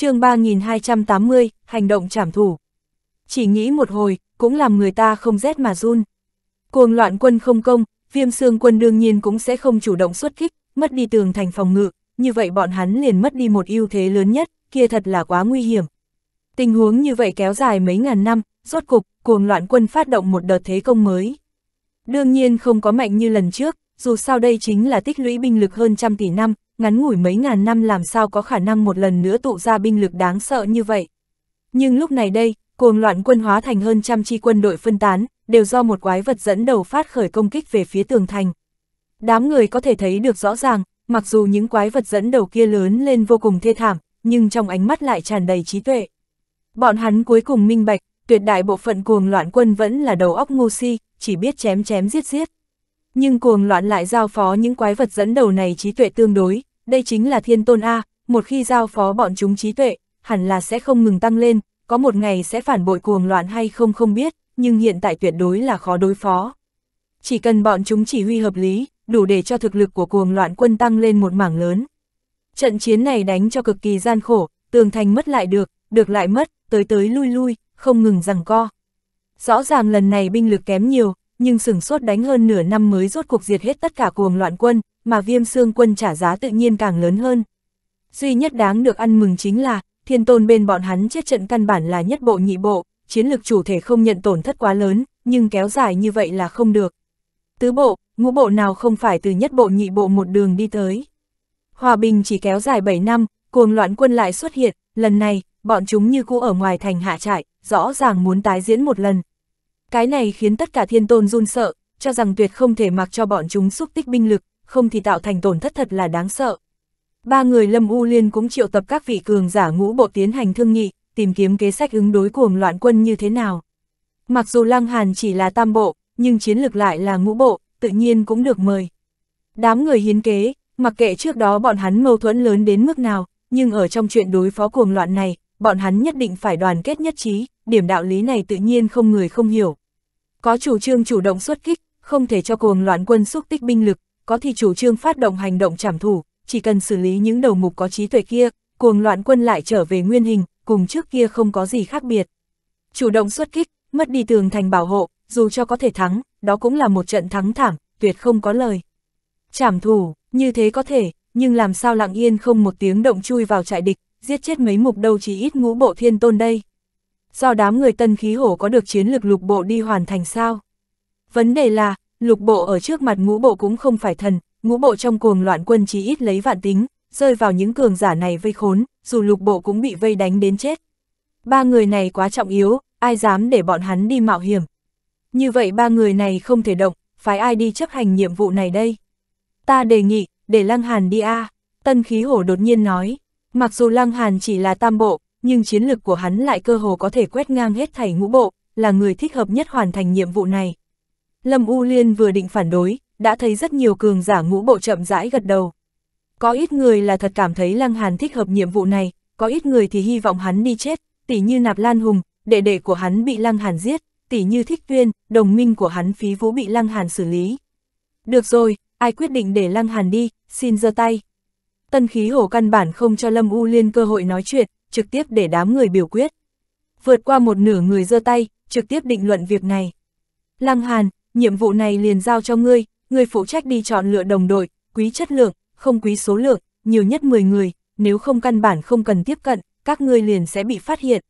chương 3280, hành động trảm thủ. Chỉ nghĩ một hồi, cũng làm người ta không rét mà run. Cuồng loạn quân không công, viêm xương quân đương nhiên cũng sẽ không chủ động xuất kích, mất đi tường thành phòng ngự, như vậy bọn hắn liền mất đi một ưu thế lớn nhất, kia thật là quá nguy hiểm. Tình huống như vậy kéo dài mấy ngàn năm, rốt cục, cuồng loạn quân phát động một đợt thế công mới. Đương nhiên không có mạnh như lần trước, dù sao đây chính là tích lũy binh lực hơn trăm tỷ năm, ngắn ngủi mấy ngàn năm làm sao có khả năng một lần nữa tụ ra binh lực đáng sợ như vậy. Nhưng lúc này đây, cuồng loạn quân hóa thành hơn trăm chi quân đội phân tán, đều do một quái vật dẫn đầu phát khởi công kích về phía tường thành. Đám người có thể thấy được rõ ràng, mặc dù những quái vật dẫn đầu kia lớn lên vô cùng thê thảm, nhưng trong ánh mắt lại tràn đầy trí tuệ. Bọn hắn cuối cùng minh bạch, tuyệt đại bộ phận cuồng loạn quân vẫn là đầu óc ngu si, chỉ biết chém chém giết giết. Nhưng cuồng loạn lại giao phó những quái vật dẫn đầu này trí tuệ tương đối, đây chính là thiên tôn A, một khi giao phó bọn chúng trí tuệ, hẳn là sẽ không ngừng tăng lên, có một ngày sẽ phản bội cuồng loạn hay không không biết, nhưng hiện tại tuyệt đối là khó đối phó. Chỉ cần bọn chúng chỉ huy hợp lý, đủ để cho thực lực của cuồng loạn quân tăng lên một mảng lớn. Trận chiến này đánh cho cực kỳ gian khổ, tường thành mất lại được, được lại mất, tới tới lui lui, không ngừng rằng co. Rõ ràng lần này binh lực kém nhiều, nhưng sửng sốt đánh hơn nửa năm mới rốt cuộc diệt hết tất cả cuồng loạn quân, mà viêm xương quân trả giá tự nhiên càng lớn hơn. Duy nhất đáng được ăn mừng chính là, thiên tôn bên bọn hắn chết trận căn bản là nhất bộ nhị bộ, chiến lực chủ thể không nhận tổn thất quá lớn, nhưng kéo dài như vậy là không được. Tứ bộ, ngũ bộ nào không phải từ nhất bộ nhị bộ một đường đi tới. Hòa bình chỉ kéo dài 7 năm, cuồng loạn quân lại xuất hiện, lần này, bọn chúng như cũ ở ngoài thành hạ trại, rõ ràng muốn tái diễn một lần. Cái này khiến tất cả thiên tôn run sợ, cho rằng tuyệt không thể mặc cho bọn chúng xúc tích binh lực, không thì tạo thành tổn thất thật là đáng sợ. Ba người Lâm U Liên cũng triệu tập các vị cường giả ngũ bộ tiến hành thương nghị, tìm kiếm kế sách ứng đối cuồng loạn quân như thế nào. Mặc dù Lăng Hàn chỉ là tam bộ, nhưng chiến lược lại là ngũ bộ, tự nhiên cũng được mời. Đám người hiến kế, mặc kệ trước đó bọn hắn mâu thuẫn lớn đến mức nào, nhưng ở trong chuyện đối phó cuồng loạn này, bọn hắn nhất định phải đoàn kết nhất trí, điểm đạo lý này tự nhiên không người không hiểu. Có chủ trương chủ động xuất kích, không thể cho cuồng loạn quân xúc tích binh lực, có thì chủ trương phát động hành động trảm thủ, chỉ cần xử lý những đầu mục có trí tuệ kia, cuồng loạn quân lại trở về nguyên hình, cùng trước kia không có gì khác biệt. Chủ động xuất kích, mất đi tường thành bảo hộ, dù cho có thể thắng, đó cũng là một trận thắng thảm, tuyệt không có lời. Trảm thủ, như thế có thể, nhưng làm sao lặng yên không một tiếng động chui vào trại địch, giết chết mấy mục đâu chỉ ít ngũ bộ thiên tôn đây. Do đám người tân khí hổ có được chiến lược lục bộ đi hoàn thành sao? Vấn đề là, lục bộ ở trước mặt ngũ bộ cũng không phải thần, ngũ bộ trong cuồng loạn quân chỉ ít lấy vạn tính, rơi vào những cường giả này vây khốn, dù lục bộ cũng bị vây đánh đến chết. Ba người này quá trọng yếu, ai dám để bọn hắn đi mạo hiểm. Như vậy ba người này không thể động, phái ai đi chấp hành nhiệm vụ này đây? Ta đề nghị, để Lăng Hàn đi a Tân khí hổ đột nhiên nói, mặc dù Lăng Hàn chỉ là tam bộ, nhưng chiến lực của hắn lại cơ hồ có thể quét ngang hết thảy ngũ bộ, là người thích hợp nhất hoàn thành nhiệm vụ này. Lâm U Liên vừa định phản đối, đã thấy rất nhiều cường giả ngũ bộ chậm rãi gật đầu. Có ít người là thật cảm thấy Lăng Hàn thích hợp nhiệm vụ này, có ít người thì hy vọng hắn đi chết, tỉ như Nạp Lan Hùng, đệ đệ của hắn bị Lăng Hàn giết, tỉ như Thích Tuyên, đồng minh của hắn phí vũ bị Lăng Hàn xử lý. Được rồi, ai quyết định để Lăng Hàn đi, xin giơ tay. Tân khí hổ căn bản không cho Lâm U Liên cơ hội nói chuyện, trực tiếp để đám người biểu quyết. Vượt qua một nửa người giơ tay, trực tiếp định luận việc này. Lăng Hàn, nhiệm vụ này liền giao cho ngươi, ngươi phụ trách đi chọn lựa đồng đội, quý chất lượng, không quý số lượng, nhiều nhất 10 người, nếu không căn bản không cần tiếp cận, các ngươi liền sẽ bị phát hiện.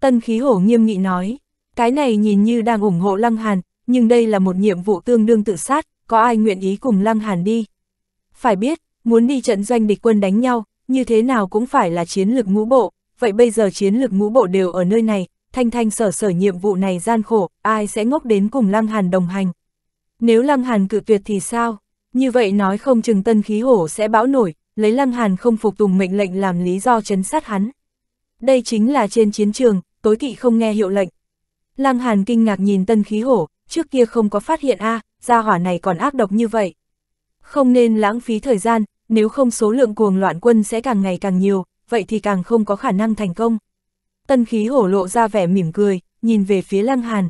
Tân khí hổ nghiêm nghị nói, cái này nhìn như đang ủng hộ Lăng Hàn, nhưng đây là một nhiệm vụ tương đương tự sát, có ai nguyện ý cùng Lăng Hàn đi? Phải biết, muốn đi trận doanh địch quân đánh nhau, như thế nào cũng phải là chiến lược ngũ bộ, vậy bây giờ chiến lược ngũ bộ đều ở nơi này, thanh thanh sở sở nhiệm vụ này gian khổ, ai sẽ ngốc đến cùng Lăng Hàn đồng hành. Nếu Lăng Hàn cự tuyệt thì sao? Như vậy nói không chừng tân khí hổ sẽ bão nổi, lấy Lăng Hàn không phục tùng mệnh lệnh làm lý do chấn sát hắn. Đây chính là trên chiến trường, tối kỵ không nghe hiệu lệnh. Lăng Hàn kinh ngạc nhìn tân khí hổ, trước kia không có phát hiện a, à, gia hỏa này còn ác độc như vậy. Không nên lãng phí thời gian, nếu không số lượng cuồng loạn quân sẽ càng ngày càng nhiều, vậy thì càng không có khả năng thành công. Tân khí hổ lộ ra vẻ mỉm cười, nhìn về phía Lăng Hàn.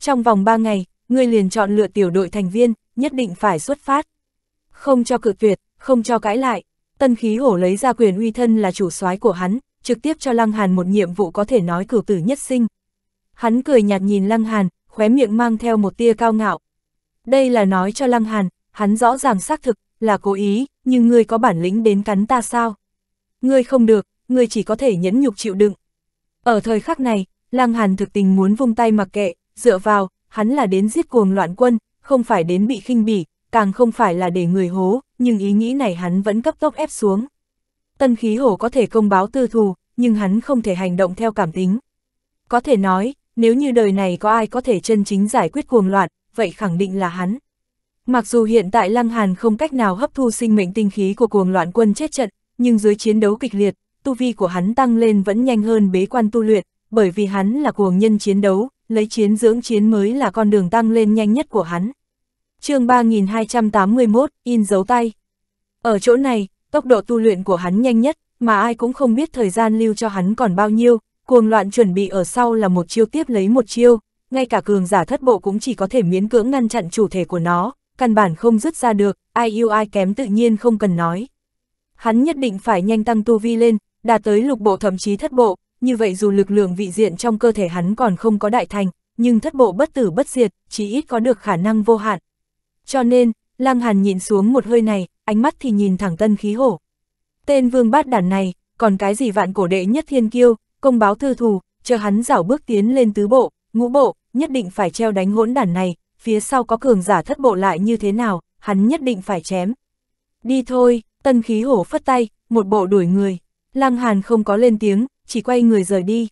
Trong vòng 3 ngày, ngươi liền chọn lựa tiểu đội thành viên, nhất định phải xuất phát. Không cho cự tuyệt, không cho cãi lại. Tân khí hổ lấy ra quyền uy thân là chủ soái của hắn, trực tiếp cho Lăng Hàn một nhiệm vụ có thể nói cử tử nhất sinh. Hắn cười nhạt nhìn Lăng Hàn, khóe miệng mang theo một tia cao ngạo. Đây là nói cho Lăng Hàn, hắn rõ ràng xác thực, là cố ý, nhưng ngươi có bản lĩnh đến cắn ta sao? Ngươi không được, ngươi chỉ có thể nhẫn nhục chịu đựng. Ở thời khắc này, Lăng Hàn thực tình muốn vung tay mặc kệ, dựa vào, hắn là đến giết cuồng loạn quân, không phải đến bị khinh bỉ, càng không phải là để người hố, nhưng ý nghĩ này hắn vẫn cấp tốc ép xuống. Tân khí hổ có thể công báo tư thù, nhưng hắn không thể hành động theo cảm tính. Có thể nói, nếu như đời này có ai có thể chân chính giải quyết cuồng loạn, vậy khẳng định là hắn. Mặc dù hiện tại Lăng Hàn không cách nào hấp thu sinh mệnh tinh khí của cuồng loạn quân chết trận, nhưng dưới chiến đấu kịch liệt, tu vi của hắn tăng lên vẫn nhanh hơn bế quan tu luyện, bởi vì hắn là cuồng nhân chiến đấu, lấy chiến dưỡng chiến mới là con đường tăng lên nhanh nhất của hắn. chương 3281, in dấu tay. Ở chỗ này, tốc độ tu luyện của hắn nhanh nhất, mà ai cũng không biết thời gian lưu cho hắn còn bao nhiêu, cuồng loạn chuẩn bị ở sau là một chiêu tiếp lấy một chiêu, ngay cả cường giả thất bộ cũng chỉ có thể miễn cưỡng ngăn chặn chủ thể của nó, căn bản không dứt ra được, ai yêu ai kém tự nhiên không cần nói. Hắn nhất định phải nhanh tăng tu vi lên, đạt tới lục bộ thậm chí thất bộ, như vậy dù lực lượng vị diện trong cơ thể hắn còn không có đại thành, nhưng thất bộ bất tử bất diệt, chỉ ít có được khả năng vô hạn. Cho nên, Lăng Hàn nhìn xuống một hơi này, ánh mắt thì nhìn thẳng tân khí hổ. Tên vương bát đản này, còn cái gì vạn cổ đệ nhất thiên kiêu, công báo thư thù, chờ hắn dảo bước tiến lên tứ bộ, ngũ bộ, nhất định phải treo đánh hỗn đản này, phía sau có cường giả thất bộ lại như thế nào, hắn nhất định phải chém. Đi thôi, tân khí hổ phất tay, một bộ đuổi người. Lăng Hàn không có lên tiếng, chỉ quay người rời đi.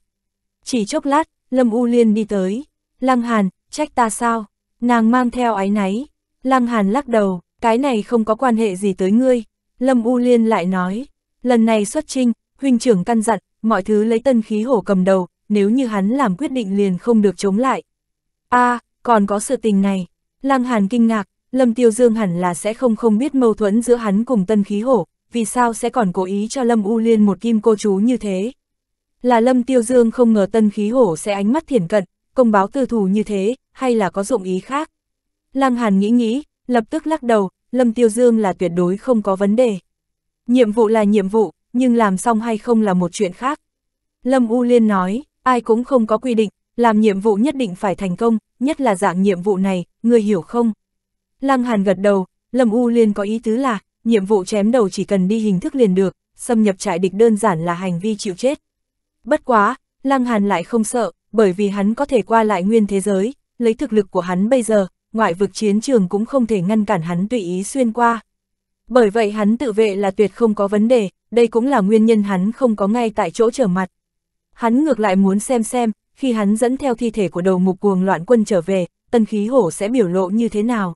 Chỉ chốc lát, Lâm U Liên đi tới. Lăng Hàn, trách ta sao? Nàng mang theo ái náy. Lăng Hàn lắc đầu, cái này không có quan hệ gì tới ngươi. Lâm U Liên lại nói, lần này xuất trinh, huynh trưởng căn dặn, mọi thứ lấy tân khí hổ cầm đầu, nếu như hắn làm quyết định liền không được chống lại. a à, còn có sự tình này. Lăng Hàn kinh ngạc, Lâm Tiêu Dương hẳn là sẽ không không biết mâu thuẫn giữa hắn cùng tân khí hổ, vì sao sẽ còn cố ý cho Lâm U Liên một kim cô chú như thế. Là Lâm Tiêu Dương không ngờ tân khí hổ sẽ ánh mắt thiển cận, công báo tư thù như thế, hay là có dụng ý khác. Lăng Hàn nghĩ nghĩ, lập tức lắc đầu, Lâm Tiêu Dương là tuyệt đối không có vấn đề. Nhiệm vụ là nhiệm vụ, nhưng làm xong hay không là một chuyện khác. Lâm U Liên nói, ai cũng không có quy định, làm nhiệm vụ nhất định phải thành công, nhất là dạng nhiệm vụ này, người hiểu không? Lăng Hàn gật đầu, Lâm U Liên có ý tứ là, nhiệm vụ chém đầu chỉ cần đi hình thức liền được, xâm nhập trại địch đơn giản là hành vi chịu chết. Bất quá, Lăng Hàn lại không sợ, bởi vì hắn có thể qua lại nguyên thế giới, lấy thực lực của hắn bây giờ, ngoại vực chiến trường cũng không thể ngăn cản hắn tùy ý xuyên qua. Bởi vậy hắn tự vệ là tuyệt không có vấn đề, đây cũng là nguyên nhân hắn không có ngay tại chỗ trở mặt. Hắn ngược lại muốn xem xem, khi hắn dẫn theo thi thể của đầu mục cuồng loạn quân trở về, tân khí hổ sẽ biểu lộ như thế nào.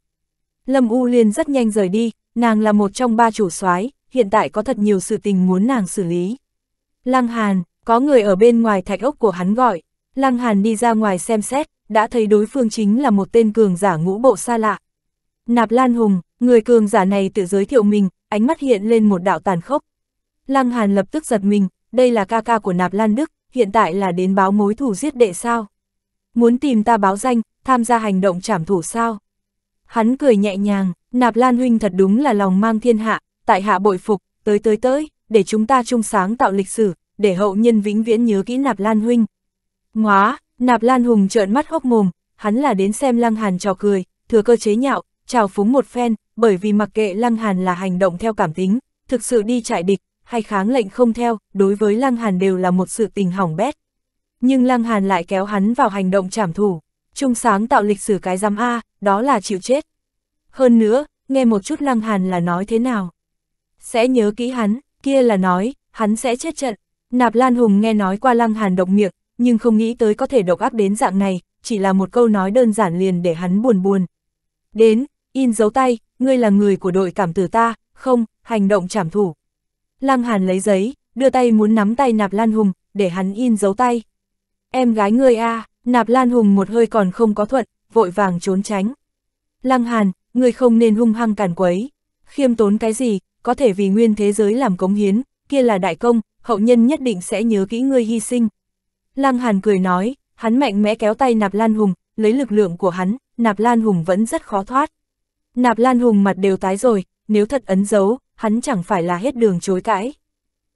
Lâm U Liên rất nhanh rời đi, Nàng là một trong ba chủ soái, hiện tại có thật nhiều sự tình muốn nàng xử lý. Lăng Hàn, có người ở bên ngoài thạch ốc của hắn gọi. Lăng Hàn đi ra ngoài xem xét, đã thấy đối phương chính là một tên cường giả ngũ bộ xa lạ. Nạp Lan Hùng, người cường giả này tự giới thiệu mình, ánh mắt hiện lên một đạo tàn khốc. Lăng Hàn lập tức giật mình, đây là ca ca của Nạp Lan Đức, hiện tại là đến báo mối thù giết đệ sao? Muốn tìm ta báo danh, tham gia hành động trảm thủ sao? Hắn cười nhẹ nhàng, nạp lan huynh thật đúng là lòng mang thiên hạ, tại hạ bội phục, tới tới tới, để chúng ta chung sáng tạo lịch sử, để hậu nhân vĩnh viễn nhớ kỹ nạp lan huynh. Ngóa, nạp lan hùng trợn mắt hốc mồm, hắn là đến xem lăng hàn trò cười, thừa cơ chế nhạo, chào phúng một phen, bởi vì mặc kệ lăng hàn là hành động theo cảm tính, thực sự đi chạy địch, hay kháng lệnh không theo, đối với lăng hàn đều là một sự tình hỏng bét. Nhưng lăng hàn lại kéo hắn vào hành động trảm thủ. Trung sáng tạo lịch sử cái giám A, đó là chịu chết. Hơn nữa, nghe một chút lăng hàn là nói thế nào. Sẽ nhớ kỹ hắn, kia là nói, hắn sẽ chết trận. Nạp Lan Hùng nghe nói qua lăng hàn động miệng, nhưng không nghĩ tới có thể độc áp đến dạng này, chỉ là một câu nói đơn giản liền để hắn buồn buồn. Đến, in dấu tay, ngươi là người của đội cảm tử ta, không, hành động trảm thủ. Lăng Hàn lấy giấy, đưa tay muốn nắm tay Nạp Lan Hùng, để hắn in dấu tay. Em gái ngươi a à. Nạp Lan Hùng một hơi còn không có thuận, vội vàng trốn tránh. Lăng Hàn, người không nên hung hăng cản quấy. Khiêm tốn cái gì, có thể vì nguyên thế giới làm cống hiến, kia là đại công, hậu nhân nhất định sẽ nhớ kỹ ngươi hy sinh. Lăng Hàn cười nói, hắn mạnh mẽ kéo tay Nạp Lan Hùng, lấy lực lượng của hắn, Nạp Lan Hùng vẫn rất khó thoát. Nạp Lan Hùng mặt đều tái rồi, nếu thật ấn dấu, hắn chẳng phải là hết đường chối cãi.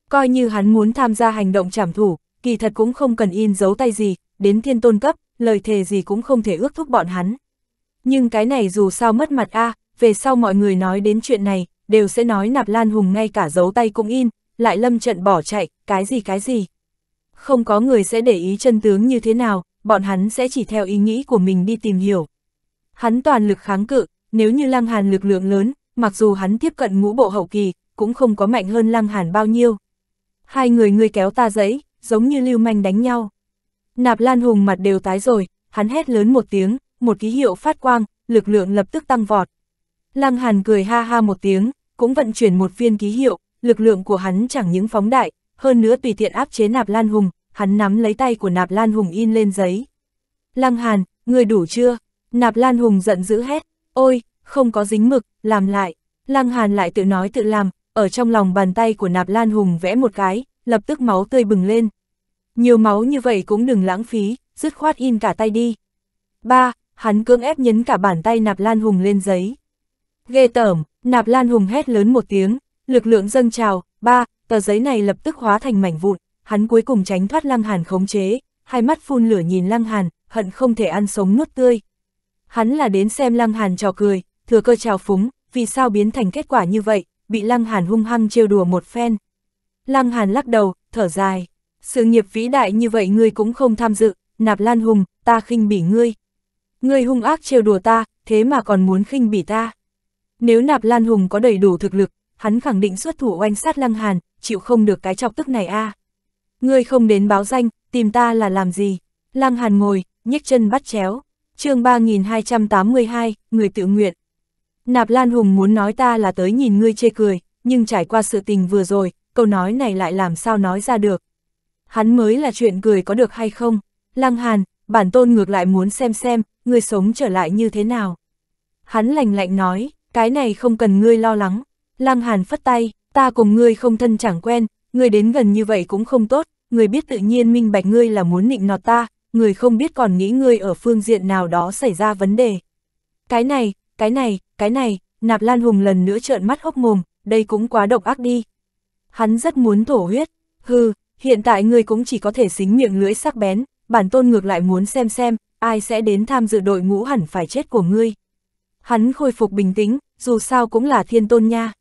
Coi như hắn muốn tham gia hành động trảm thủ, kỳ thật cũng không cần in dấu tay gì, đến thiên tôn cấp, lời thề gì cũng không thể ước thúc bọn hắn. Nhưng cái này dù sao mất mặt a về sau mọi người nói đến chuyện này, đều sẽ nói nạp lan hùng ngay cả dấu tay cũng in, lại lâm trận bỏ chạy, cái gì cái gì. Không có người sẽ để ý chân tướng như thế nào, bọn hắn sẽ chỉ theo ý nghĩ của mình đi tìm hiểu. Hắn toàn lực kháng cự, nếu như lăng hàn lực lượng lớn, mặc dù hắn tiếp cận ngũ bộ hậu kỳ, cũng không có mạnh hơn lăng hàn bao nhiêu. Hai người ngươi kéo ta giấy, giống như lưu manh đánh nhau. Nạp Lan Hùng mặt đều tái rồi, hắn hét lớn một tiếng, một ký hiệu phát quang, lực lượng lập tức tăng vọt. Lăng Hàn cười ha ha một tiếng, cũng vận chuyển một viên ký hiệu, lực lượng của hắn chẳng những phóng đại, hơn nữa tùy tiện áp chế Nạp Lan Hùng, hắn nắm lấy tay của Nạp Lan Hùng in lên giấy. Lăng Hàn, người đủ chưa? Nạp Lan Hùng giận dữ hét, ôi, không có dính mực, làm lại. Lăng Hàn lại tự nói tự làm, ở trong lòng bàn tay của Nạp Lan Hùng vẽ một cái, lập tức máu tươi bừng lên. Nhiều máu như vậy cũng đừng lãng phí, dứt khoát in cả tay đi. ba Hắn cưỡng ép nhấn cả bàn tay Nạp Lan Hùng lên giấy. Ghê tởm, Nạp Lan Hùng hét lớn một tiếng, lực lượng dâng trào, ba tờ giấy này lập tức hóa thành mảnh vụn, hắn cuối cùng tránh thoát Lăng Hàn khống chế, hai mắt phun lửa nhìn Lăng Hàn, hận không thể ăn sống nuốt tươi. Hắn là đến xem Lăng Hàn trò cười, thừa cơ trào phúng, vì sao biến thành kết quả như vậy, bị Lăng Hàn hung hăng trêu đùa một phen. Lăng Hàn lắc đầu, thở dài sự nghiệp vĩ đại như vậy ngươi cũng không tham dự, nạp lan hùng, ta khinh bỉ ngươi. Ngươi hung ác trêu đùa ta, thế mà còn muốn khinh bỉ ta. Nếu nạp lan hùng có đầy đủ thực lực, hắn khẳng định xuất thủ oanh sát lăng hàn, chịu không được cái chọc tức này a. À. Ngươi không đến báo danh, tìm ta là làm gì? Lăng hàn ngồi, nhấc chân bắt chéo. chương 3282, người tự nguyện. Nạp Lan Hùng muốn nói ta là tới nhìn ngươi chê cười, nhưng trải qua sự tình vừa rồi, câu nói này lại làm sao nói ra được hắn mới là chuyện cười có được hay không? Lăng Hàn, bản tôn ngược lại muốn xem xem, ngươi sống trở lại như thế nào. Hắn lạnh lạnh nói, cái này không cần ngươi lo lắng. Lăng Hàn phất tay, ta cùng ngươi không thân chẳng quen, ngươi đến gần như vậy cũng không tốt, ngươi biết tự nhiên minh bạch ngươi là muốn nịnh nọt ta, ngươi không biết còn nghĩ ngươi ở phương diện nào đó xảy ra vấn đề. Cái này, cái này, cái này, nạp lan hùng lần nữa trợn mắt hốc mồm, đây cũng quá độc ác đi. Hắn rất muốn thổ huyết, hừ, hiện tại ngươi cũng chỉ có thể xính miệng lưỡi sắc bén, bản tôn ngược lại muốn xem xem, ai sẽ đến tham dự đội ngũ hẳn phải chết của ngươi. Hắn khôi phục bình tĩnh, dù sao cũng là thiên tôn nha.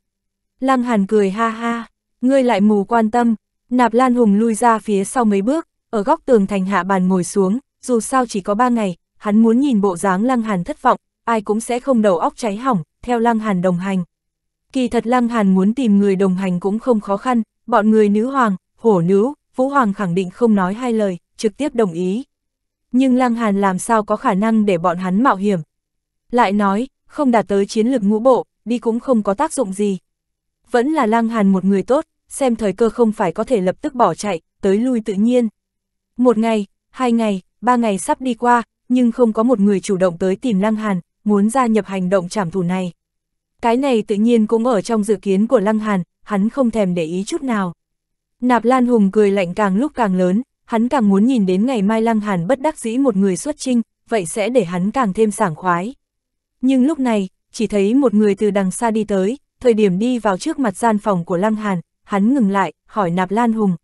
Lăng Hàn cười ha ha, ngươi lại mù quan tâm, nạp lan hùng lui ra phía sau mấy bước, ở góc tường thành hạ bàn ngồi xuống, dù sao chỉ có ba ngày, hắn muốn nhìn bộ dáng Lăng Hàn thất vọng, ai cũng sẽ không đầu óc cháy hỏng, theo Lăng Hàn đồng hành. Kỳ thật Lăng Hàn muốn tìm người đồng hành cũng không khó khăn, bọn người nữ hoàng, hổ nữ, Vũ Hoàng khẳng định không nói hai lời, trực tiếp đồng ý. Nhưng Lăng Hàn làm sao có khả năng để bọn hắn mạo hiểm. Lại nói, không đạt tới chiến lược ngũ bộ, đi cũng không có tác dụng gì. Vẫn là Lăng Hàn một người tốt, xem thời cơ không phải có thể lập tức bỏ chạy, tới lui tự nhiên. Một ngày, hai ngày, ba ngày sắp đi qua, nhưng không có một người chủ động tới tìm Lăng Hàn, muốn gia nhập hành động trảm thủ này. Cái này tự nhiên cũng ở trong dự kiến của Lăng Hàn, hắn không thèm để ý chút nào. Nạp Lan Hùng cười lạnh càng lúc càng lớn, hắn càng muốn nhìn đến ngày mai Lăng Hàn bất đắc dĩ một người xuất trinh, vậy sẽ để hắn càng thêm sảng khoái. Nhưng lúc này, chỉ thấy một người từ đằng xa đi tới, thời điểm đi vào trước mặt gian phòng của Lăng Hàn, hắn ngừng lại, hỏi Nạp Lan Hùng.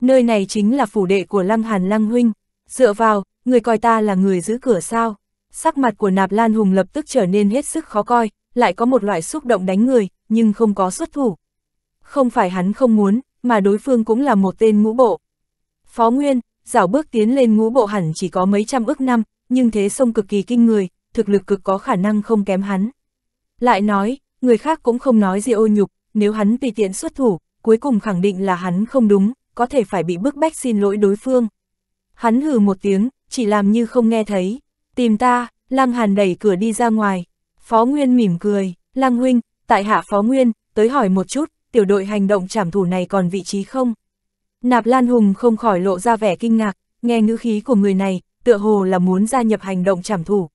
Nơi này chính là phủ đệ của Lăng Hàn Lăng Huynh, dựa vào, người coi ta là người giữ cửa sao. Sắc mặt của Nạp Lan Hùng lập tức trở nên hết sức khó coi, lại có một loại xúc động đánh người, nhưng không có xuất thủ. Không phải hắn không muốn, mà đối phương cũng là một tên ngũ bộ. Phó Nguyên, dảo bước tiến lên ngũ bộ hẳn chỉ có mấy trăm ước năm, nhưng thế sông cực kỳ kinh người, thực lực cực có khả năng không kém hắn. Lại nói, người khác cũng không nói gì ô nhục, nếu hắn tùy tiện xuất thủ, cuối cùng khẳng định là hắn không đúng, có thể phải bị bức bách xin lỗi đối phương. Hắn hừ một tiếng, chỉ làm như không nghe thấy. Tìm ta, Lăng Hàn đẩy cửa đi ra ngoài. Phó Nguyên mỉm cười, Lăng Huynh, tại hạ Phó Nguyên, tới hỏi một chút, tiểu đội hành động trảm thủ này còn vị trí không? Nạp Lan Hùng không khỏi lộ ra vẻ kinh ngạc, nghe ngữ khí của người này, tựa hồ là muốn gia nhập hành động trảm thủ.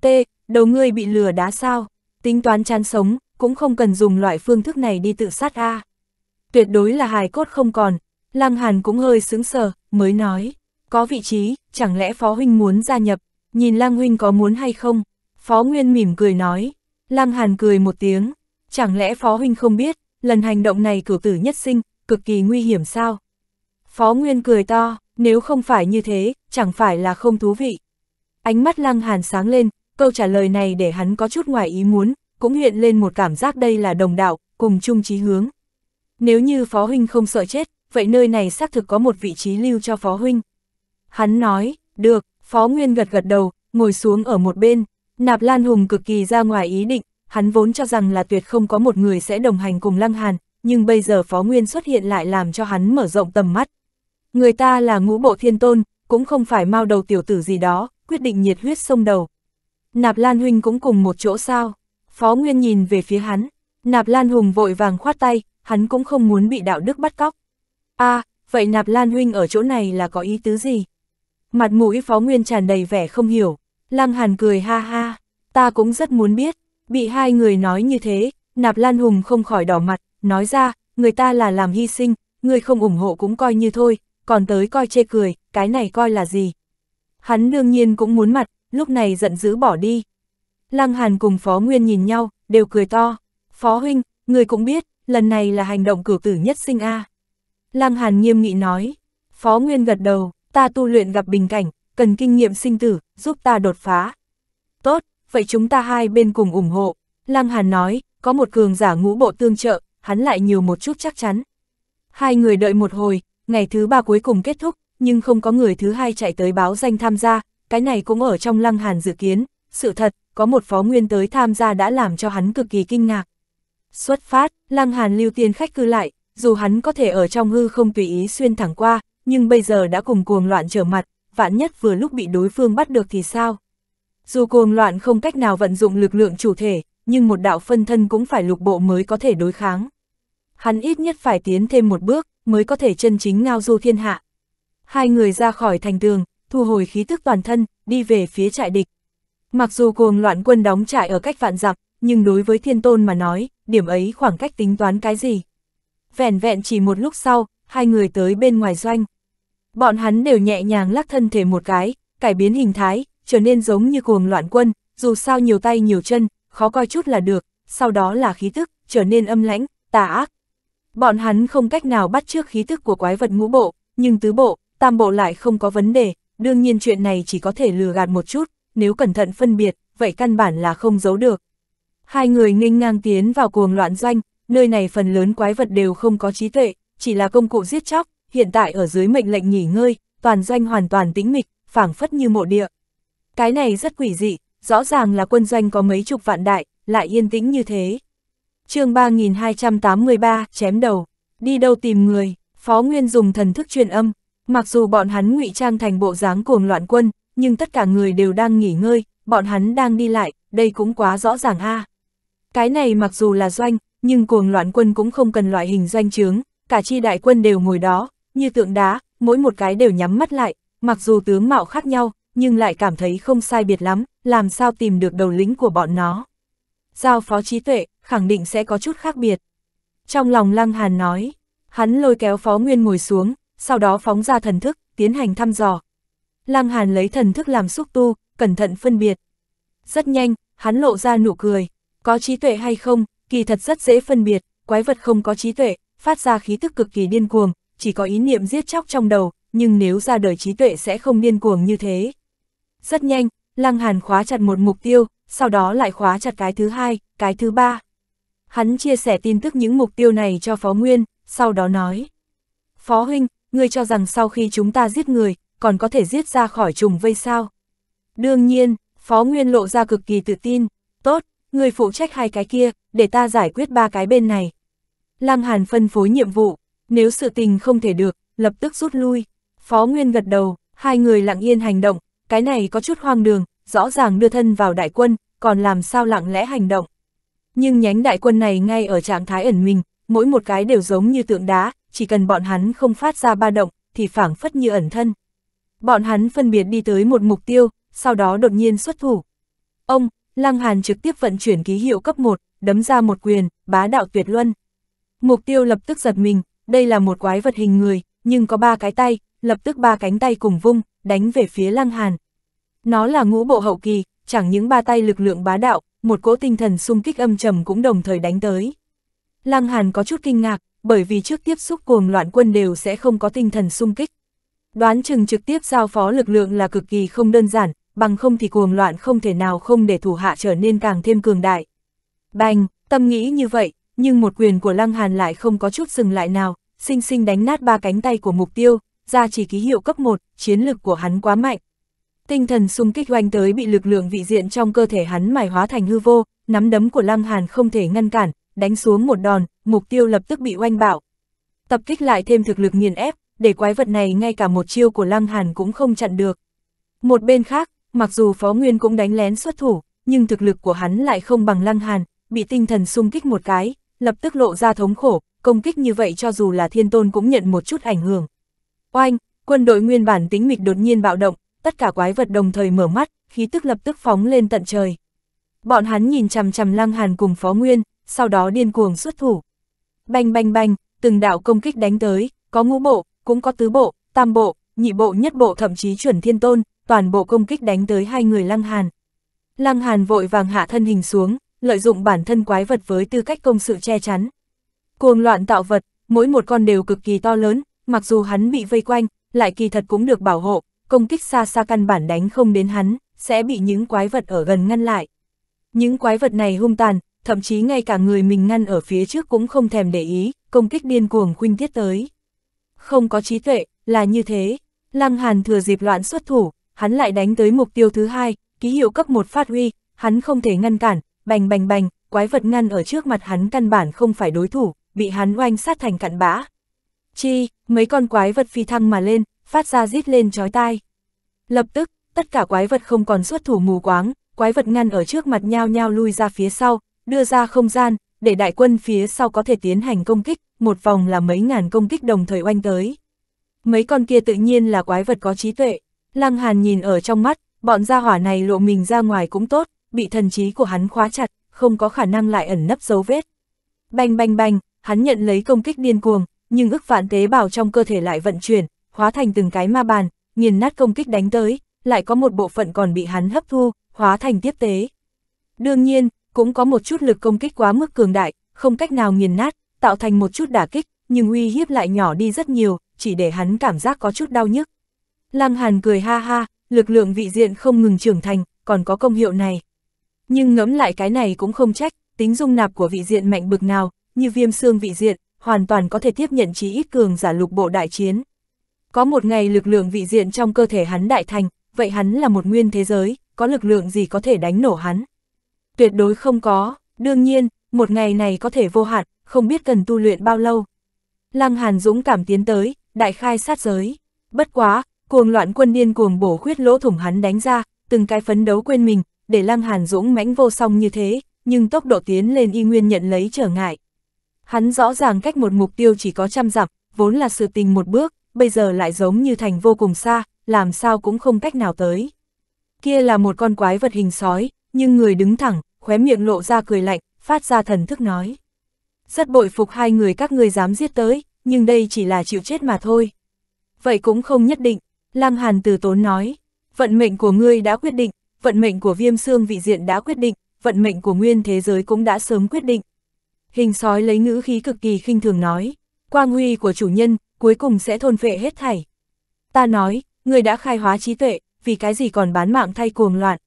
T, đầu ngươi bị lừa đá sao? Tính toán chán sống, cũng không cần dùng loại phương thức này đi tự sát a. Tuyệt đối là hài cốt không còn, Lăng Hàn cũng hơi sững sờ, mới nói, có vị trí, chẳng lẽ Phó Huynh muốn gia nhập, nhìn Lăng Huynh có muốn hay không? Phó Nguyên mỉm cười nói, Lăng Hàn cười một tiếng, chẳng lẽ Phó Huynh không biết, lần hành động này cử tử nhất sinh, cực kỳ nguy hiểm sao? Phó Nguyên cười to, nếu không phải như thế, chẳng phải là không thú vị. Ánh mắt lăng hàn sáng lên, câu trả lời này để hắn có chút ngoài ý muốn, cũng hiện lên một cảm giác đây là đồng đạo, cùng chung chí hướng. Nếu như Phó Huynh không sợ chết, vậy nơi này xác thực có một vị trí lưu cho Phó Huynh. Hắn nói, được, Phó Nguyên gật gật đầu, ngồi xuống ở một bên, Nạp Lan Hùng cực kỳ ra ngoài ý định, hắn vốn cho rằng là tuyệt không có một người sẽ đồng hành cùng Lăng Hàn, nhưng bây giờ Phó Nguyên xuất hiện lại làm cho hắn mở rộng tầm mắt. Người ta là ngũ bộ thiên tôn, cũng không phải mau đầu tiểu tử gì đó, quyết định nhiệt huyết sông đầu. Nạp Lan Huynh cũng cùng một chỗ sao? Phó Nguyên nhìn về phía hắn, Nạp Lan Hùng vội vàng khoát tay, hắn cũng không muốn bị đạo đức bắt cóc. a à, vậy Nạp Lan Huynh ở chỗ này là có ý tứ gì? Mặt mũi Phó Nguyên tràn đầy vẻ không hiểu, Lăng Hàn cười ha ha, ta cũng rất muốn biết, Bị hai người nói như thế, Nạp Lan Hùng không khỏi đỏ mặt, nói ra, người ta là làm hy sinh, người không ủng hộ cũng coi như thôi, còn tới coi chê cười, cái này coi là gì. Hắn đương nhiên cũng muốn mặt, lúc này giận dữ bỏ đi. Lăng Hàn cùng Phó Nguyên nhìn nhau, đều cười to. Phó Huynh, người cũng biết, lần này là hành động cử tử nhất sinh A. À. Lăng Hàn nghiêm nghị nói. Phó Nguyên gật đầu, ta tu luyện gặp bình cảnh, cần kinh nghiệm sinh tử, giúp ta đột phá. Tốt, vậy chúng ta hai bên cùng ủng hộ. Lăng Hàn nói, có một cường giả ngũ bộ tương trợ, hắn lại nhiều một chút chắc chắn. Hai người đợi một hồi, ngày thứ ba cuối cùng kết thúc, nhưng không có người thứ hai chạy tới báo danh tham gia, cái này cũng ở trong Lăng Hàn dự kiến. Sự thật, có một phó nguyên tới tham gia đã làm cho hắn cực kỳ kinh ngạc. Xuất phát, Lăng Hàn lưu tiên khách cư lại, dù hắn có thể ở trong hư không tùy ý xuyên thẳng qua, nhưng bây giờ đã cùng cuồng loạn trở mặt, vạn nhất vừa lúc bị đối phương bắt được thì sao? Dù cuồng loạn không cách nào vận dụng lực lượng chủ thể, nhưng một đạo phân thân cũng phải lục bộ mới có thể đối kháng. Hắn ít nhất phải tiến thêm một bước, mới có thể chân chính ngao du thiên hạ. Hai người ra khỏi thành tường, thu hồi khí tức toàn thân, đi về phía trại địch. Mặc dù cuồng loạn quân đóng trại ở cách vạn dặm, nhưng đối với thiên tôn mà nói, điểm ấy khoảng cách tính toán cái gì. Vẹn vẹn chỉ một lúc sau, hai người tới bên ngoài doanh. Bọn hắn đều nhẹ nhàng lắc thân thể một cái, cải biến hình thái, trở nên giống như cuồng loạn quân, dù sao nhiều tay nhiều chân, khó coi chút là được, sau đó là khí tức, trở nên âm lãnh, tà ác. Bọn hắn không cách nào bắt trước khí tức của quái vật ngũ bộ, nhưng tứ bộ, tam bộ lại không có vấn đề, đương nhiên chuyện này chỉ có thể lừa gạt một chút, nếu cẩn thận phân biệt, vậy căn bản là không giấu được. Hai người nghênh ngang tiến vào cuồng loạn doanh, nơi này phần lớn quái vật đều không có trí tuệ, chỉ là công cụ giết chóc, hiện tại ở dưới mệnh lệnh nghỉ ngơi, toàn doanh hoàn toàn tĩnh mịch, phảng phất như mộ địa. Cái này rất quỷ dị, rõ ràng là quân doanh có mấy chục vạn đại, lại yên tĩnh như thế. chương 3283, chém đầu, đi đâu tìm người, Phó Nguyên dùng thần thức truyền âm, mặc dù bọn hắn ngụy trang thành bộ dáng cuồng loạn quân, nhưng tất cả người đều đang nghỉ ngơi, bọn hắn đang đi lại, đây cũng quá rõ ràng ha. Cái này mặc dù là doanh, nhưng cuồng loạn quân cũng không cần loại hình doanh trướng, cả chi đại quân đều ngồi đó, như tượng đá, mỗi một cái đều nhắm mắt lại, mặc dù tướng mạo khác nhau, nhưng lại cảm thấy không sai biệt lắm, làm sao tìm được đầu lĩnh của bọn nó. Giao phó trí tuệ, khẳng định sẽ có chút khác biệt. Trong lòng Lăng Hàn nói, hắn lôi kéo phó nguyên ngồi xuống, sau đó phóng ra thần thức, tiến hành thăm dò. Lăng Hàn lấy thần thức làm xúc tu, cẩn thận phân biệt. Rất nhanh, hắn lộ ra nụ cười, có trí tuệ hay không, kỳ thật rất dễ phân biệt, quái vật không có trí tuệ, phát ra khí tức cực kỳ điên cuồng, chỉ có ý niệm giết chóc trong đầu, nhưng nếu ra đời trí tuệ sẽ không điên cuồng như thế. Rất nhanh, Lăng Hàn khóa chặt một mục tiêu, sau đó lại khóa chặt cái thứ hai, cái thứ ba. Hắn chia sẻ tin tức những mục tiêu này cho Phó Nguyên, sau đó nói. Phó Huynh, ngươi cho rằng sau khi chúng ta giết người, còn có thể giết ra khỏi trùng vây sao? Đương nhiên, Phó Nguyên lộ ra cực kỳ tự tin. Tốt, ngươi phụ trách hai cái kia, để ta giải quyết ba cái bên này. Lăng Hàn phân phối nhiệm vụ, nếu sự tình không thể được, lập tức rút lui. Phó Nguyên gật đầu, hai người lặng yên hành động, cái này có chút hoang đường, rõ ràng đưa thân vào đại quân, còn làm sao lặng lẽ hành động. Nhưng nhánh đại quân này ngay ở trạng thái ẩn mình, mỗi một cái đều giống như tượng đá, chỉ cần bọn hắn không phát ra ba động, thì phảng phất như ẩn thân. Bọn hắn phân biệt đi tới một mục tiêu, sau đó đột nhiên xuất thủ. Ông, Lăng Hàn trực tiếp vận chuyển ký hiệu cấp 1, đấm ra một quyền, bá đạo tuyệt luân. Mục tiêu lập tức giật mình, đây là một quái vật hình người, nhưng có ba cái tay, lập tức ba cánh tay cùng vung, đánh về phía Lăng Hàn. Nó là ngũ bộ hậu kỳ, chẳng những ba tay lực lượng bá đạo, một cỗ tinh thần xung kích âm trầm cũng đồng thời đánh tới. Lăng Hàn có chút kinh ngạc, bởi vì trước tiếp xúc cuồng loạn quân đều sẽ không có tinh thần xung kích. Đoán chừng trực tiếp giao phó lực lượng là cực kỳ không đơn giản, bằng không thì cuồng loạn không thể nào không để thủ hạ trở nên càng thêm cường đại. Bành, tâm nghĩ như vậy, nhưng một quyền của Lăng Hàn lại không có chút dừng lại nào, sinh sinh đánh nát ba cánh tay của mục tiêu, ra chỉ ký hiệu cấp 1, chiến lực của hắn quá mạnh, Tinh thần xung kích oanh tới bị lực lượng vị diện trong cơ thể hắn mài hóa thành hư vô, nắm đấm của Lăng Hàn không thể ngăn cản, đánh xuống một đòn, mục tiêu lập tức bị oanh bạo. Tập kích lại thêm thực lực nghiền ép, để quái vật này ngay cả một chiêu của Lăng Hàn cũng không chặn được. Một bên khác, mặc dù Phó Nguyên cũng đánh lén xuất thủ, nhưng thực lực của hắn lại không bằng Lăng Hàn, bị tinh thần xung kích một cái, lập tức lộ ra thống khổ, công kích như vậy cho dù là thiên tôn cũng nhận một chút ảnh hưởng. Oanh, quân đội nguyên bản tính mịch đột nhiên bạo động, tất cả quái vật đồng thời mở mắt, khí tức lập tức phóng lên tận trời. Bọn hắn nhìn chằm chằm Lăng Hàn cùng Phó Nguyên, sau đó điên cuồng xuất thủ. Banh banh banh, từng đạo công kích đánh tới, có ngũ bộ, cũng có tứ bộ, tam bộ, nhị bộ nhất bộ thậm chí chuẩn thiên tôn, toàn bộ công kích đánh tới hai người Lăng Hàn. Lăng Hàn vội vàng hạ thân hình xuống, lợi dụng bản thân quái vật với tư cách công sự che chắn. Cuồng loạn tạo vật, mỗi một con đều cực kỳ to lớn, mặc dù hắn bị vây quanh, lại kỳ thật cũng được bảo hộ, công kích xa xa căn bản đánh không đến hắn, sẽ bị những quái vật ở gần ngăn lại. Những quái vật này hung tàn, thậm chí ngay cả người mình ngăn ở phía trước cũng không thèm để ý, công kích điên cuồng khuynh tiết tới. Không có trí tuệ, là như thế. Lăng Hàn thừa dịp loạn xuất thủ, hắn lại đánh tới mục tiêu thứ hai, ký hiệu cấp một phát huy, hắn không thể ngăn cản, bành bành bành, quái vật ngăn ở trước mặt hắn căn bản không phải đối thủ, bị hắn oanh sát thành cặn bã. Chi, mấy con quái vật phi thăng mà lên, phát ra rít lên chói tai. Lập tức, tất cả quái vật không còn xuất thủ mù quáng, quái vật ngăn ở trước mặt nhao nhao lui ra phía sau, đưa ra không gian, để đại quân phía sau có thể tiến hành công kích, một vòng là mấy ngàn công kích đồng thời oanh tới. Mấy con kia tự nhiên là quái vật có trí tuệ, Lăng Hàn nhìn ở trong mắt, bọn gia hỏa này lộ mình ra ngoài cũng tốt, bị thần trí của hắn khóa chặt, không có khả năng lại ẩn nấp dấu vết. Bành bành bành, hắn nhận lấy công kích điên cuồng, nhưng ức vạn tế bào trong cơ thể lại vận chuyển, hóa thành từng cái ma bàn, nghiền nát công kích đánh tới, lại có một bộ phận còn bị hắn hấp thu, hóa thành tiếp tế. Đương nhiên, cũng có một chút lực công kích quá mức cường đại, không cách nào nghiền nát, tạo thành một chút đả kích, nhưng uy hiếp lại nhỏ đi rất nhiều, chỉ để hắn cảm giác có chút đau nhức. Lăng Hàn cười ha ha, lực lượng vị diện không ngừng trưởng thành, còn có công hiệu này. Nhưng ngẫm lại cái này cũng không trách, tính dung nạp của vị diện mạnh bực nào, như viêm xương vị diện, hoàn toàn có thể tiếp nhận chí ít cường giả lục bộ đại chiến. Có một ngày lực lượng vị diện trong cơ thể hắn đại thành, vậy hắn là một nguyên thế giới, có lực lượng gì có thể đánh nổ hắn? Tuyệt đối không có, đương nhiên, một ngày này có thể vô hạn, không biết cần tu luyện bao lâu. Lăng Hàn Dũng cảm tiến tới, đại khai sát giới. Bất quá, cuồng loạn quân điên cuồng bổ khuyết lỗ thủng hắn đánh ra, từng cái phấn đấu quên mình, để Lăng Hàn Dũng mãnh vô song như thế, nhưng tốc độ tiến lên y nguyên nhận lấy trở ngại. Hắn rõ ràng cách một mục tiêu chỉ có trăm dặm, vốn là sự tình một bước, bây giờ lại giống như thành vô cùng xa, làm sao cũng không cách nào tới. Kia là một con quái vật hình sói, nhưng người đứng thẳng, khóe miệng lộ ra cười lạnh, phát ra thần thức nói. Rất bội phục hai người các ngươi dám giết tới, nhưng đây chỉ là chịu chết mà thôi. Vậy cũng không nhất định, Lam Hàn từ tốn nói, vận mệnh của ngươi đã quyết định, vận mệnh của viêm xương vị diện đã quyết định, vận mệnh của nguyên thế giới cũng đã sớm quyết định. Hình sói lấy ngữ khí cực kỳ khinh thường nói, quang huy của chủ nhân, cuối cùng sẽ thôn phệ hết thảy. Ta nói, người đã khai hóa trí tuệ, vì cái gì còn bán mạng thay cuồng loạn.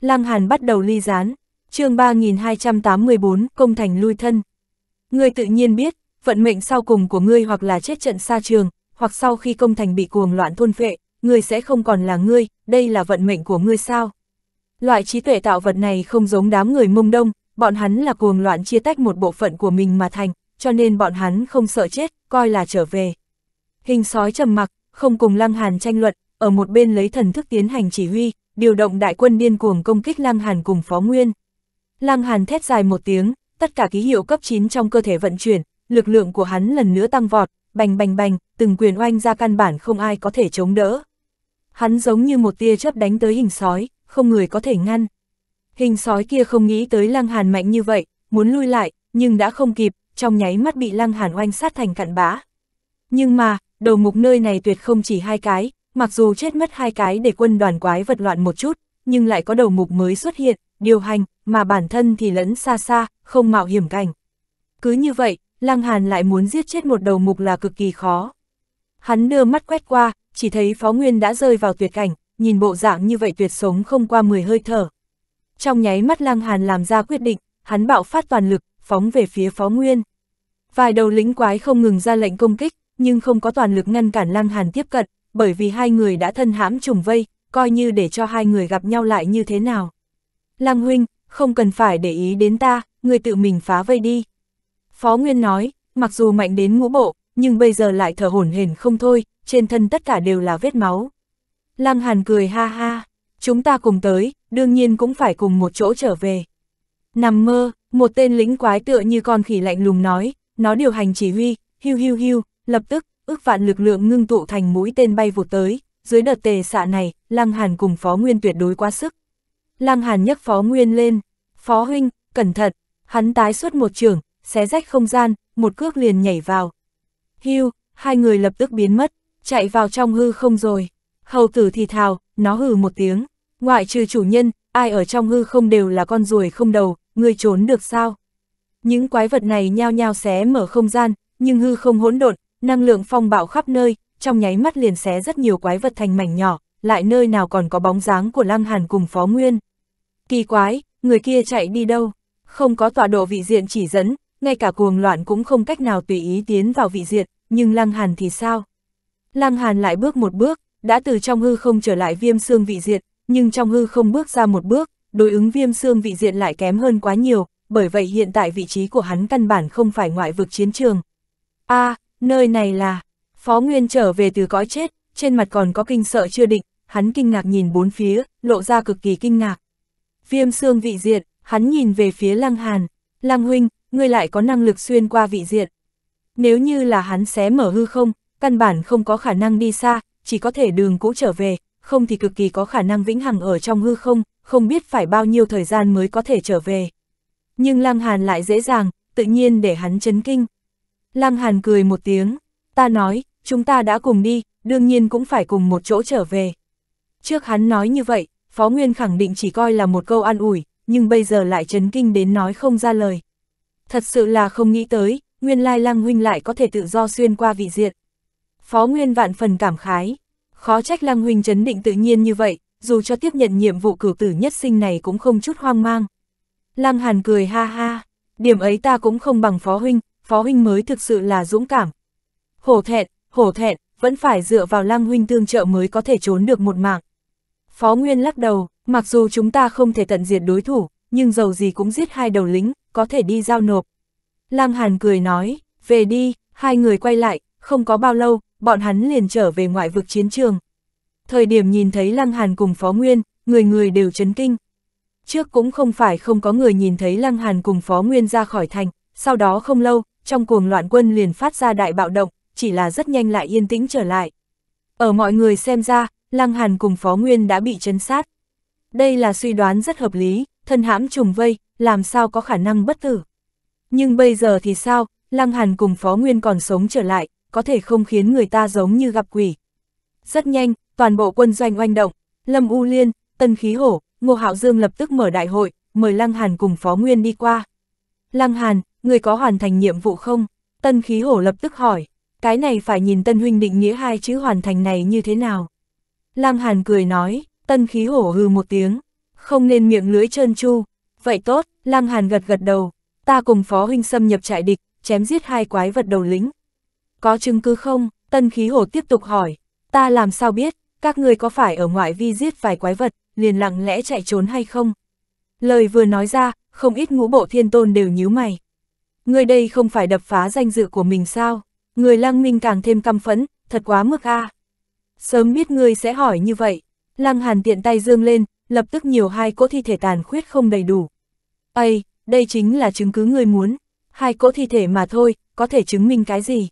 Lăng Hàn bắt đầu ly gián, chương 3284, công thành lui thân. Người tự nhiên biết, vận mệnh sau cùng của ngươi hoặc là chết trận xa trường, hoặc sau khi công thành bị cuồng loạn thôn phệ, người sẽ không còn là ngươi, đây là vận mệnh của ngươi sao? Loại trí tuệ tạo vật này không giống đám người mông đông, bọn hắn là cuồng loạn chia tách một bộ phận của mình mà thành, cho nên bọn hắn không sợ chết, coi là trở về. Hình sói trầm mặc, không cùng Lăng Hàn tranh luận, ở một bên lấy thần thức tiến hành chỉ huy, điều động đại quân điên cuồng công kích Lăng Hàn cùng Phó Nguyên. Lăng Hàn thét dài một tiếng, tất cả ký hiệu cấp 9 trong cơ thể vận chuyển, lực lượng của hắn lần nữa tăng vọt, bành bành bành, từng quyền oanh ra căn bản không ai có thể chống đỡ. Hắn giống như một tia chớp đánh tới hình sói, không người có thể ngăn. Hình sói kia không nghĩ tới Lăng Hàn mạnh như vậy, muốn lui lại, nhưng đã không kịp, trong nháy mắt bị Lăng Hàn oanh sát thành cặn bã. Nhưng mà, đầu mục nơi này tuyệt không chỉ hai cái, mặc dù chết mất hai cái để quân đoàn quái vật loạn một chút, nhưng lại có đầu mục mới xuất hiện, điều hành, mà bản thân thì lẫn xa xa, không mạo hiểm cảnh. Cứ như vậy, Lăng Hàn lại muốn giết chết một đầu mục là cực kỳ khó. Hắn đưa mắt quét qua, chỉ thấy phó nguyên đã rơi vào tuyệt cảnh, nhìn bộ dạng như vậy tuyệt sống không qua 10 hơi thở. Trong nháy mắt Lăng Hàn làm ra quyết định, hắn bạo phát toàn lực, phóng về phía phó nguyên. Vài đầu lính quái không ngừng ra lệnh công kích, nhưng không có toàn lực ngăn cản Lăng Hàn tiếp cận, bởi vì hai người đã thân hãm trùng vây, coi như để cho hai người gặp nhau lại như thế nào. Lăng huynh, không cần phải để ý đến ta, người tự mình phá vây đi. Phó Nguyên nói, mặc dù mạnh đến ngũ bộ, nhưng bây giờ lại thở hổn hển không thôi, trên thân tất cả đều là vết máu. Lăng Hàn cười ha ha, chúng ta cùng tới, đương nhiên cũng phải cùng một chỗ trở về. Nằm mơ, một tên lính quái tựa như con khỉ lạnh lùng nói, nó điều hành chỉ huy, hiu hiu hiu, lập tức, ước vạn lực lượng ngưng tụ thành mũi tên bay vụt tới, dưới đợt tề xạ này, Lăng Hàn cùng Phó Nguyên tuyệt đối quá sức. Lăng Hàn nhấc Phó Nguyên lên, Phó Huynh, cẩn thận, hắn tái xuất một trường, xé rách không gian, một cước liền nhảy vào. Hiu, hai người lập tức biến mất, chạy vào trong hư không rồi. Hầu tử thì thào, nó hừ một tiếng, ngoại trừ chủ nhân, ai ở trong hư không đều là con ruồi không đầu, người trốn được sao? Những quái vật này nhao nhao xé mở không gian, nhưng hư không hỗn độn, năng lượng phong bạo khắp nơi, trong nháy mắt liền xé rất nhiều quái vật thành mảnh nhỏ, lại nơi nào còn có bóng dáng của Lăng Hàn cùng Phó Nguyên. Kỳ quái, người kia chạy đi đâu? Không có tọa độ vị diện chỉ dẫn, ngay cả cuồng loạn cũng không cách nào tùy ý tiến vào vị diện, nhưng Lăng Hàn thì sao? Lăng Hàn lại bước một bước, đã từ trong hư không trở lại viêm xương vị diện, nhưng trong hư không bước ra một bước, đối ứng viêm xương vị diện lại kém hơn quá nhiều, bởi vậy hiện tại vị trí của hắn căn bản không phải ngoại vực chiến trường, a à, nơi này là... Phó Nguyên trở về từ cõi chết, trên mặt còn có kinh sợ chưa định, hắn kinh ngạc nhìn bốn phía, lộ ra cực kỳ kinh ngạc. Viêm xương vị diện, hắn nhìn về phía Lăng Hàn, Lăng Huynh, ngươi lại có năng lực xuyên qua vị diện. Nếu như là hắn xé mở hư không, căn bản không có khả năng đi xa, chỉ có thể đường cũ trở về, không thì cực kỳ có khả năng vĩnh hằng ở trong hư không, không biết phải bao nhiêu thời gian mới có thể trở về. Nhưng Lăng Hàn lại dễ dàng, tự nhiên để hắn chấn kinh. Lăng Hàn cười một tiếng, ta nói, chúng ta đã cùng đi, đương nhiên cũng phải cùng một chỗ trở về. Trước hắn nói như vậy, Phó Nguyên khẳng định chỉ coi là một câu an ủi, nhưng bây giờ lại chấn kinh đến nói không ra lời. Thật sự là không nghĩ tới, nguyên lai Lăng Huynh lại có thể tự do xuyên qua vị diện. Phó Nguyên vạn phần cảm khái, khó trách Lăng Huynh chấn định tự nhiên như vậy, dù cho tiếp nhận nhiệm vụ cử tử nhất sinh này cũng không chút hoang mang. Lăng Hàn cười ha ha, điểm ấy ta cũng không bằng Phó Huynh, phó huynh mới thực sự là dũng cảm. Hổ thẹn, hổ thẹn, vẫn phải dựa vào lăng huynh tương trợ mới có thể trốn được một mạng. Phó Nguyên lắc đầu, mặc dù chúng ta không thể tận diệt đối thủ, nhưng dầu gì cũng giết hai đầu lính, có thể đi giao nộp. Lăng Hàn cười nói, về đi, hai người quay lại, không có bao lâu, bọn hắn liền trở về ngoại vực chiến trường. Thời điểm nhìn thấy Lăng Hàn cùng Phó Nguyên, người người đều chấn kinh. Trước cũng không phải không có người nhìn thấy Lăng Hàn cùng Phó Nguyên ra khỏi thành, sau đó không lâu, trong cuồng loạn quân liền phát ra đại bạo động, chỉ là rất nhanh lại yên tĩnh trở lại. Ở mọi người xem ra, Lăng Hàn cùng Phó Nguyên đã bị chấn sát. Đây là suy đoán rất hợp lý, thân hãm trùng vây, làm sao có khả năng bất tử. Nhưng bây giờ thì sao, Lăng Hàn cùng Phó Nguyên còn sống trở lại, có thể không khiến người ta giống như gặp quỷ. Rất nhanh, toàn bộ quân doanh oanh động, Lâm U Liên, Tân Khí Hổ, Ngô Hạo Dương lập tức mở đại hội, mời Lăng Hàn cùng Phó Nguyên đi qua. Lăng Hàn, người có hoàn thành nhiệm vụ không? Tân khí hổ lập tức hỏi, cái này phải nhìn tân huynh định nghĩa hai chữ hoàn thành này như thế nào? Lam Hàn cười nói, tân khí hổ hư một tiếng, không nên miệng lưỡi trơn chu. Vậy tốt, Lam Hàn gật gật đầu, ta cùng phó huynh xâm nhập trại địch, chém giết hai quái vật đầu lĩnh. Có chứng cứ không? Tân khí hổ tiếp tục hỏi, ta làm sao biết, các người có phải ở ngoại vi giết vài quái vật, liền lặng lẽ chạy trốn hay không? Lời vừa nói ra, không ít ngũ bộ thiên tôn đều nhíu mày. Người đây không phải đập phá danh dự của mình sao? Người lăng minh càng thêm căm phẫn, thật quá mức a. À. Sớm biết ngươi sẽ hỏi như vậy. Lăng hàn tiện tay dương lên, lập tức nhiều hai cỗ thi thể tàn khuyết không đầy đủ. Ây, đây chính là chứng cứ ngươi muốn. Hai cỗ thi thể mà thôi, có thể chứng minh cái gì?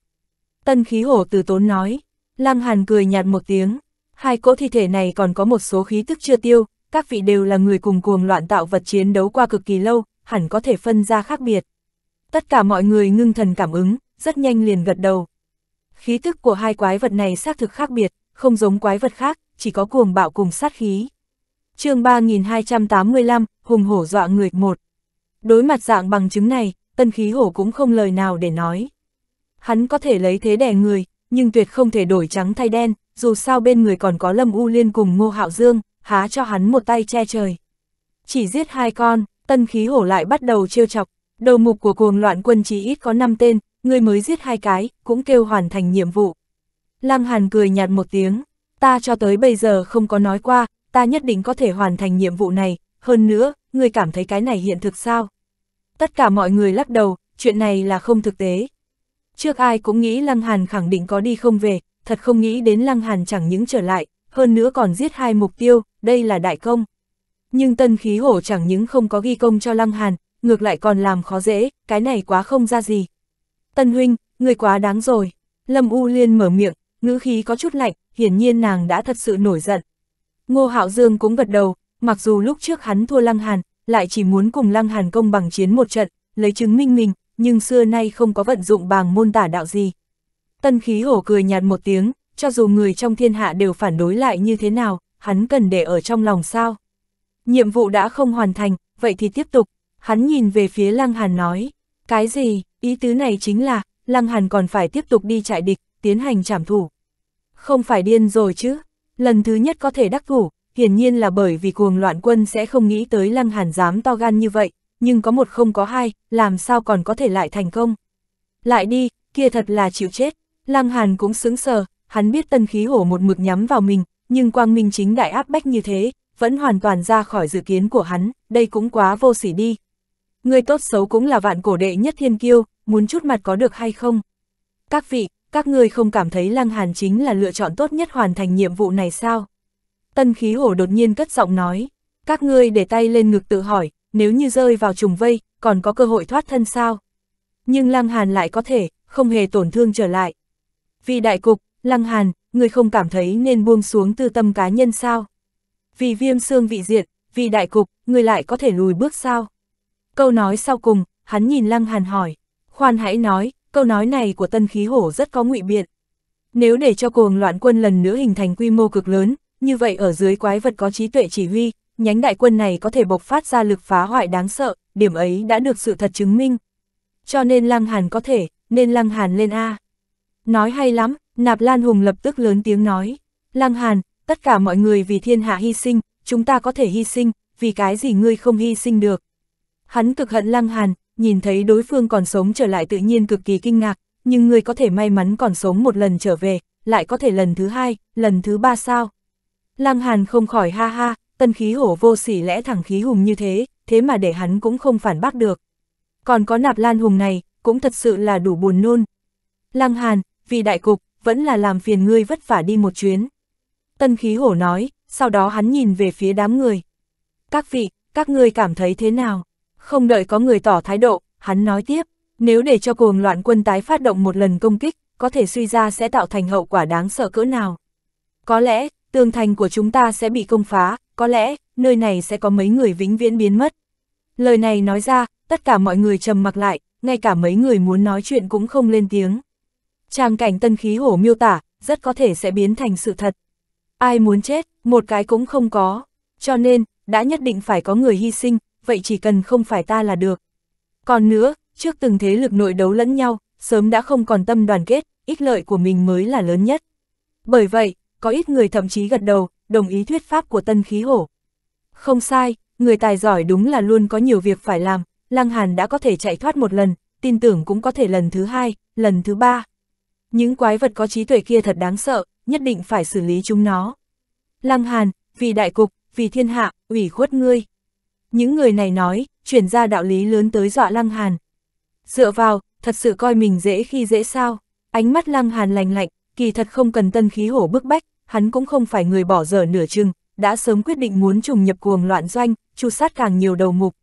Tân khí hổ từ tốn nói. Lăng hàn cười nhạt một tiếng. Hai cỗ thi thể này còn có một số khí tức chưa tiêu, các vị đều là người cùng cuồng loạn tạo vật chiến đấu qua cực kỳ lâu, hẳn có thể phân ra khác biệt. Tất cả mọi người ngưng thần cảm ứng, rất nhanh liền gật đầu. Khí tức của hai quái vật này xác thực khác biệt, không giống quái vật khác, chỉ có cuồng bạo cùng sát khí. chương 3285, hùng hổ dọa người một. Đối mặt dạng bằng chứng này, tân khí hổ cũng không lời nào để nói. Hắn có thể lấy thế đè người, nhưng tuyệt không thể đổi trắng thay đen, dù sao bên người còn có Lâm U Liên cùng Ngô Hạo Dương, há cho hắn một tay che trời. Chỉ giết hai con, tân khí hổ lại bắt đầu trêu chọc, Đầu mục của cuồng loạn quân chỉ ít có 5 tên, người mới giết hai cái, cũng kêu hoàn thành nhiệm vụ. Lăng Hàn cười nhạt một tiếng, ta cho tới bây giờ không có nói qua, ta nhất định có thể hoàn thành nhiệm vụ này, hơn nữa, người cảm thấy cái này hiện thực sao? Tất cả mọi người lắc đầu, chuyện này là không thực tế. Trước ai cũng nghĩ Lăng Hàn khẳng định có đi không về, thật không nghĩ đến Lăng Hàn chẳng những trở lại, hơn nữa còn giết hai mục tiêu, đây là đại công. Nhưng tân khí hổ chẳng những không có ghi công cho Lăng Hàn, ngược lại còn làm khó dễ, cái này quá không ra gì. Tân huynh, người quá đáng rồi. Lâm U Liên mở miệng, ngữ khí có chút lạnh, hiển nhiên nàng đã thật sự nổi giận. Ngô Hạo Dương cũng gật đầu, mặc dù lúc trước hắn thua Lăng Hàn, lại chỉ muốn cùng Lăng Hàn công bằng chiến một trận, lấy chứng minh mình, nhưng xưa nay không có vận dụng bàng môn tả đạo gì. Tân khí hổ cười nhạt một tiếng, cho dù người trong thiên hạ đều phản đối lại như thế nào, hắn cần để ở trong lòng sao. Nhiệm vụ đã không hoàn thành, vậy thì tiếp tục, Hắn nhìn về phía Lăng Hàn nói, cái gì, ý tứ này chính là, Lăng Hàn còn phải tiếp tục đi chạy địch, tiến hành trảm thủ. Không phải điên rồi chứ, lần thứ nhất có thể đắc thủ, hiển nhiên là bởi vì cuồng loạn quân sẽ không nghĩ tới Lăng Hàn dám to gan như vậy, nhưng có một không có hai, làm sao còn có thể lại thành công. Lại đi, kia thật là chịu chết, Lăng Hàn cũng sững sờ, hắn biết tân khí hổ một mực nhắm vào mình, nhưng quang minh chính đại áp bách như thế, vẫn hoàn toàn ra khỏi dự kiến của hắn, đây cũng quá vô sỉ đi, Người tốt xấu cũng là vạn cổ đệ nhất thiên kiêu, muốn chút mặt có được hay không? Các vị, các ngươi không cảm thấy Lăng Hàn chính là lựa chọn tốt nhất hoàn thành nhiệm vụ này sao? Tân khí hổ đột nhiên cất giọng nói, các ngươi để tay lên ngực tự hỏi, nếu như rơi vào trùng vây, còn có cơ hội thoát thân sao? Nhưng Lăng Hàn lại có thể, không hề tổn thương trở lại. Vì đại cục, Lăng Hàn, người không cảm thấy nên buông xuống tư tâm cá nhân sao? Vì viêm xương vị diệt, vì đại cục, người lại có thể lùi bước sao? Câu nói sau cùng, hắn nhìn Lăng Hàn hỏi. Khoan hãy nói, câu nói này của tân khí hổ rất có ngụy biện. Nếu để cho cuồng loạn quân lần nữa hình thành quy mô cực lớn, như vậy ở dưới quái vật có trí tuệ chỉ huy, nhánh đại quân này có thể bộc phát ra lực phá hoại đáng sợ, điểm ấy đã được sự thật chứng minh. Cho nên Lăng Hàn có thể, nên Lăng Hàn lên A. Nói hay lắm, Nạp Lan Hùng lập tức lớn tiếng nói. Lăng Hàn, tất cả mọi người vì thiên hạ hy sinh, chúng ta có thể hy sinh, vì cái gì ngươi không hy sinh được. Hắn cực hận Lăng Hàn, nhìn thấy đối phương còn sống trở lại tự nhiên cực kỳ kinh ngạc, nhưng người có thể may mắn còn sống một lần trở về, lại có thể lần thứ hai, lần thứ ba sao. Lăng Hàn không khỏi ha ha, tân khí hổ vô sỉ lẽ thẳng khí hùng như thế, thế mà để hắn cũng không phản bác được. Còn có nạp lan hùng này, cũng thật sự là đủ buồn nôn. Lăng Hàn, vì đại cục, vẫn là làm phiền ngươi vất vả đi một chuyến. Tân khí hổ nói, sau đó hắn nhìn về phía đám người. Các vị, các ngươi cảm thấy thế nào? Không đợi có người tỏ thái độ, hắn nói tiếp, nếu để cho cuồng loạn quân tái phát động một lần công kích, có thể suy ra sẽ tạo thành hậu quả đáng sợ cỡ nào. Có lẽ, tường thành của chúng ta sẽ bị công phá, có lẽ, nơi này sẽ có mấy người vĩnh viễn biến mất. Lời này nói ra, tất cả mọi người trầm mặc lại, ngay cả mấy người muốn nói chuyện cũng không lên tiếng. Tràng cảnh tân khí hổ miêu tả, rất có thể sẽ biến thành sự thật. Ai muốn chết, một cái cũng không có. Cho nên, đã nhất định phải có người hy sinh, vậy chỉ cần không phải ta là được. Còn nữa, trước từng thế lực nội đấu lẫn nhau, sớm đã không còn tâm đoàn kết, ích lợi của mình mới là lớn nhất. Bởi vậy, có ít người thậm chí gật đầu, đồng ý thuyết pháp của tân khí hổ. Không sai, người tài giỏi đúng là luôn có nhiều việc phải làm, Lăng Hàn đã có thể chạy thoát một lần, tin tưởng cũng có thể lần thứ hai, lần thứ ba. Những quái vật có trí tuệ kia thật đáng sợ, nhất định phải xử lý chúng nó. Lăng Hàn, vì đại cục, vì thiên hạ, ủy khuất ngươi. Những người này nói, chuyển ra đạo lý lớn tới dọa Lăng Hàn. Dựa vào, thật sự coi mình dễ khi dễ sao. Ánh mắt Lăng Hàn lành lạnh, kỳ thật không cần tân khí hổ bức bách, hắn cũng không phải người bỏ dở nửa chừng, đã sớm quyết định muốn trùng nhập cuồng loạn doanh, chu sát càng nhiều đầu mục.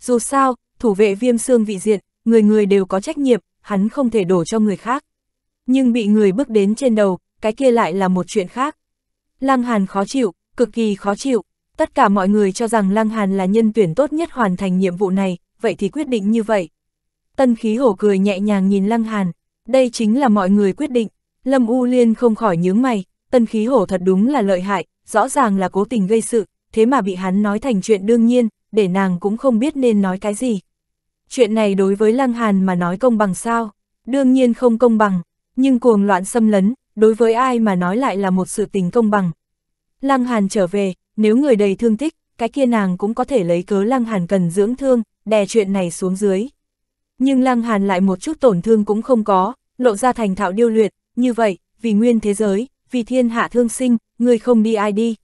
Dù sao, thủ vệ viêm xương vị diện, người người đều có trách nhiệm, hắn không thể đổ cho người khác. Nhưng bị người bước đến trên đầu, cái kia lại là một chuyện khác. Lăng Hàn khó chịu, cực kỳ khó chịu, Tất cả mọi người cho rằng Lăng Hàn là nhân tuyển tốt nhất hoàn thành nhiệm vụ này, vậy thì quyết định như vậy. Tân khí hổ cười nhẹ nhàng nhìn Lăng Hàn, đây chính là mọi người quyết định. Lâm U Liên không khỏi nhướng mày, tân khí hổ thật đúng là lợi hại, rõ ràng là cố tình gây sự, thế mà bị hắn nói thành chuyện đương nhiên, để nàng cũng không biết nên nói cái gì. Chuyện này đối với Lăng Hàn mà nói công bằng sao? Đương nhiên không công bằng, nhưng cuồng loạn xâm lấn, đối với ai mà nói lại là một sự tình công bằng. Lăng Hàn trở về, nếu người đầy thương tích, cái kia nàng cũng có thể lấy cớ Lăng Hàn cần dưỡng thương, đè chuyện này xuống dưới. Nhưng Lăng Hàn lại một chút tổn thương cũng không có, lộ ra thành thạo điêu luyện, như vậy, vì nguyên thế giới, vì thiên hạ thương sinh, người không đi ai đi.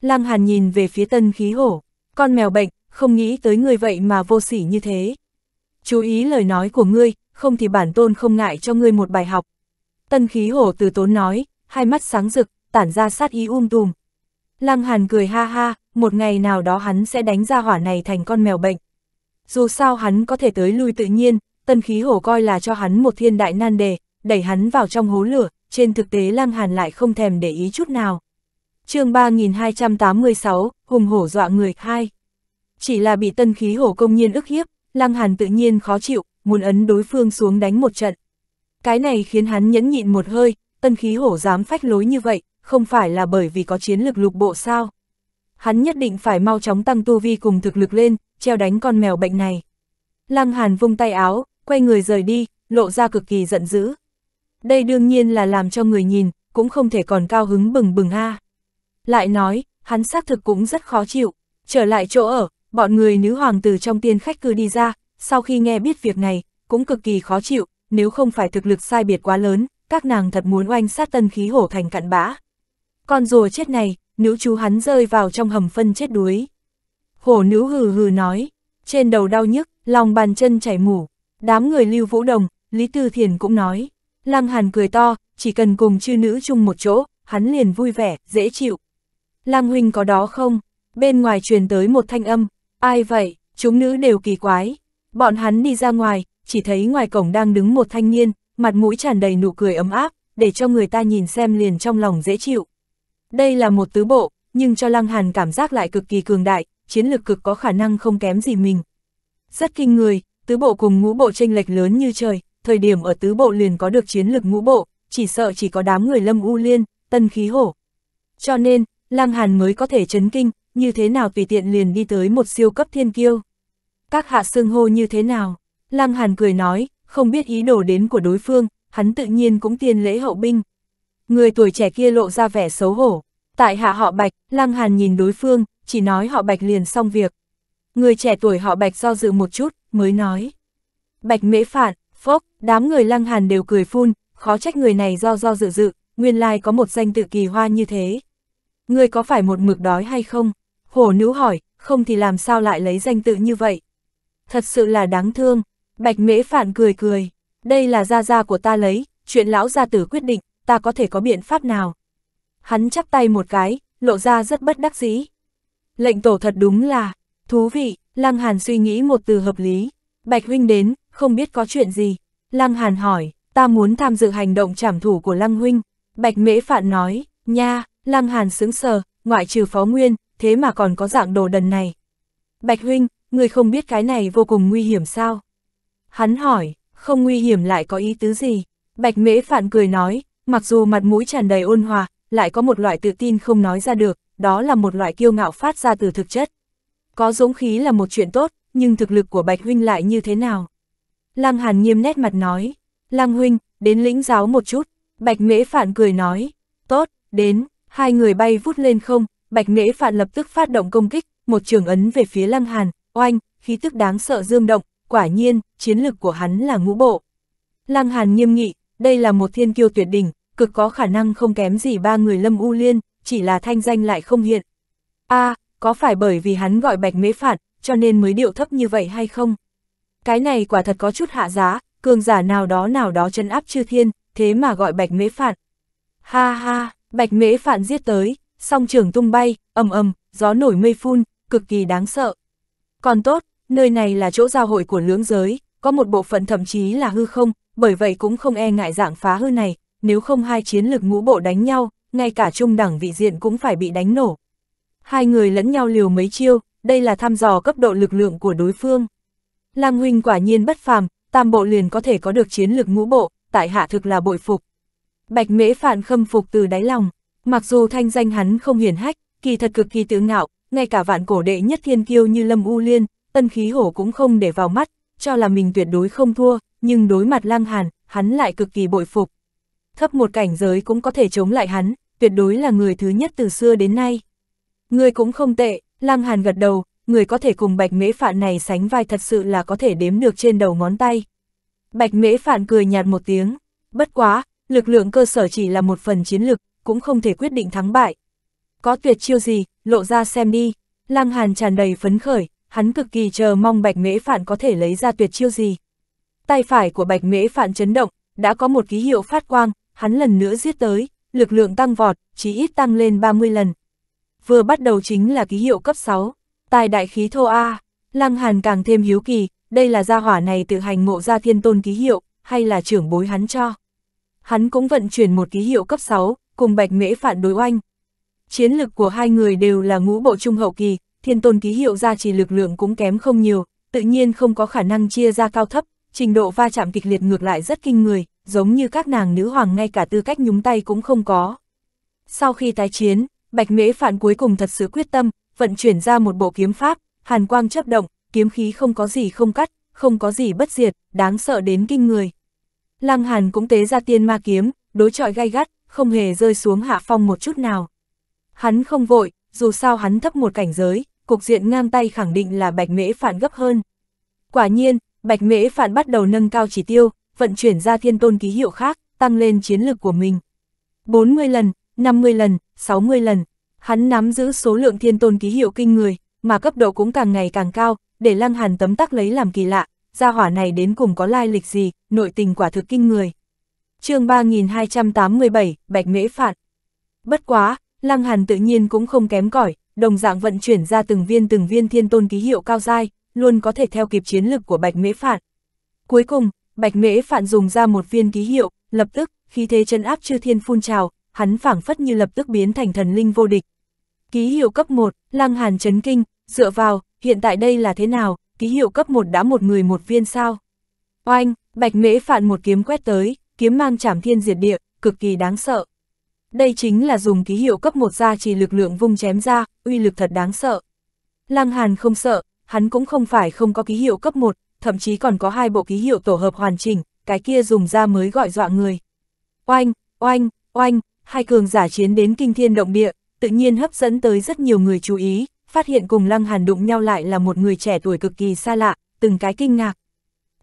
Lăng Hàn nhìn về phía tân khí hổ, con mèo bệnh, không nghĩ tới người vậy mà vô sỉ như thế. Chú ý lời nói của ngươi, không thì bản tôn không ngại cho ngươi một bài học. Tân khí hổ từ tốn nói, hai mắt sáng rực, tản ra sát ý um tùm, Lăng Hàn cười ha ha, một ngày nào đó hắn sẽ đánh ra hỏa này thành con mèo bệnh. Dù sao hắn có thể tới lui tự nhiên, tân khí hổ coi là cho hắn một thiên đại nan đề, đẩy hắn vào trong hố lửa, trên thực tế Lăng Hàn lại không thèm để ý chút nào. chương 3286, Hùng hổ dọa người 2. Chỉ là bị tân khí hổ công nhiên ức hiếp, Lăng Hàn tự nhiên khó chịu, muốn ấn đối phương xuống đánh một trận. Cái này khiến hắn nhẫn nhịn một hơi, tân khí hổ dám phách lối như vậy, không phải là bởi vì có chiến lực lục bộ sao. Hắn nhất định phải mau chóng tăng tu vi cùng thực lực lên, treo đánh con mèo bệnh này. Lăng Hàn vung tay áo, quay người rời đi, lộ ra cực kỳ giận dữ. Đây đương nhiên là làm cho người nhìn, cũng không thể còn cao hứng bừng bừng ha. Lại nói, hắn xác thực cũng rất khó chịu. Trở lại chỗ ở, bọn người nữ hoàng từ trong tiên khách cư đi ra, sau khi nghe biết việc này, cũng cực kỳ khó chịu, nếu không phải thực lực sai biệt quá lớn, các nàng thật muốn oanh sát tân khí hổ thành cặn bã. Con rùa chết này, nữ chú hắn rơi vào trong hầm phân chết đuối. Hổ nữ hừ hừ nói, trên đầu đau nhức, lòng bàn chân chảy mủ. Đám người lưu vũ đồng, Lý Tư Thiền cũng nói. Lăng Hàn cười to, chỉ cần cùng chư nữ chung một chỗ, hắn liền vui vẻ, dễ chịu. Lăng huynh có đó không? Bên ngoài truyền tới một thanh âm, ai vậy, chúng nữ đều kỳ quái. Bọn hắn đi ra ngoài, chỉ thấy ngoài cổng đang đứng một thanh niên, mặt mũi tràn đầy nụ cười ấm áp, để cho người ta nhìn xem liền trong lòng dễ chịu. Đây là một tứ bộ, nhưng cho Lăng Hàn cảm giác lại cực kỳ cường đại, chiến lực cực có khả năng không kém gì mình. Rất kinh người, tứ bộ cùng ngũ bộ tranh lệch lớn như trời, thời điểm ở tứ bộ liền có được chiến lực ngũ bộ, chỉ sợ chỉ có đám người lâm u liên, tân khí hổ. Cho nên, Lăng Hàn mới có thể chấn kinh, như thế nào tùy tiện liền đi tới một siêu cấp thiên kiêu. Các hạ xương hô như thế nào? Lăng Hàn cười nói, không biết ý đồ đến của đối phương, hắn tự nhiên cũng tiền lễ hậu binh người tuổi trẻ kia lộ ra vẻ xấu hổ. Tại hạ họ Bạch, Lăng Hàn nhìn đối phương, chỉ nói họ Bạch liền xong việc. Người trẻ tuổi họ Bạch do dự một chút, mới nói. Bạch mễ phản, phốc, đám người Lăng Hàn đều cười phun, khó trách người này do do dự dự, nguyên lai có một danh tự kỳ hoa như thế. Người có phải một mực đói hay không? Hổ nữ hỏi, không thì làm sao lại lấy danh tự như vậy? Thật sự là đáng thương. Bạch mễ phản cười cười. Đây là gia gia của ta lấy, chuyện lão gia tử quyết định ta có thể có biện pháp nào? Hắn chắp tay một cái, lộ ra rất bất đắc dĩ. Lệnh tổ thật đúng là, thú vị, Lăng Hàn suy nghĩ một từ hợp lý. Bạch Huynh đến, không biết có chuyện gì. Lăng Hàn hỏi, ta muốn tham dự hành động trảm thủ của Lăng Huynh. Bạch Mễ Phạn nói, nha, Lăng Hàn sững sờ, ngoại trừ phó nguyên, thế mà còn có dạng đồ đần này. Bạch Huynh, người không biết cái này vô cùng nguy hiểm sao? Hắn hỏi, không nguy hiểm lại có ý tứ gì? Bạch Mễ Phạn cười nói, mặc dù mặt mũi tràn đầy ôn hòa, lại có một loại tự tin không nói ra được, đó là một loại kiêu ngạo phát ra từ thực chất. Có dũng khí là một chuyện tốt, nhưng thực lực của Bạch Huynh lại như thế nào? Lăng Hàn nghiêm nét mặt nói, Lăng Huynh, đến lĩnh giáo một chút, Bạch Mễ Phạn cười nói, tốt, đến, hai người bay vút lên không, Bạch Mễ Phạn lập tức phát động công kích, một trường ấn về phía Lăng Hàn, oanh, khí tức đáng sợ dương động, quả nhiên, chiến lực của hắn là ngũ bộ. Lăng Hàn nghiêm nghị, đây là một thiên kiêu tuyệt đỉnh, cực có khả năng không kém gì ba người Lâm U Liên, chỉ là thanh danh lại không hiện. a à, có phải bởi vì hắn gọi bạch mế phản, cho nên mới điệu thấp như vậy hay không? Cái này quả thật có chút hạ giá, cường giả nào đó nào đó chân áp chư thiên, thế mà gọi bạch mế phản. Ha ha, bạch mế phản giết tới, song trường tung bay, ầm ầm, gió nổi mây phun, cực kỳ đáng sợ. Còn tốt, nơi này là chỗ giao hội của lưỡng giới, có một bộ phận thậm chí là hư không, bởi vậy cũng không e ngại dạng phá hư này, nếu không hai chiến lực ngũ bộ đánh nhau, ngay cả trung đẳng vị diện cũng phải bị đánh nổ. Hai người lẫn nhau liều mấy chiêu, đây là thăm dò cấp độ lực lượng của đối phương. lam huynh quả nhiên bất phàm, tam bộ liền có thể có được chiến lực ngũ bộ, tại hạ thực là bội phục. Bạch mễ phản khâm phục từ đáy lòng, mặc dù thanh danh hắn không hiển hách, kỳ thật cực kỳ tự ngạo, ngay cả vạn cổ đệ nhất thiên kiêu như Lâm U Liên, tân khí hổ cũng không để vào mắt, cho là mình tuyệt đối không thua, nhưng đối mặt Lăng Hàn, hắn lại cực kỳ bội phục. Thấp một cảnh giới cũng có thể chống lại hắn, tuyệt đối là người thứ nhất từ xưa đến nay. Người cũng không tệ, Lăng Hàn gật đầu, người có thể cùng bạch mễ phạn này sánh vai thật sự là có thể đếm được trên đầu ngón tay. Bạch mễ phạn cười nhạt một tiếng, bất quá, lực lượng cơ sở chỉ là một phần chiến lực, cũng không thể quyết định thắng bại. Có tuyệt chiêu gì, lộ ra xem đi, Lăng Hàn tràn đầy phấn khởi, hắn cực kỳ chờ mong Bạch Mễ Phạn có thể lấy ra tuyệt chiêu gì. Tay phải của Bạch Mễ Phạn chấn động, đã có một ký hiệu phát quang, hắn lần nữa giết tới, lực lượng tăng vọt, chỉ ít tăng lên 30 lần. Vừa bắt đầu chính là ký hiệu cấp 6, tài đại khí thô A, Lăng Hàn càng thêm hiếu kỳ, đây là gia hỏa này tự hành ngộ ra thiên tôn ký hiệu, hay là trưởng bối hắn cho. Hắn cũng vận chuyển một ký hiệu cấp 6, cùng Bạch Mễ Phạn đối oanh. Chiến lực của hai người đều là ngũ bộ trung hậu kỳ, thiên tôn ký hiệu ra chỉ lực lượng cũng kém không nhiều, tự nhiên không có khả năng chia ra cao thấp, trình độ va chạm kịch liệt ngược lại rất kinh người, giống như các nàng nữ hoàng ngay cả tư cách nhúng tay cũng không có. Sau khi tái chiến, Bạch Mễ Phạn cuối cùng thật sự quyết tâm, vận chuyển ra một bộ kiếm pháp, hàn quang chấp động, kiếm khí không có gì không cắt, không có gì bất diệt, đáng sợ đến kinh người. Lăng Hàn cũng tế ra tiên ma kiếm, đối chọi gay gắt, không hề rơi xuống hạ phong một chút nào. Hắn không vội, dù sao hắn thấp một cảnh giới, cục diện ngang tay khẳng định là bạch mễ phản gấp hơn. Quả nhiên, bạch mễ phản bắt đầu nâng cao chỉ tiêu, vận chuyển ra thiên tôn ký hiệu khác, tăng lên chiến lược của mình. 40 lần, 50 lần, 60 lần, hắn nắm giữ số lượng thiên tôn ký hiệu kinh người, mà cấp độ cũng càng ngày càng cao, để lăng hàn tấm tắc lấy làm kỳ lạ, gia hỏa này đến cùng có lai lịch gì, nội tình quả thực kinh người. chương 3287, Bạch Mễ phản. Bất quá, lăng hàn tự nhiên cũng không kém cỏi đồng dạng vận chuyển ra từng viên từng viên thiên tôn ký hiệu cao dai, luôn có thể theo kịp chiến lực của Bạch Mễ Phạn. Cuối cùng, Bạch Mễ Phạn dùng ra một viên ký hiệu, lập tức, khi thế chân áp chư thiên phun trào, hắn phảng phất như lập tức biến thành thần linh vô địch. Ký hiệu cấp 1, Lăng Hàn chấn kinh, dựa vào, hiện tại đây là thế nào, ký hiệu cấp 1 đã một người một viên sao? Oanh, Bạch Mễ Phạn một kiếm quét tới, kiếm mang chảm thiên diệt địa, cực kỳ đáng sợ. Đây chính là dùng ký hiệu cấp một ra chỉ lực lượng vung chém ra, uy lực thật đáng sợ. Lăng Hàn không sợ, hắn cũng không phải không có ký hiệu cấp 1, thậm chí còn có hai bộ ký hiệu tổ hợp hoàn chỉnh, cái kia dùng ra mới gọi dọa người. Oanh, oanh, oanh, hai cường giả chiến đến kinh thiên động địa, tự nhiên hấp dẫn tới rất nhiều người chú ý, phát hiện cùng Lăng Hàn đụng nhau lại là một người trẻ tuổi cực kỳ xa lạ, từng cái kinh ngạc.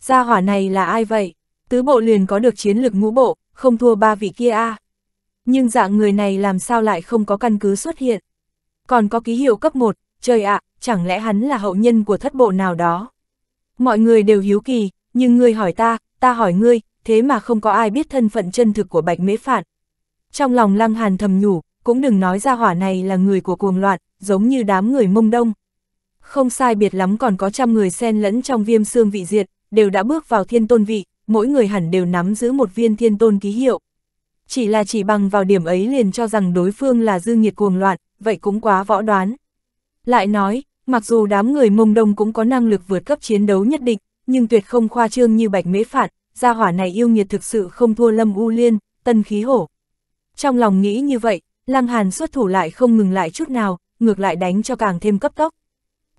Gia hỏa này là ai vậy? Tứ bộ liền có được chiến lực ngũ bộ, không thua ba vị kia a. À. Nhưng dạng người này làm sao lại không có căn cứ xuất hiện. Còn có ký hiệu cấp 1, trời ạ, chẳng lẽ hắn là hậu nhân của thất bộ nào đó. Mọi người đều hiếu kỳ, nhưng ngươi hỏi ta, ta hỏi ngươi, thế mà không có ai biết thân phận chân thực của bạch mế phản. Trong lòng lăng hàn thầm nhủ, cũng đừng nói ra hỏa này là người của cuồng loạn, giống như đám người mông đông. Không sai biệt lắm còn có trăm người xen lẫn trong viêm xương vị diệt, đều đã bước vào thiên tôn vị, mỗi người hẳn đều nắm giữ một viên thiên tôn ký hiệu chỉ là chỉ bằng vào điểm ấy liền cho rằng đối phương là dư nghiệt cuồng loạn, vậy cũng quá võ đoán. Lại nói, mặc dù đám người mông đông cũng có năng lực vượt cấp chiến đấu nhất định, nhưng tuyệt không khoa trương như bạch mễ phản, gia hỏa này yêu nghiệt thực sự không thua lâm u liên, tân khí hổ. Trong lòng nghĩ như vậy, Lăng Hàn xuất thủ lại không ngừng lại chút nào, ngược lại đánh cho càng thêm cấp tốc.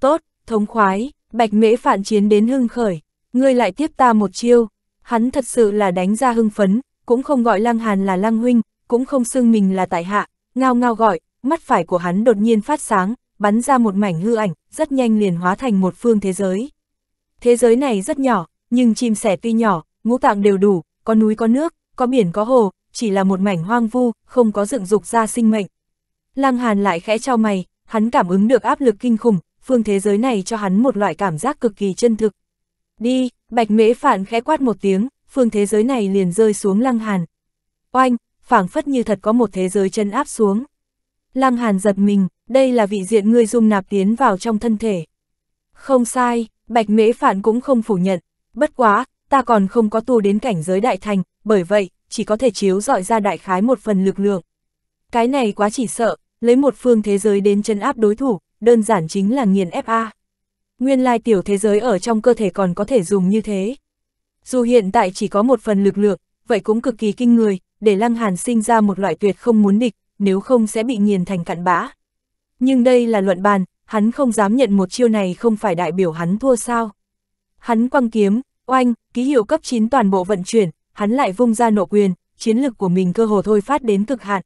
Tốt, thống khoái, bạch mễ phản chiến đến hưng khởi, ngươi lại tiếp ta một chiêu, hắn thật sự là đánh ra hưng phấn, cũng không gọi Lăng Hàn là Lăng Huynh, cũng không xưng mình là tại hạ, ngao ngao gọi, mắt phải của hắn đột nhiên phát sáng, bắn ra một mảnh hư ảnh, rất nhanh liền hóa thành một phương thế giới. Thế giới này rất nhỏ, nhưng chim sẻ tuy nhỏ, ngũ tạng đều đủ, có núi có nước, có biển có hồ, chỉ là một mảnh hoang vu, không có dựng dục ra sinh mệnh. Lăng Hàn lại khẽ trao mày, hắn cảm ứng được áp lực kinh khủng, phương thế giới này cho hắn một loại cảm giác cực kỳ chân thực. Đi, Bạch Mễ phản khẽ quát một tiếng, phương thế giới này liền rơi xuống Lăng Hàn. Oanh, phảng phất như thật có một thế giới chân áp xuống. Lăng Hàn giật mình, đây là vị diện ngươi dung nạp tiến vào trong thân thể. Không sai, Bạch Mễ Phản cũng không phủ nhận, bất quá, ta còn không có tu đến cảnh giới đại thành, bởi vậy, chỉ có thể chiếu dọi ra đại khái một phần lực lượng. Cái này quá chỉ sợ, lấy một phương thế giới đến chân áp đối thủ, đơn giản chính là nghiền FA. Nguyên lai tiểu thế giới ở trong cơ thể còn có thể dùng như thế. Dù hiện tại chỉ có một phần lực lượng, vậy cũng cực kỳ kinh người, để Lăng Hàn sinh ra một loại tuyệt không muốn địch, nếu không sẽ bị nghiền thành cặn bã. Nhưng đây là luận bàn, hắn không dám nhận một chiêu này không phải đại biểu hắn thua sao. Hắn quăng kiếm, oanh, ký hiệu cấp 9 toàn bộ vận chuyển, hắn lại vung ra nộ quyền, chiến lực của mình cơ hồ thôi phát đến cực hạn.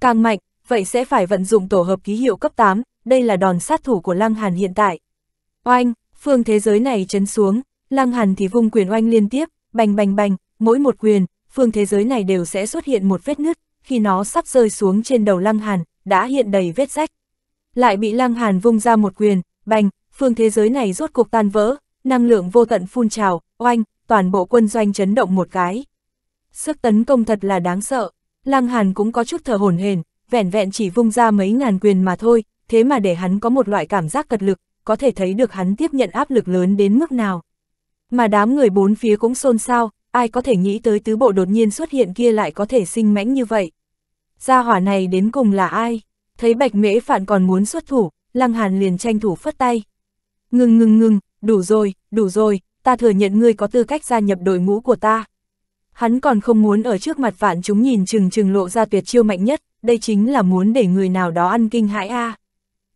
Càng mạnh, vậy sẽ phải vận dụng tổ hợp ký hiệu cấp 8, đây là đòn sát thủ của Lăng Hàn hiện tại. Oanh, phương thế giới này chấn xuống, Lăng Hàn thì vung quyền oanh liên tiếp, bành bành bành, mỗi một quyền, phương thế giới này đều sẽ xuất hiện một vết nứt, khi nó sắp rơi xuống trên đầu Lăng Hàn, đã hiện đầy vết rách. Lại bị Lăng Hàn vung ra một quyền, bành, phương thế giới này rốt cuộc tan vỡ, năng lượng vô tận phun trào, oanh, toàn bộ quân doanh chấn động một cái. Sức tấn công thật là đáng sợ, Lăng Hàn cũng có chút thở hổn hển, vẻn vẹn chỉ vung ra mấy ngàn quyền mà thôi, thế mà để hắn có một loại cảm giác cật lực, có thể thấy được hắn tiếp nhận áp lực lớn đến mức nào. Mà đám người bốn phía cũng xôn xao, ai có thể nghĩ tới tứ bộ đột nhiên xuất hiện kia lại có thể sinh mãnh như vậy. Gia hỏa này đến cùng là ai? Thấy bạch mễ phản còn muốn xuất thủ, lăng hàn liền tranh thủ phất tay. Ngừng ngừng ngừng, đủ rồi, đủ rồi, ta thừa nhận ngươi có tư cách gia nhập đội ngũ của ta. Hắn còn không muốn ở trước mặt vạn chúng nhìn chừng chừng lộ ra tuyệt chiêu mạnh nhất, đây chính là muốn để người nào đó ăn kinh hãi a.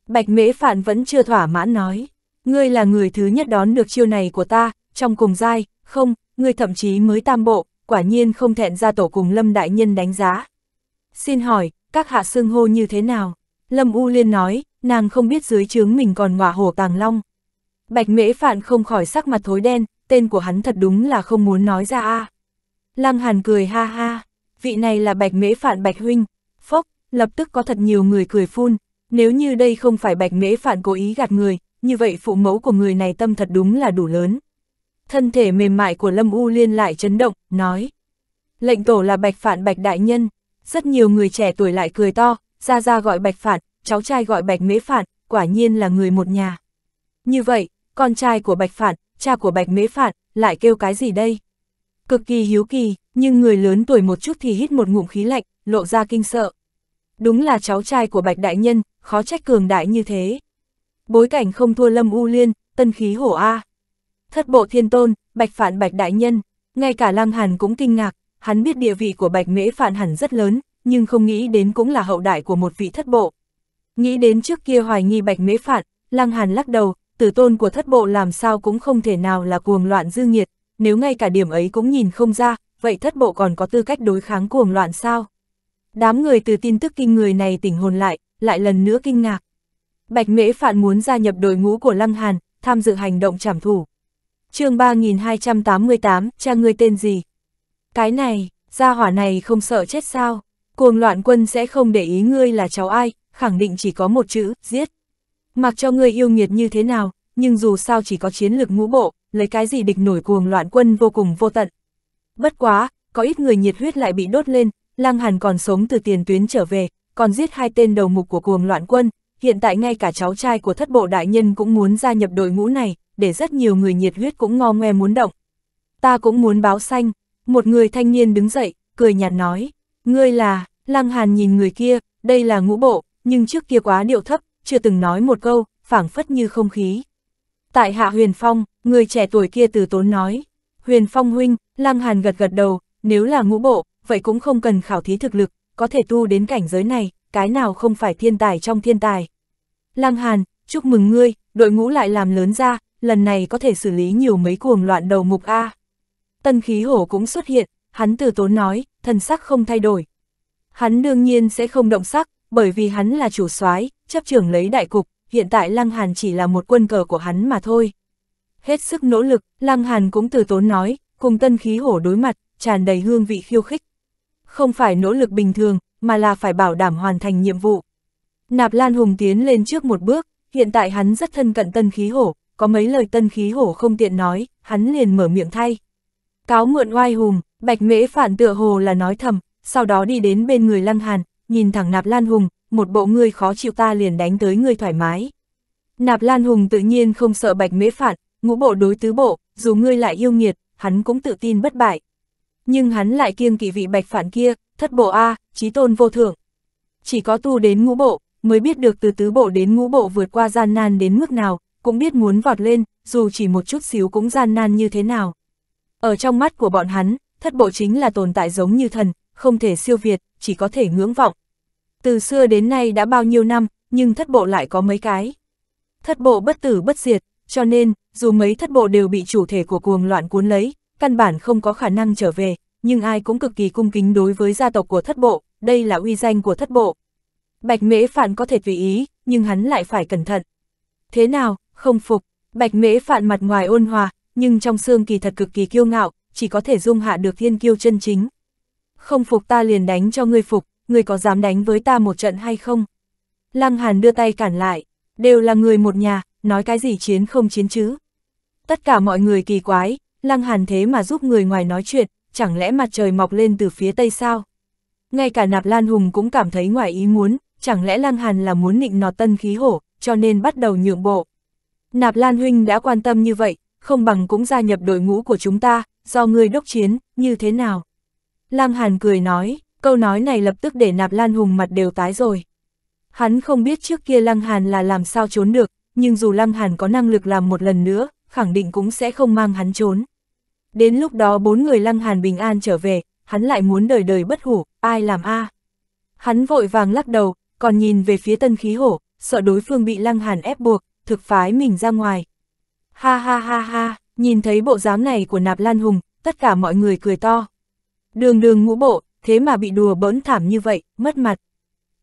Bạch mễ phản vẫn chưa thỏa mãn nói, ngươi là người thứ nhất đón được chiêu này của ta, trong cùng giai, không, ngươi thậm chí mới tam bộ, quả nhiên không thẹn ra tổ cùng Lâm Đại Nhân đánh giá. Xin hỏi, các hạ xương hô như thế nào? Lâm U Liên nói, nàng không biết dưới trướng mình còn ngọa hổ tàng long. Bạch mễ phạn không khỏi sắc mặt thối đen, tên của hắn thật đúng là không muốn nói ra a Lăng Hàn cười ha ha, vị này là bạch mễ phạn bạch huynh, phốc, lập tức có thật nhiều người cười phun, nếu như đây không phải bạch mễ phạn cố ý gạt người, như vậy phụ mẫu của người này tâm thật đúng là đủ lớn thân thể mềm mại của Lâm U Liên lại chấn động, nói. Lệnh tổ là bạch phản bạch đại nhân, rất nhiều người trẻ tuổi lại cười to, ra ra gọi bạch phản, cháu trai gọi bạch mễ phản, quả nhiên là người một nhà. Như vậy, con trai của bạch phản, cha của bạch mễ phản, lại kêu cái gì đây? Cực kỳ hiếu kỳ, nhưng người lớn tuổi một chút thì hít một ngụm khí lạnh, lộ ra kinh sợ. Đúng là cháu trai của bạch đại nhân, khó trách cường đại như thế. Bối cảnh không thua lâm u liên, tân khí hổ A. Thất bộ thiên tôn, bạch phản bạch đại nhân, ngay cả Lăng Hàn cũng kinh ngạc, hắn biết địa vị của bạch mễ phản hẳn rất lớn, nhưng không nghĩ đến cũng là hậu đại của một vị thất bộ. Nghĩ đến trước kia hoài nghi bạch mễ phản, Lăng Hàn lắc đầu, tử tôn của thất bộ làm sao cũng không thể nào là cuồng loạn dư nghiệt, nếu ngay cả điểm ấy cũng nhìn không ra, vậy thất bộ còn có tư cách đối kháng cuồng loạn sao? Đám người từ tin tức kinh người này tỉnh hồn lại, lại lần nữa kinh ngạc. Bạch Mễ Phạn muốn gia nhập đội ngũ của Lăng Hàn, tham dự hành động trảm thủ chương 3288, cha ngươi tên gì? Cái này, gia hỏa này không sợ chết sao? Cuồng loạn quân sẽ không để ý ngươi là cháu ai, khẳng định chỉ có một chữ, giết. Mặc cho ngươi yêu nghiệt như thế nào, nhưng dù sao chỉ có chiến lược ngũ bộ, lấy cái gì địch nổi cuồng loạn quân vô cùng vô tận. Bất quá, có ít người nhiệt huyết lại bị đốt lên, Lăng Hàn còn sống từ tiền tuyến trở về, còn giết hai tên đầu mục của cuồng loạn quân, hiện tại ngay cả cháu trai của thất bộ đại nhân cũng muốn gia nhập đội ngũ này, để rất nhiều người nhiệt huyết cũng ngo ngoe muốn động. Ta cũng muốn báo xanh, một người thanh niên đứng dậy, cười nhạt nói, ngươi là, lăng hàn nhìn người kia, đây là ngũ bộ, nhưng trước kia quá điệu thấp, chưa từng nói một câu, phảng phất như không khí. Tại hạ Huyền Phong, người trẻ tuổi kia từ tốn nói, Huyền Phong huynh, lăng hàn gật gật đầu, nếu là ngũ bộ, vậy cũng không cần khảo thí thực lực, có thể tu đến cảnh giới này, cái nào không phải thiên tài trong thiên tài. Lăng Hàn, chúc mừng ngươi, đội ngũ lại làm lớn ra, lần này có thể xử lý nhiều mấy cuồng loạn đầu mục A. Tân khí hổ cũng xuất hiện, hắn từ tốn nói, thần sắc không thay đổi. Hắn đương nhiên sẽ không động sắc, bởi vì hắn là chủ soái, chấp trưởng lấy đại cục, hiện tại Lăng Hàn chỉ là một quân cờ của hắn mà thôi. Hết sức nỗ lực, Lăng Hàn cũng từ tốn nói, cùng tân khí hổ đối mặt, tràn đầy hương vị khiêu khích. Không phải nỗ lực bình thường, mà là phải bảo đảm hoàn thành nhiệm vụ. Nạp Lan Hùng tiến lên trước một bước, hiện tại hắn rất thân cận tân khí hổ, có mấy lời tân khí hổ không tiện nói, hắn liền mở miệng thay. Cáo mượn oai hùng, bạch mễ phản tựa hồ là nói thầm, sau đó đi đến bên người lăng hàn, nhìn thẳng nạp lan hùng, một bộ ngươi khó chịu ta liền đánh tới ngươi thoải mái. Nạp lan hùng tự nhiên không sợ bạch mễ phản, ngũ bộ đối tứ bộ, dù ngươi lại yêu nghiệt, hắn cũng tự tin bất bại. Nhưng hắn lại kiêng kỵ vị bạch phản kia, thất bộ A, trí tôn vô thượng. Chỉ có tu đến ngũ bộ, mới biết được từ tứ bộ đến ngũ bộ vượt qua gian nan đến mức nào, cũng biết muốn vọt lên, dù chỉ một chút xíu cũng gian nan như thế nào. Ở trong mắt của bọn hắn, thất bộ chính là tồn tại giống như thần, không thể siêu việt, chỉ có thể ngưỡng vọng. Từ xưa đến nay đã bao nhiêu năm, nhưng thất bộ lại có mấy cái. Thất bộ bất tử bất diệt, cho nên, dù mấy thất bộ đều bị chủ thể của cuồng loạn cuốn lấy, căn bản không có khả năng trở về, nhưng ai cũng cực kỳ cung kính đối với gia tộc của thất bộ, đây là uy danh của thất bộ. Bạch mễ phản có thể tùy ý, nhưng hắn lại phải cẩn thận. Thế nào, không phục, bạch mễ phạn mặt ngoài ôn hòa, nhưng trong xương kỳ thật cực kỳ kiêu ngạo, chỉ có thể dung hạ được thiên kiêu chân chính. Không phục ta liền đánh cho ngươi phục, ngươi có dám đánh với ta một trận hay không? Lăng Hàn đưa tay cản lại, đều là người một nhà, nói cái gì chiến không chiến chứ? Tất cả mọi người kỳ quái, Lăng Hàn thế mà giúp người ngoài nói chuyện, chẳng lẽ mặt trời mọc lên từ phía tây sao? Ngay cả Nạp Lan Hùng cũng cảm thấy ngoài ý muốn, chẳng lẽ Lăng Hàn là muốn nịnh nọt tân khí hổ, cho nên bắt đầu nhượng bộ. Nạp Lan Huynh đã quan tâm như vậy, không bằng cũng gia nhập đội ngũ của chúng ta, do ngươi đốc chiến, như thế nào? Lăng Hàn cười nói, câu nói này lập tức để Nạp Lan Hùng mặt đều tái rồi. Hắn không biết trước kia Lăng Hàn là làm sao trốn được, nhưng dù Lăng Hàn có năng lực làm một lần nữa, khẳng định cũng sẽ không mang hắn trốn. Đến lúc đó bốn người Lăng Hàn bình an trở về, hắn lại muốn đời đời bất hủ, ai làm a? À? Hắn vội vàng lắc đầu, còn nhìn về phía tân khí hổ, sợ đối phương bị Lăng Hàn ép buộc, thực phái mình ra ngoài. Ha ha ha ha, nhìn thấy bộ dáng này của nạp lan hùng, tất cả mọi người cười to. Đường đường ngũ bộ, thế mà bị đùa bỡn thảm như vậy, mất mặt.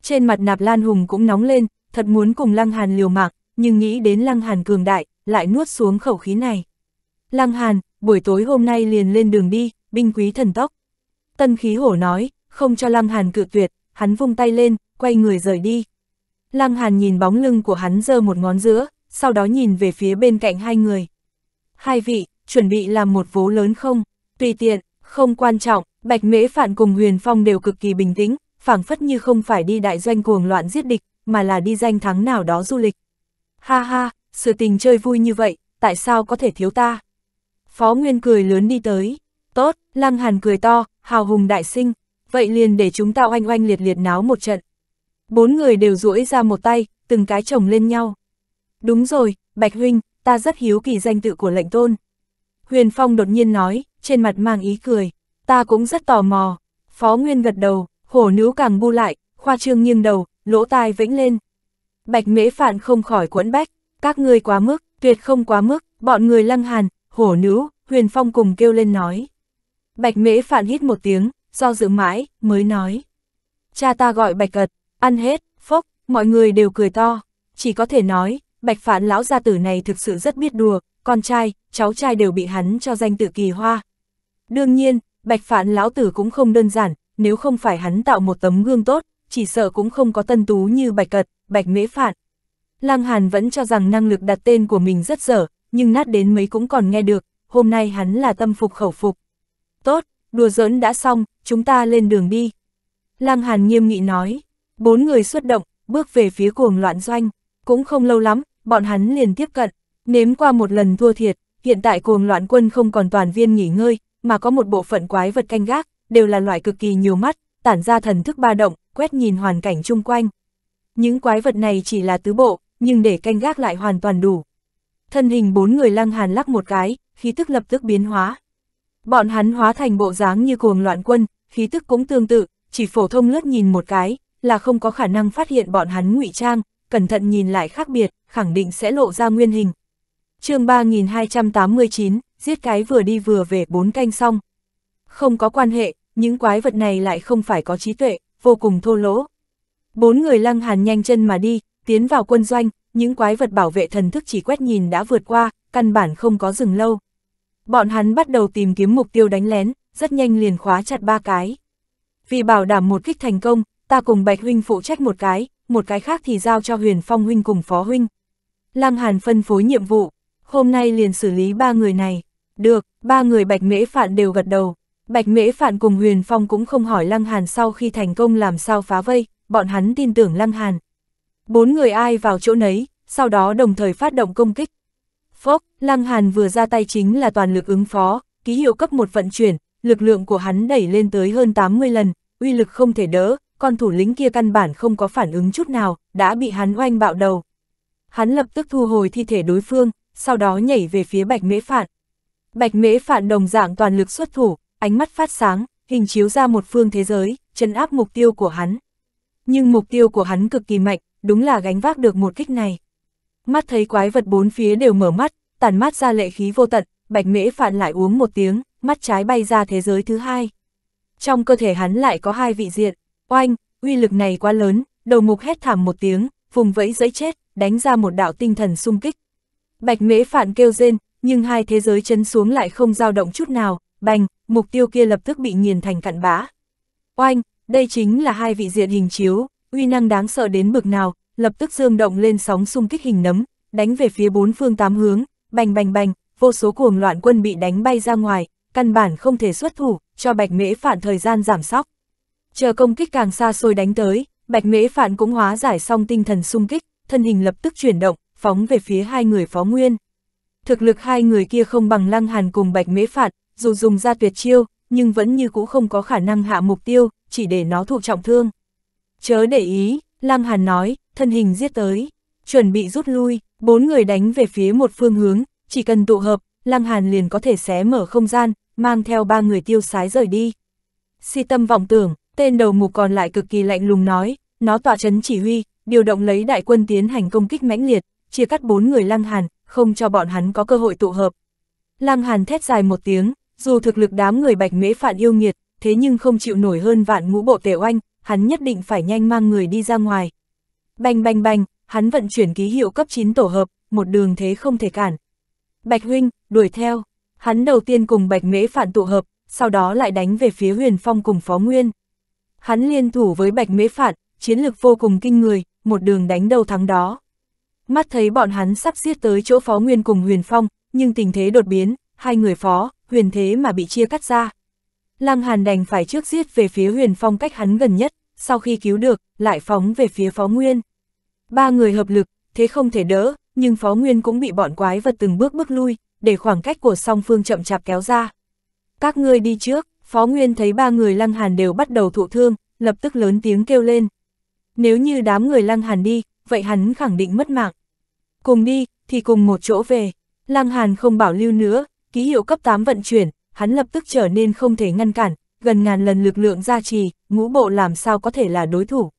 Trên mặt nạp lan hùng cũng nóng lên, thật muốn cùng lăng hàn liều mạng, nhưng nghĩ đến lăng hàn cường đại, lại nuốt xuống khẩu khí này. Lăng hàn, buổi tối hôm nay liền lên đường đi, binh quý thần tốc. Tân khí hổ nói, không cho lăng hàn cự tuyệt, hắn vung tay lên, quay người rời đi. Lăng Hàn nhìn bóng lưng của hắn giơ một ngón giữa, sau đó nhìn về phía bên cạnh hai người. Hai vị, chuẩn bị làm một vố lớn không? Tùy tiện, không quan trọng, Bạch Mễ Phạn cùng Huyền Phong đều cực kỳ bình tĩnh, phảng phất như không phải đi đại doanh cuồng loạn giết địch, mà là đi danh thắng nào đó du lịch. Ha ha, sự tình chơi vui như vậy, tại sao có thể thiếu ta? Phó Nguyên cười lớn đi tới. Tốt, Lăng Hàn cười to, hào hùng đại sinh. Vậy liền để chúng ta oanh oanh liệt liệt náo một trận. Bốn người đều duỗi ra một tay, từng cái chồng lên nhau. Đúng rồi, Bạch Huynh, ta rất hiếu kỳ danh tự của lệnh tôn. Huyền Phong đột nhiên nói, trên mặt mang ý cười. Ta cũng rất tò mò. Phó Nguyên gật đầu, hổ nữ càng bu lại, khoa trương nghiêng đầu, lỗ tai vĩnh lên. Bạch mễ phạn không khỏi quẫn bách, các ngươi quá mức, tuyệt không quá mức, bọn người lăng hàn, hổ nữ, huyền phong cùng kêu lên nói. Bạch mễ phạn hít một tiếng, do dự mãi, mới nói. Cha ta gọi bạch cật, Ăn hết, phốc, mọi người đều cười to. Chỉ có thể nói, bạch phản lão gia tử này thực sự rất biết đùa, con trai, cháu trai đều bị hắn cho danh tự kỳ hoa. Đương nhiên, bạch phản lão tử cũng không đơn giản, nếu không phải hắn tạo một tấm gương tốt, chỉ sợ cũng không có tân tú như bạch cật, bạch mễ phản. Lăng Hàn vẫn cho rằng năng lực đặt tên của mình rất dở, nhưng nát đến mấy cũng còn nghe được, hôm nay hắn là tâm phục khẩu phục. Tốt, đùa giỡn đã xong, chúng ta lên đường đi. Lăng Hàn nghiêm nghị nói. Bốn người xuất động, bước về phía cuồng loạn doanh, cũng không lâu lắm, bọn hắn liền tiếp cận, nếm qua một lần thua thiệt, hiện tại cuồng loạn quân không còn toàn viên nghỉ ngơi, mà có một bộ phận quái vật canh gác, đều là loại cực kỳ nhiều mắt, tản ra thần thức ba động, quét nhìn hoàn cảnh chung quanh. Những quái vật này chỉ là tứ bộ, nhưng để canh gác lại hoàn toàn đủ. Thân hình bốn người lăng hàn lắc một cái, khí tức lập tức biến hóa. Bọn hắn hóa thành bộ dáng như cuồng loạn quân, khí tức cũng tương tự, chỉ phổ thông lướt nhìn một cái, là không có khả năng phát hiện bọn hắn ngụy trang, cẩn thận nhìn lại khác biệt, khẳng định sẽ lộ ra nguyên hình. chương 3289, giết cái vừa đi vừa về bốn canh xong. Không có quan hệ, những quái vật này lại không phải có trí tuệ, vô cùng thô lỗ. Bốn người lăng hàn nhanh chân mà đi, tiến vào quân doanh, những quái vật bảo vệ thần thức chỉ quét nhìn đã vượt qua, căn bản không có dừng lâu. Bọn hắn bắt đầu tìm kiếm mục tiêu đánh lén, rất nhanh liền khóa chặt ba cái. Vì bảo đảm một kích thành công, ta cùng Bạch Huynh phụ trách một cái, một cái khác thì giao cho Huyền Phong Huynh cùng Phó Huynh. Lăng Hàn phân phối nhiệm vụ, hôm nay liền xử lý ba người này. Được, ba người Bạch Mễ Phạn đều gật đầu. Bạch Mễ Phạn cùng Huyền Phong cũng không hỏi Lăng Hàn sau khi thành công làm sao phá vây, bọn hắn tin tưởng Lăng Hàn. Bốn người ai vào chỗ nấy, sau đó đồng thời phát động công kích. Phốc, Lăng Hàn vừa ra tay chính là toàn lực ứng phó, ký hiệu cấp một vận chuyển, lực lượng của hắn đẩy lên tới hơn 80 lần, uy lực không thể đỡ, con thủ lĩnh kia căn bản không có phản ứng chút nào, đã bị hắn oanh bạo đầu. Hắn lập tức thu hồi thi thể đối phương, sau đó nhảy về phía bạch mễ phạn. Bạch mễ phạn đồng dạng toàn lực xuất thủ, ánh mắt phát sáng, hình chiếu ra một phương thế giới, chấn áp mục tiêu của hắn. Nhưng mục tiêu của hắn cực kỳ mạnh, đúng là gánh vác được một kích này. Mắt thấy quái vật bốn phía đều mở mắt, tản mát ra lệ khí vô tận, bạch mễ phạn lại uống một tiếng, mắt trái bay ra thế giới thứ hai. Trong cơ thể hắn lại có hai vị diện, Oanh, uy lực này quá lớn, đầu mục hét thảm một tiếng, vùng vẫy dẫy chết, đánh ra một đạo tinh thần sung kích. Bạch mễ phản kêu rên, nhưng hai thế giới chấn xuống lại không dao động chút nào, bành, mục tiêu kia lập tức bị nghiền thành cặn bã. Oanh, đây chính là hai vị diện hình chiếu, uy năng đáng sợ đến bực nào, lập tức dương động lên sóng xung kích hình nấm, đánh về phía bốn phương tám hướng, bành bành bành, vô số cuồng loạn quân bị đánh bay ra ngoài, căn bản không thể xuất thủ, cho Bạch Mễ Phản thời gian giảm sóc. Chờ công kích càng xa xôi đánh tới, Bạch Mễ Phạn cũng hóa giải xong tinh thần sung kích, thân hình lập tức chuyển động, phóng về phía hai người phó nguyên. Thực lực hai người kia không bằng Lăng Hàn cùng Bạch Mễ Phạn, dù dùng ra tuyệt chiêu, nhưng vẫn như cũ không có khả năng hạ mục tiêu, chỉ để nó thụ trọng thương. Chớ để ý, Lăng Hàn nói, thân hình giết tới, chuẩn bị rút lui, bốn người đánh về phía một phương hướng, chỉ cần tụ hợp, Lăng Hàn liền có thể xé mở không gian, mang theo ba người tiêu sái rời đi. Si tâm vọng tưởng, tên đầu mục còn lại cực kỳ lạnh lùng nói, nó tỏa chấn chỉ huy, điều động lấy đại quân tiến hành công kích mãnh liệt, chia cắt bốn người Lăng Hàn, không cho bọn hắn có cơ hội tụ hợp. Lăng Hàn thét dài một tiếng, dù thực lực đám người bạch mễ phản yêu nghiệt, thế nhưng không chịu nổi hơn vạn ngũ bộ tể oanh, hắn nhất định phải nhanh mang người đi ra ngoài. Bành bành bành, hắn vận chuyển ký hiệu cấp 9 tổ hợp, một đường thế không thể cản. Bạch huynh, đuổi theo, hắn đầu tiên cùng bạch mễ phản tụ hợp, sau đó lại đánh về phía huyền phong cùng phó nguyên. Hắn liên thủ với Bạch Mễ Phạn, chiến lực vô cùng kinh người, một đường đánh đầu thắng đó. Mắt thấy bọn hắn sắp giết tới chỗ Phó Nguyên cùng Huyền Phong, nhưng tình thế đột biến, hai người Phó, Huyền thế mà bị chia cắt ra. Lăng Hàn đành phải trước giết về phía Huyền Phong cách hắn gần nhất, sau khi cứu được, lại phóng về phía Phó Nguyên. Ba người hợp lực, thế không thể đỡ, nhưng Phó Nguyên cũng bị bọn quái vật từng bước bước lui, để khoảng cách của song phương chậm chạp kéo ra. Các ngươi đi trước, Phó Nguyên thấy ba người Lăng Hàn đều bắt đầu thụ thương, lập tức lớn tiếng kêu lên. Nếu như đám người Lăng Hàn đi, vậy hắn khẳng định mất mạng. Cùng đi, thì cùng một chỗ về. Lăng Hàn không bảo lưu nữa, ký hiệu cấp 8 vận chuyển, hắn lập tức trở nên không thể ngăn cản, gần ngàn lần lực lượng gia trì, ngũ bộ làm sao có thể là đối thủ.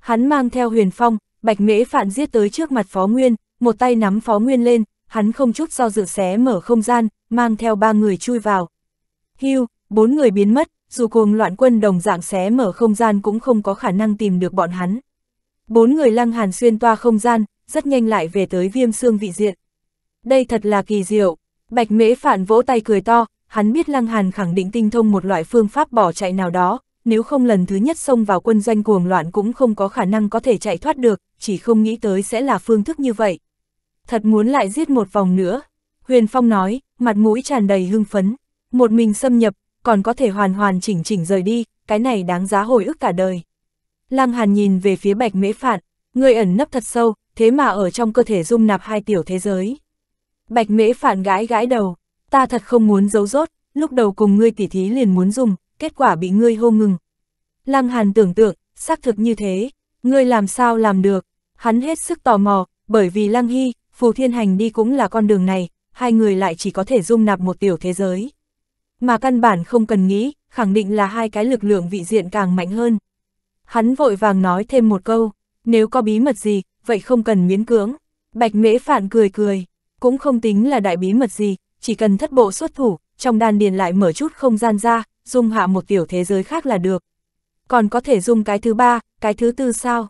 Hắn mang theo huyền phong, bạch mễ phạn giết tới trước mặt Phó Nguyên, một tay nắm Phó Nguyên lên, hắn không chút do dự xé mở không gian, mang theo ba người chui vào. Hưu, bốn người biến mất, dù cuồng loạn quân đồng dạng xé mở không gian cũng không có khả năng tìm được bọn hắn. Bốn người lăng hàn xuyên toa không gian, rất nhanh lại về tới viêm xương vị diện. Đây thật là kỳ diệu, bạch mễ phản vỗ tay cười to, hắn biết lăng hàn khẳng định tinh thông một loại phương pháp bỏ chạy nào đó, nếu không lần thứ nhất xông vào quân doanh cuồng loạn cũng không có khả năng có thể chạy thoát được, chỉ không nghĩ tới sẽ là phương thức như vậy. Thật muốn lại giết một vòng nữa, Huyền Phong nói, mặt mũi tràn đầy hưng phấn, một mình xâm nhập, còn có thể hoàn hoàn chỉnh chỉnh rời đi, cái này đáng giá hồi ức cả đời. Lăng Hàn nhìn về phía bạch mễ phạn, người ẩn nấp thật sâu, thế mà ở trong cơ thể dung nạp hai tiểu thế giới. Bạch mễ phản gãi gãi đầu, ta thật không muốn giấu rốt, lúc đầu cùng ngươi tỉ thí liền muốn dùng, kết quả bị ngươi hô ngừng. Lăng Hàn tưởng tượng, xác thực như thế, ngươi làm sao làm được, hắn hết sức tò mò, bởi vì Lăng Hy, Phù Thiên Hành đi cũng là con đường này, hai người lại chỉ có thể dung nạp một tiểu thế giới mà căn bản không cần nghĩ, khẳng định là hai cái lực lượng vị diện càng mạnh hơn. Hắn vội vàng nói thêm một câu, nếu có bí mật gì, vậy không cần miễn cưỡng. Bạch mễ phản cười cười, cũng không tính là đại bí mật gì, chỉ cần thất bộ xuất thủ, trong đan điền lại mở chút không gian ra, dung hạ một tiểu thế giới khác là được. Còn có thể dung cái thứ ba, cái thứ tư sao?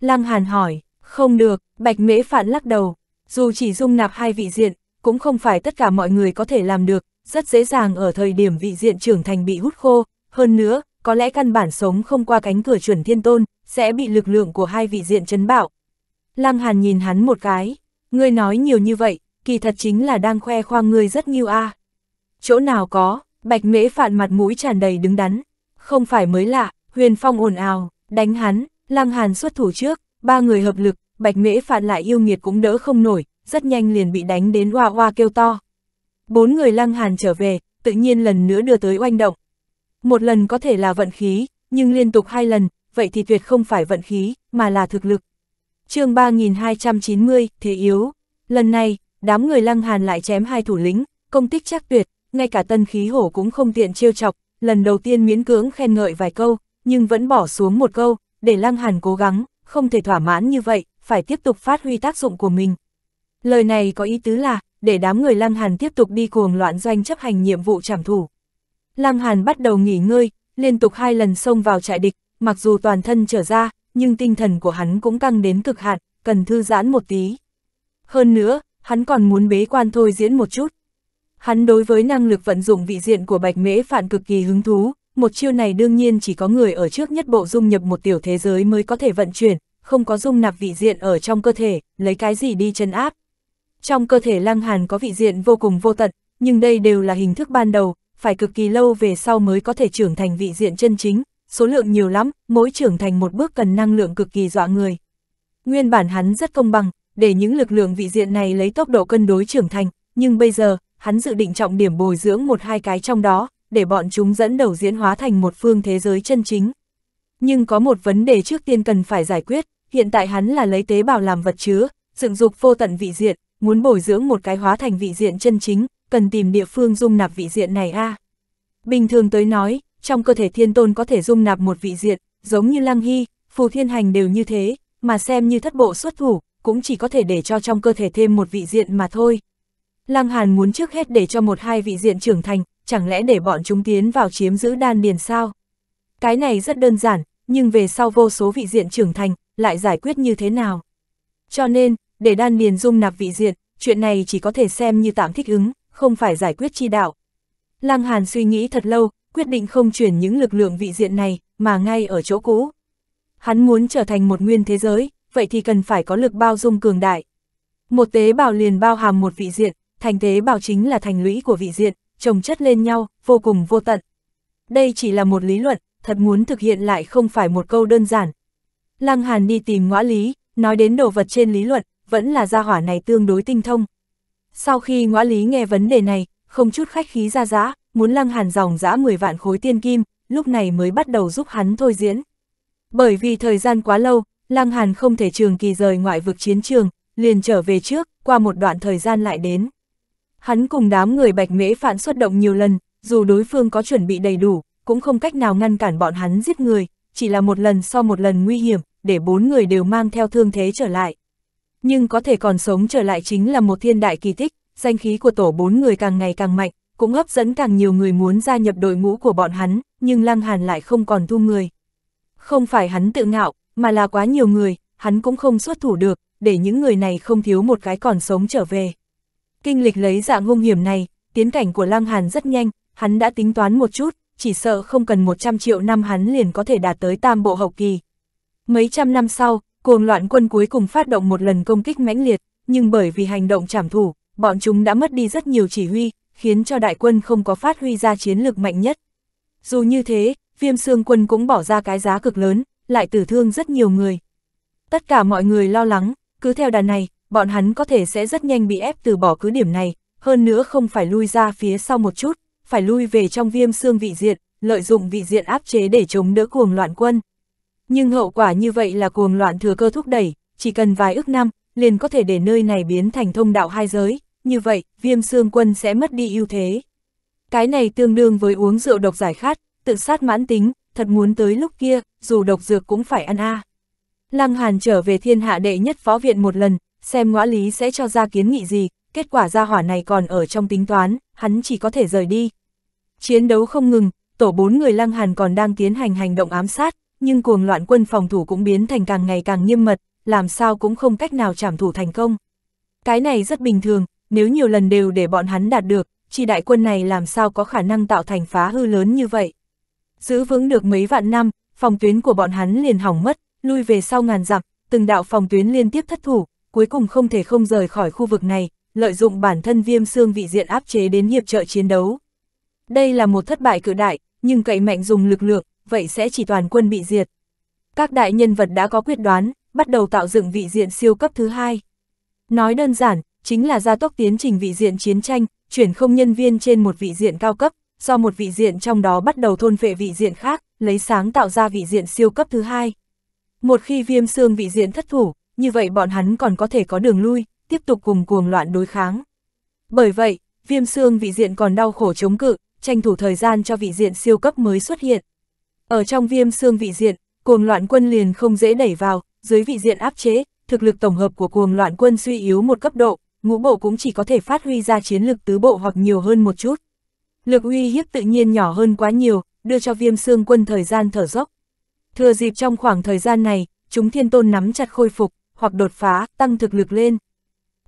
Lăng Hàn hỏi, không được, Bạch Mễ phản lắc đầu, dù chỉ dung nạp hai vị diện, cũng không phải tất cả mọi người có thể làm được, rất dễ dàng ở thời điểm vị diện trưởng thành bị hút khô, hơn nữa, có lẽ căn bản sống không qua cánh cửa chuẩn thiên tôn, sẽ bị lực lượng của hai vị diện chấn bạo. Lăng Hàn nhìn hắn một cái, ngươi nói nhiều như vậy, kỳ thật chính là đang khoe khoang ngươi rất nghiêu a. À. Chỗ nào có, bạch mễ phạn mặt mũi tràn đầy đứng đắn, không phải mới lạ, huyền phong ồn ào, đánh hắn, Lăng Hàn xuất thủ trước, ba người hợp lực, bạch mễ phạn lại yêu nghiệt cũng đỡ không nổi, rất nhanh liền bị đánh đến hoa hoa kêu to. Bốn người lăng hàn trở về, tự nhiên lần nữa đưa tới oanh động. Một lần có thể là vận khí, nhưng liên tục hai lần, vậy thì tuyệt không phải vận khí, mà là thực lực. chương 3290, Thế Yếu. Lần này, đám người lăng hàn lại chém hai thủ lĩnh, công tích chắc tuyệt, ngay cả tân khí hổ cũng không tiện trêu chọc, lần đầu tiên miễn cưỡng khen ngợi vài câu, nhưng vẫn bỏ xuống một câu, để lăng hàn cố gắng, không thể thỏa mãn như vậy, phải tiếp tục phát huy tác dụng của mình. Lời này có ý tứ là, để đám người Lăng Hàn tiếp tục đi cuồng loạn doanh chấp hành nhiệm vụ trảm thủ. Lăng Hàn bắt đầu nghỉ ngơi, liên tục hai lần xông vào trại địch, mặc dù toàn thân trở ra, nhưng tinh thần của hắn cũng căng đến cực hạn, cần thư giãn một tí. Hơn nữa, hắn còn muốn bế quan thôi diễn một chút. Hắn đối với năng lực vận dụng vị diện của Bạch Mễ Phạn cực kỳ hứng thú, một chiêu này đương nhiên chỉ có người ở trước nhất bộ dung nhập một tiểu thế giới mới có thể vận chuyển, không có dung nạp vị diện ở trong cơ thể, lấy cái gì đi chân áp. Trong cơ thể Lăng Hàn có vị diện vô cùng vô tận, nhưng đây đều là hình thức ban đầu, phải cực kỳ lâu về sau mới có thể trưởng thành vị diện chân chính, số lượng nhiều lắm, mỗi trưởng thành một bước cần năng lượng cực kỳ dọa người. Nguyên bản hắn rất công bằng, để những lực lượng vị diện này lấy tốc độ cân đối trưởng thành, nhưng bây giờ, hắn dự định trọng điểm bồi dưỡng một hai cái trong đó, để bọn chúng dẫn đầu diễn hóa thành một phương thế giới chân chính. Nhưng có một vấn đề trước tiên cần phải giải quyết, hiện tại hắn là lấy tế bào làm vật chứa, dựng dục vô tận vị diện, muốn bồi dưỡng một cái hóa thành vị diện chân chính, cần tìm địa phương dung nạp vị diện này a. Bình thường tới nói, trong cơ thể thiên tôn có thể dung nạp một vị diện, giống như lăng hy, phù thiên hành đều như thế, mà xem như thất bộ xuất thủ, cũng chỉ có thể để cho trong cơ thể thêm một vị diện mà thôi. Lăng Hàn muốn trước hết để cho một hai vị diện trưởng thành, chẳng lẽ để bọn chúng tiến vào chiếm giữ đan điền sao? Cái này rất đơn giản, nhưng về sau vô số vị diện trưởng thành, lại giải quyết như thế nào? Cho nên, để đan điền dung nạp vị diệt, chuyện này chỉ có thể xem như tạm thích ứng, không phải giải quyết chi đạo. Lăng Hàn suy nghĩ thật lâu, quyết định không chuyển những lực lượng vị diện này, mà ngay ở chỗ cũ. Hắn muốn trở thành một nguyên thế giới, vậy thì cần phải có lực bao dung cường đại. Một tế bào liền bao hàm một vị diện, thành tế bào chính là thành lũy của vị diện, trồng chất lên nhau, vô cùng vô tận. Đây chỉ là một lý luận, thật muốn thực hiện lại không phải một câu đơn giản. Lăng Hàn đi tìm ngõ lý, nói đến đồ vật trên lý luận, vẫn là gia hỏa này tương đối tinh thông. Sau khi ngõ lý nghe vấn đề này, không chút khách khí ra giã, muốn lăng hàn dòng giã 10 vạn khối tiên kim, lúc này mới bắt đầu giúp hắn thôi diễn. Bởi vì thời gian quá lâu, lăng hàn không thể trường kỳ rời ngoại vực chiến trường, liền trở về trước, qua một đoạn thời gian lại đến. Hắn cùng đám người bạch mễ phản xuất động nhiều lần, dù đối phương có chuẩn bị đầy đủ, cũng không cách nào ngăn cản bọn hắn giết người, chỉ là một lần so một lần nguy hiểm, để bốn người đều mang theo thương thế trở lại. Nhưng có thể còn sống trở lại chính là một thiên đại kỳ tích, danh khí của tổ bốn người càng ngày càng mạnh, cũng hấp dẫn càng nhiều người muốn gia nhập đội ngũ của bọn hắn, nhưng Lăng Hàn lại không còn thu người. Không phải hắn tự ngạo, mà là quá nhiều người, hắn cũng không xuất thủ được, để những người này không thiếu một cái còn sống trở về. Kinh lịch lấy dạng hung hiểm này, tiến cảnh của Lăng Hàn rất nhanh, hắn đã tính toán một chút, chỉ sợ không cần 100 triệu năm hắn liền có thể đạt tới tam bộ hậu kỳ. Mấy trăm năm sau, cuồng loạn quân cuối cùng phát động một lần công kích mãnh liệt, nhưng bởi vì hành động trảm thủ, bọn chúng đã mất đi rất nhiều chỉ huy, khiến cho đại quân không có phát huy ra chiến lược mạnh nhất. Dù như thế, viêm xương quân cũng bỏ ra cái giá cực lớn, lại tử thương rất nhiều người. Tất cả mọi người lo lắng, cứ theo đà này, bọn hắn có thể sẽ rất nhanh bị ép từ bỏ cứ điểm này, hơn nữa không phải lui ra phía sau một chút, phải lui về trong viêm xương vị diện, lợi dụng vị diện áp chế để chống đỡ cuồng loạn quân. Nhưng hậu quả như vậy là cuồng loạn thừa cơ thúc đẩy, chỉ cần vài ước năm, liền có thể để nơi này biến thành thông đạo hai giới, như vậy, viêm xương quân sẽ mất đi ưu thế. Cái này tương đương với uống rượu độc giải khát, tự sát mãn tính, thật muốn tới lúc kia, dù độc dược cũng phải ăn a. À. Lăng Hàn trở về thiên hạ đệ nhất phó viện một lần, xem ngõ lý sẽ cho ra kiến nghị gì, kết quả ra hỏa này còn ở trong tính toán, hắn chỉ có thể rời đi. Chiến đấu không ngừng, tổ bốn người Lăng Hàn còn đang tiến hành hành động ám sát, nhưng cuồng loạn quân phòng thủ cũng biến thành càng ngày càng nghiêm mật, làm sao cũng không cách nào trảm thủ thành công. Cái này rất bình thường, nếu nhiều lần đều để bọn hắn đạt được, chi đại quân này làm sao có khả năng tạo thành phá hư lớn như vậy. Giữ vững được mấy vạn năm, phòng tuyến của bọn hắn liền hỏng mất, lui về sau ngàn dặm, từng đạo phòng tuyến liên tiếp thất thủ, cuối cùng không thể không rời khỏi khu vực này, lợi dụng bản thân viêm xương vị diện áp chế đến hiệp trợ chiến đấu. Đây là một thất bại cự đại, nhưng cậy mạnh dùng lực lượng, vậy sẽ chỉ toàn quân bị diệt. Các đại nhân vật đã có quyết đoán, bắt đầu tạo dựng vị diện siêu cấp thứ hai. Nói đơn giản, chính là gia tốc tiến trình vị diện chiến tranh, chuyển không nhân viên trên một vị diện cao cấp, do một vị diện trong đó bắt đầu thôn vệ vị diện khác, lấy sáng tạo ra vị diện siêu cấp thứ hai. Một khi viêm xương vị diện thất thủ, như vậy bọn hắn còn có thể có đường lui, tiếp tục cùng cuồng loạn đối kháng. Bởi vậy, viêm xương vị diện còn đau khổ chống cự, tranh thủ thời gian cho vị diện siêu cấp mới xuất hiện. Ở trong viêm xương vị diện, cuồng loạn quân liền không dễ đẩy vào, dưới vị diện áp chế, thực lực tổng hợp của cuồng loạn quân suy yếu một cấp độ, ngũ bộ cũng chỉ có thể phát huy ra chiến lực tứ bộ hoặc nhiều hơn một chút. Lực uy hiếp tự nhiên nhỏ hơn quá nhiều, đưa cho viêm xương quân thời gian thở dốc. Thừa dịp trong khoảng thời gian này, chúng thiên tôn nắm chặt khôi phục, hoặc đột phá, tăng thực lực lên.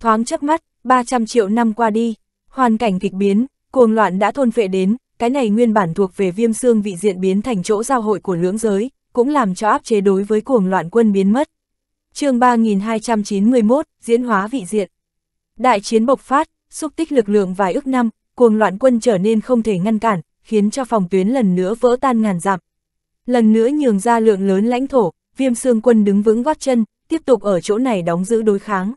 Thoáng chớp mắt, 300 triệu năm qua đi, hoàn cảnh kịch biến, cuồng loạn đã thôn vệ đến, cái này nguyên bản thuộc về viêm xương vị diện biến thành chỗ giao hội của lưỡng giới, cũng làm cho áp chế đối với cuồng loạn quân biến mất. chương 3291, diễn hóa vị diện. Đại chiến bộc phát, xúc tích lực lượng vài ước năm, cuồng loạn quân trở nên không thể ngăn cản, khiến cho phòng tuyến lần nữa vỡ tan ngàn dặm. Lần nữa nhường ra lượng lớn lãnh thổ, viêm xương quân đứng vững gót chân, tiếp tục ở chỗ này đóng giữ đối kháng.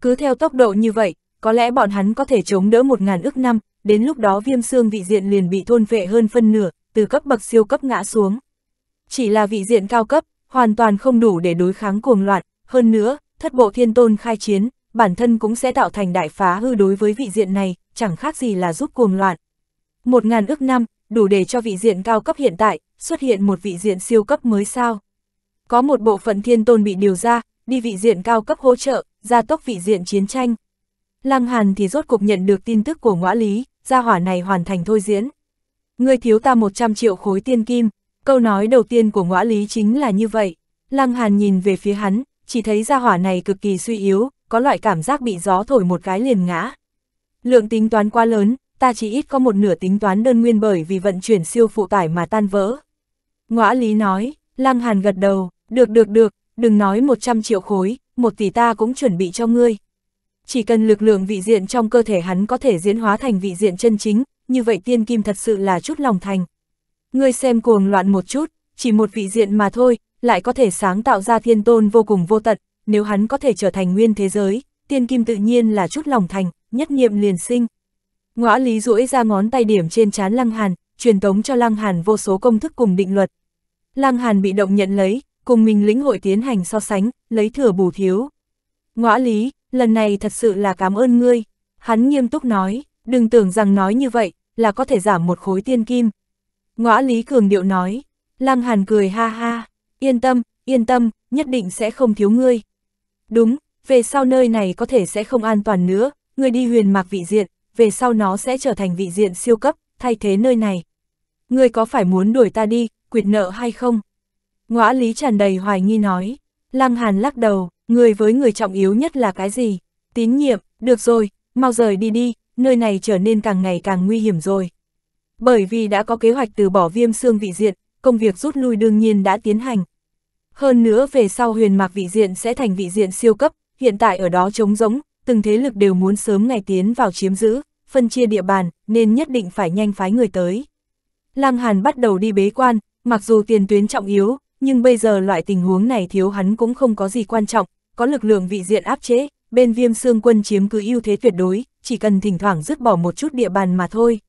Cứ theo tốc độ như vậy, có lẽ bọn hắn có thể chống đỡ một ngàn ước năm, đến lúc đó viêm xương vị diện liền bị thôn vệ hơn phân nửa, từ cấp bậc siêu cấp ngã xuống. Chỉ là vị diện cao cấp, hoàn toàn không đủ để đối kháng cuồng loạn, hơn nữa, thất bộ thiên tôn khai chiến, bản thân cũng sẽ tạo thành đại phá hư đối với vị diện này, chẳng khác gì là giúp cuồng loạn. Một ngàn ước năm, đủ để cho vị diện cao cấp hiện tại, xuất hiện một vị diện siêu cấp mới sao. Có một bộ phận thiên tôn bị điều ra, đi vị diện cao cấp hỗ trợ, gia tốc vị diện chiến tranh. Lăng Hàn thì rốt cục nhận được tin tức của ngõ lý, gia hỏa này hoàn thành thôi diễn. Ngươi thiếu ta 100 triệu khối tiên kim, câu nói đầu tiên của ngõ lý chính là như vậy. Lăng Hàn nhìn về phía hắn, chỉ thấy gia hỏa này cực kỳ suy yếu, có loại cảm giác bị gió thổi một cái liền ngã. Lượng tính toán quá lớn, ta chỉ ít có một nửa tính toán đơn nguyên bởi vì vận chuyển siêu phụ tải mà tan vỡ. Ngõ lý nói, Lăng Hàn gật đầu, được được được, đừng nói 100 triệu khối, một tỷ ta cũng chuẩn bị cho ngươi chỉ cần lực lượng vị diện trong cơ thể hắn có thể diễn hóa thành vị diện chân chính, như vậy tiên kim thật sự là chút lòng thành. Ngươi xem cuồng loạn một chút, chỉ một vị diện mà thôi, lại có thể sáng tạo ra thiên tôn vô cùng vô tận, nếu hắn có thể trở thành nguyên thế giới, tiên kim tự nhiên là chút lòng thành, nhất niệm liền sinh. Ngõ lý duỗi ra ngón tay điểm trên trán Lăng Hàn, truyền tống cho Lăng Hàn vô số công thức cùng định luật. Lăng Hàn bị động nhận lấy, cùng mình lĩnh hội tiến hành so sánh, lấy thừa bù thiếu. Ngõ lý, lần này thật sự là cảm ơn ngươi. Hắn nghiêm túc nói, đừng tưởng rằng nói như vậy, là có thể giảm một khối tiên kim. ngõa Lý Cường Điệu nói, Lăng Hàn cười ha ha, yên tâm, yên tâm, nhất định sẽ không thiếu ngươi. Đúng, về sau nơi này có thể sẽ không an toàn nữa, ngươi đi huyền mạc vị diện, về sau nó sẽ trở thành vị diện siêu cấp, thay thế nơi này. Ngươi có phải muốn đuổi ta đi, quyệt nợ hay không? ngõa Lý tràn đầy hoài nghi nói, Lăng Hàn lắc đầu, Người với người trọng yếu nhất là cái gì? Tín nhiệm, được rồi, mau rời đi đi, nơi này trở nên càng ngày càng nguy hiểm rồi. Bởi vì đã có kế hoạch từ bỏ viêm xương vị diện, công việc rút lui đương nhiên đã tiến hành. Hơn nữa về sau huyền mạc vị diện sẽ thành vị diện siêu cấp, hiện tại ở đó trống rỗng, từng thế lực đều muốn sớm ngày tiến vào chiếm giữ, phân chia địa bàn, nên nhất định phải nhanh phái người tới. Lăng Hàn bắt đầu đi bế quan, mặc dù tiền tuyến trọng yếu, nhưng bây giờ loại tình huống này thiếu hắn cũng không có gì quan trọng, có lực lượng vị diện áp chế, bên viêm xương quân chiếm cứ ưu thế tuyệt đối, chỉ cần thỉnh thoảng dứt bỏ một chút địa bàn mà thôi.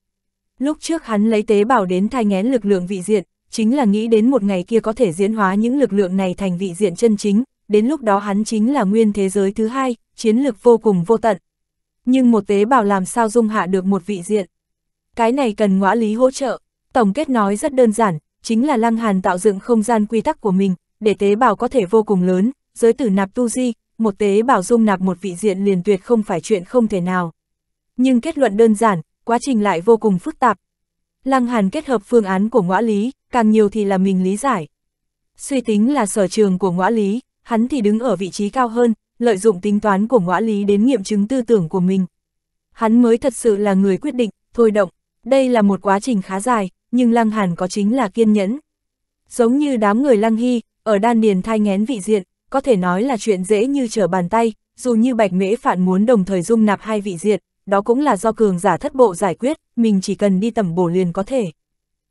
Lúc trước hắn lấy tế bào đến thai ngén lực lượng vị diện, chính là nghĩ đến một ngày kia có thể diễn hóa những lực lượng này thành vị diện chân chính, đến lúc đó hắn chính là nguyên thế giới thứ hai, chiến lược vô cùng vô tận. Nhưng một tế bào làm sao dung hạ được một vị diện? Cái này cần ngõa lý hỗ trợ, tổng kết nói rất đơn giản, chính là Lăng Hàn tạo dựng không gian quy tắc của mình, để tế bào có thể vô cùng lớn, giới tử nạp tu di, một tế bảo dung nạp một vị diện liền tuyệt không phải chuyện không thể nào. Nhưng kết luận đơn giản, quá trình lại vô cùng phức tạp. Lăng Hàn kết hợp phương án của ngõ lý, càng nhiều thì là mình lý giải. Suy tính là sở trường của ngõ lý, hắn thì đứng ở vị trí cao hơn, lợi dụng tính toán của ngõ lý đến nghiệm chứng tư tưởng của mình. Hắn mới thật sự là người quyết định, thôi động. Đây là một quá trình khá dài, nhưng Lăng Hàn có chính là kiên nhẫn. Giống như đám người Lăng Hy, ở đan điền thai ngén vị diện, có thể nói là chuyện dễ như trở bàn tay, dù như Bạch Mễ Phạn muốn đồng thời dung nạp hai vị diệt, đó cũng là do cường giả thất bộ giải quyết, mình chỉ cần đi tầm bổ liền có thể.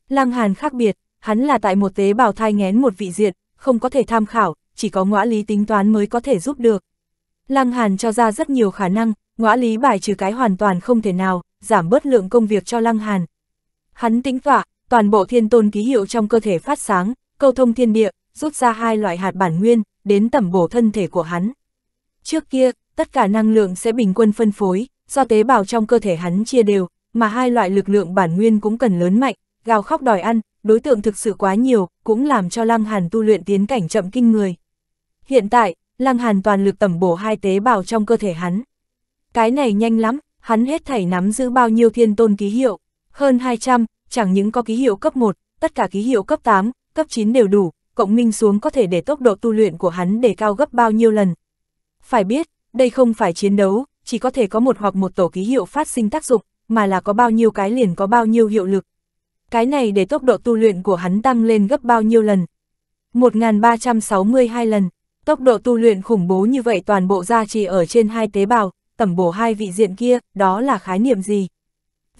Lăng Hàn khác biệt, hắn là tại một tế bào thai ngén một vị diệt, không có thể tham khảo, chỉ có ngõa lý tính toán mới có thể giúp được. Lăng Hàn cho ra rất nhiều khả năng, ngõa lý bài trừ cái hoàn toàn không thể nào, giảm bớt lượng công việc cho Lăng Hàn. Hắn tính tỏa, toàn bộ thiên tôn ký hiệu trong cơ thể phát sáng, câu thông thiên địa, rút ra hai loại hạt bản nguyên, đến tẩm bổ thân thể của hắn. Trước kia, tất cả năng lượng sẽ bình quân phân phối, do tế bào trong cơ thể hắn chia đều, mà hai loại lực lượng bản nguyên cũng cần lớn mạnh, gào khóc đòi ăn, đối tượng thực sự quá nhiều, cũng làm cho Lăng Hàn tu luyện tiến cảnh chậm kinh người. Hiện tại, Lăng Hàn toàn lực tẩm bổ hai tế bào trong cơ thể hắn. Cái này nhanh lắm, hắn hết thảy nắm giữ bao nhiêu thiên tôn ký hiệu, hơn 200, chẳng những có ký hiệu cấp 1, tất cả ký hiệu cấp 8, cấp 9 đều đủ, cộng minh xuống có thể để tốc độ tu luyện của hắn để cao gấp bao nhiêu lần. Phải biết, đây không phải chiến đấu, chỉ có thể có một hoặc một tổ ký hiệu phát sinh tác dụng, mà là có bao nhiêu cái liền có bao nhiêu hiệu lực. Cái này để tốc độ tu luyện của hắn tăng lên gấp bao nhiêu lần. 1.362 lần, tốc độ tu luyện khủng bố như vậy toàn bộ ra chỉ ở trên hai tế bào, tẩm bổ hai vị diện kia, đó là khái niệm gì?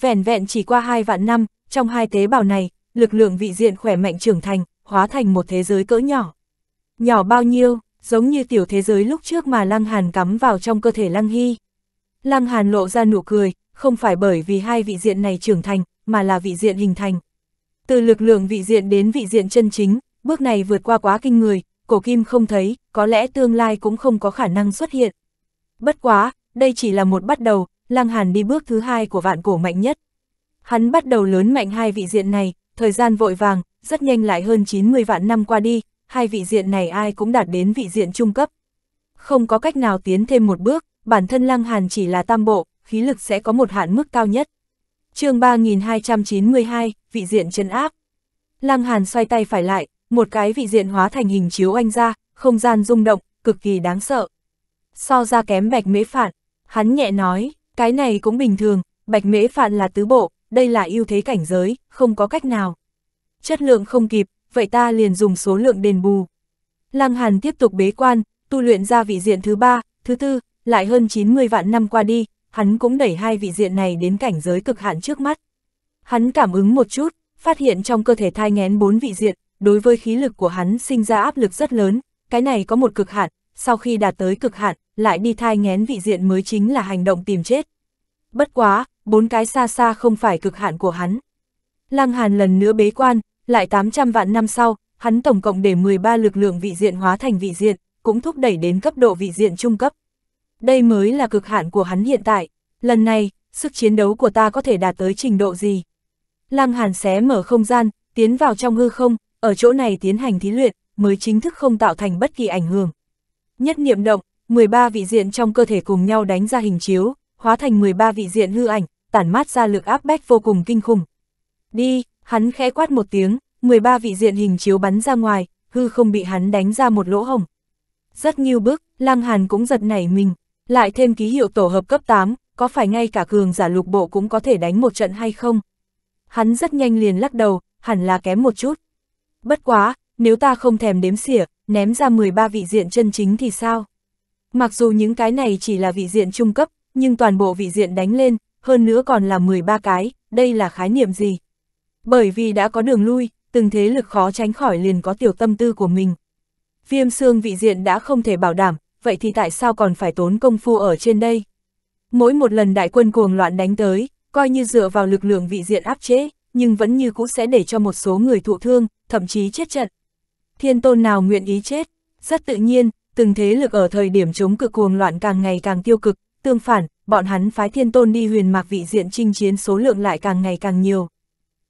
vẹn vẹn chỉ qua hai vạn năm, trong hai tế bào này, lực lượng vị diện khỏe mạnh trưởng thành, hóa thành một thế giới cỡ nhỏ. Nhỏ bao nhiêu, giống như tiểu thế giới lúc trước mà Lăng Hàn cắm vào trong cơ thể Lăng Hy. Lăng Hàn lộ ra nụ cười, không phải bởi vì hai vị diện này trưởng thành, mà là vị diện hình thành. Từ lực lượng vị diện đến vị diện chân chính, bước này vượt qua quá kinh người, cổ kim không thấy, có lẽ tương lai cũng không có khả năng xuất hiện. Bất quá, đây chỉ là một bắt đầu, Lăng Hàn đi bước thứ hai của vạn cổ mạnh nhất. Hắn bắt đầu lớn mạnh hai vị diện này, thời gian vội vàng, rất nhanh lại hơn 90 vạn năm qua đi, hai vị diện này ai cũng đạt đến vị diện trung cấp. Không có cách nào tiến thêm một bước, bản thân Lăng Hàn chỉ là tam bộ, khí lực sẽ có một hạn mức cao nhất. chương 3292, vị diện chân áp. Lăng Hàn xoay tay phải lại, một cái vị diện hóa thành hình chiếu anh ra, không gian rung động, cực kỳ đáng sợ. So ra kém bạch mễ phản, hắn nhẹ nói, cái này cũng bình thường, bạch mễ phản là tứ bộ, đây là ưu thế cảnh giới, không có cách nào. Chất lượng không kịp, vậy ta liền dùng số lượng đền bù. Lăng Hàn tiếp tục bế quan, tu luyện ra vị diện thứ ba, thứ tư, lại hơn 90 vạn năm qua đi, hắn cũng đẩy hai vị diện này đến cảnh giới cực hạn trước mắt. Hắn cảm ứng một chút, phát hiện trong cơ thể thai ngén bốn vị diện, đối với khí lực của hắn sinh ra áp lực rất lớn, cái này có một cực hạn, sau khi đạt tới cực hạn, lại đi thai ngén vị diện mới chính là hành động tìm chết. Bất quá, bốn cái xa xa không phải cực hạn của hắn. Lăng Hàn lần nữa bế quan, lại 800 vạn năm sau, hắn tổng cộng để 13 lực lượng vị diện hóa thành vị diện, cũng thúc đẩy đến cấp độ vị diện trung cấp. Đây mới là cực hạn của hắn hiện tại, lần này, sức chiến đấu của ta có thể đạt tới trình độ gì? Lăng Hàn xé mở không gian, tiến vào trong hư không, ở chỗ này tiến hành thí luyện, mới chính thức không tạo thành bất kỳ ảnh hưởng. Nhất niệm động, 13 vị diện trong cơ thể cùng nhau đánh ra hình chiếu, hóa thành 13 vị diện hư ảnh, tản mát ra lực áp bách vô cùng kinh khủng. Đi, hắn khẽ quát một tiếng, 13 vị diện hình chiếu bắn ra ngoài, hư không bị hắn đánh ra một lỗ hồng. Rất nghiêu bức, Lăng Hàn cũng giật nảy mình, lại thêm ký hiệu tổ hợp cấp 8, có phải ngay cả cường giả lục bộ cũng có thể đánh một trận hay không? Hắn rất nhanh liền lắc đầu, hẳn là kém một chút. Bất quá, nếu ta không thèm đếm xỉa, ném ra 13 vị diện chân chính thì sao? Mặc dù những cái này chỉ là vị diện trung cấp, nhưng toàn bộ vị diện đánh lên, hơn nữa còn là 13 cái, đây là khái niệm gì? Bởi vì đã có đường lui, từng thế lực khó tránh khỏi liền có tiểu tâm tư của mình. Viêm xương vị diện đã không thể bảo đảm, vậy thì tại sao còn phải tốn công phu ở trên đây? Mỗi một lần đại quân cuồng loạn đánh tới, coi như dựa vào lực lượng vị diện áp chế, nhưng vẫn như cũ sẽ để cho một số người thụ thương, thậm chí chết trận. Thiên tôn nào nguyện ý chết? Rất tự nhiên, từng thế lực ở thời điểm chống cực cuồng loạn càng ngày càng tiêu cực, tương phản, bọn hắn phái thiên tôn đi huyền mạc vị diện chinh chiến số lượng lại càng ngày càng nhiều.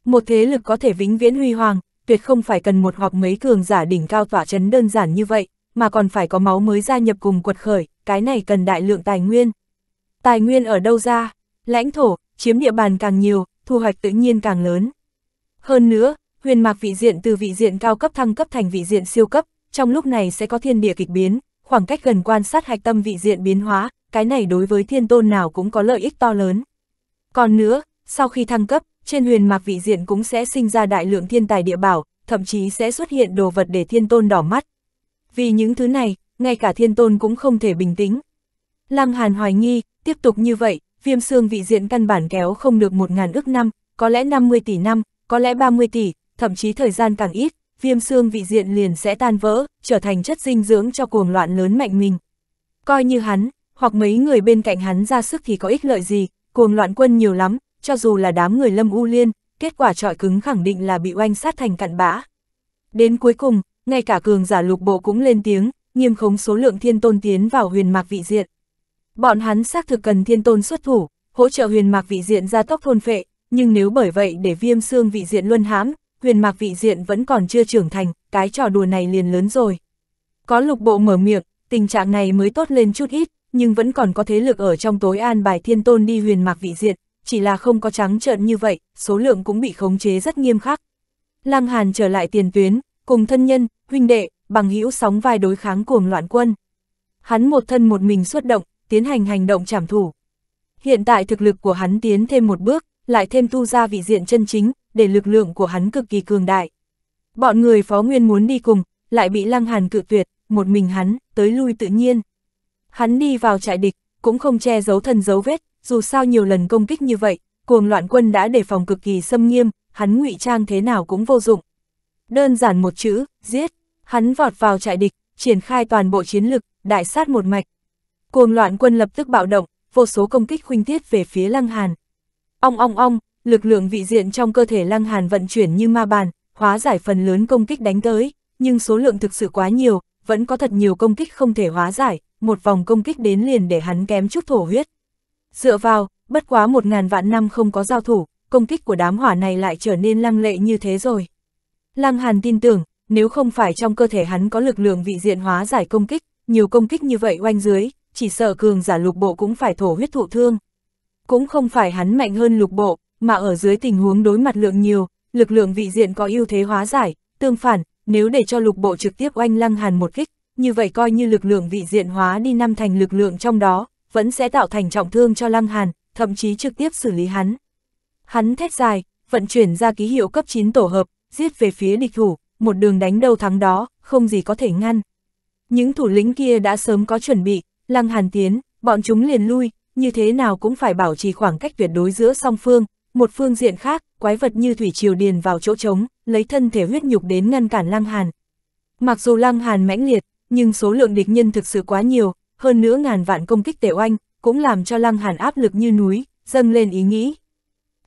Một thế lực có thể vĩnh viễn huy hoàng, tuyệt không phải cần một hoặc mấy cường giả đỉnh cao tỏa chấn đơn giản như vậy, mà còn phải có máu mới gia nhập cùng quật khởi, cái này cần đại lượng tài nguyên. Tài nguyên ở đâu ra? Lãnh thổ, chiếm địa bàn càng nhiều, thu hoạch tự nhiên càng lớn. Hơn nữa, huyền mạc vị diện từ vị diện cao cấp thăng cấp thành vị diện siêu cấp, trong lúc này sẽ có thiên địa kịch biến, khoảng cách gần quan sát hạch tâm vị diện biến hóa, cái này đối với thiên tôn nào cũng có lợi ích to lớn. Còn nữa, sau khi thăng cấp, trên huyền mạc vị diện cũng sẽ sinh ra đại lượng thiên tài địa bảo, thậm chí sẽ xuất hiện đồ vật để thiên tôn đỏ mắt. Vì những thứ này, ngay cả thiên tôn cũng không thể bình tĩnh. Lăng Hàn hoài nghi, tiếp tục như vậy, viêm xương vị diện căn bản kéo không được 1.000 ước năm, có lẽ 50 tỷ năm, có lẽ 30 tỷ, thậm chí thời gian càng ít, viêm xương vị diện liền sẽ tan vỡ, trở thành chất dinh dưỡng cho cuồng loạn lớn mạnh mình. Coi như hắn, hoặc mấy người bên cạnh hắn ra sức thì có ích lợi gì, cuồng loạn quân nhiều lắm, cho dù là đám người lâm u liên, kết quả trọi cứng khẳng định là bị oanh sát thành cặn bã. Đến cuối cùng, ngay cả cường giả lục bộ cũng lên tiếng, nghiêm khống số lượng thiên tôn tiến vào huyền mạc vị diện. Bọn hắn xác thực cần thiên tôn xuất thủ, hỗ trợ huyền mạc vị diện ra tốc thôn phệ, nhưng nếu bởi vậy để viêm xương vị diện luân hãm, huyền mạc vị diện vẫn còn chưa trưởng thành, cái trò đùa này liền lớn rồi. Có lục bộ mở miệng, tình trạng này mới tốt lên chút ít, nhưng vẫn còn có thế lực ở trong tối an bài thiên tôn đi huyền mạc vị diện, chỉ là không có trắng trợn như vậy, số lượng cũng bị khống chế rất nghiêm khắc. Lăng Hàn trở lại tiền tuyến, cùng thân nhân, huynh đệ, bằng hữu sóng vai đối kháng cuồng loạn quân. Hắn một thân một mình xuất động, tiến hành hành động trảm thủ. Hiện tại thực lực của hắn tiến thêm một bước, lại thêm tu ra vị diện chân chính, để lực lượng của hắn cực kỳ cường đại. Bọn người phó nguyên muốn đi cùng, lại bị Lăng Hàn cự tuyệt, một mình hắn, tới lui tự nhiên. Hắn đi vào trại địch, cũng không che giấu thân dấu vết, dù sao nhiều lần công kích như vậy, cuồng loạn quân đã đề phòng cực kỳ xâm nghiêm, hắn ngụy trang thế nào cũng vô dụng. Đơn giản một chữ, giết, hắn vọt vào trại địch, triển khai toàn bộ chiến lực, đại sát một mạch. Cuồng loạn quân lập tức bạo động, vô số công kích khuynh tiết về phía Lăng Hàn. Ong ong ong, lực lượng vị diện trong cơ thể Lăng Hàn vận chuyển như ma bàn, hóa giải phần lớn công kích đánh tới, nhưng số lượng thực sự quá nhiều, vẫn có thật nhiều công kích không thể hóa giải, một vòng công kích đến liền để hắn kém chút thổ huyết. Dựa vào, bất quá một ngàn vạn năm không có giao thủ, công kích của đám hỏa này lại trở nên lăng lệ như thế rồi. Lăng Hàn tin tưởng, nếu không phải trong cơ thể hắn có lực lượng vị diện hóa giải công kích, nhiều công kích như vậy oanh dưới, chỉ sợ cường giả lục bộ cũng phải thổ huyết thụ thương. Cũng không phải hắn mạnh hơn lục bộ, mà ở dưới tình huống đối mặt lượng nhiều, lực lượng vị diện có ưu thế hóa giải, tương phản, nếu để cho lục bộ trực tiếp oanh lăng hàn một kích, như vậy coi như lực lượng vị diện hóa đi năm thành lực lượng trong đó, vẫn sẽ tạo thành trọng thương cho Lăng Hàn, thậm chí trực tiếp xử lý hắn. Hắn thét dài, vận chuyển ra ký hiệu cấp 9 tổ hợp, giết về phía địch thủ, một đường đánh đầu thắng đó, không gì có thể ngăn. Những thủ lĩnh kia đã sớm có chuẩn bị, Lăng Hàn tiến, bọn chúng liền lui, như thế nào cũng phải bảo trì khoảng cách tuyệt đối giữa song phương, một phương diện khác, quái vật như thủy triều điền vào chỗ trống, lấy thân thể huyết nhục đến ngăn cản Lăng Hàn. Mặc dù Lăng Hàn mãnh liệt, nhưng số lượng địch nhân thực sự quá nhiều, hơn nữa ngàn vạn công kích tề oanh, cũng làm cho Lăng Hàn áp lực như núi, dâng lên ý nghĩ.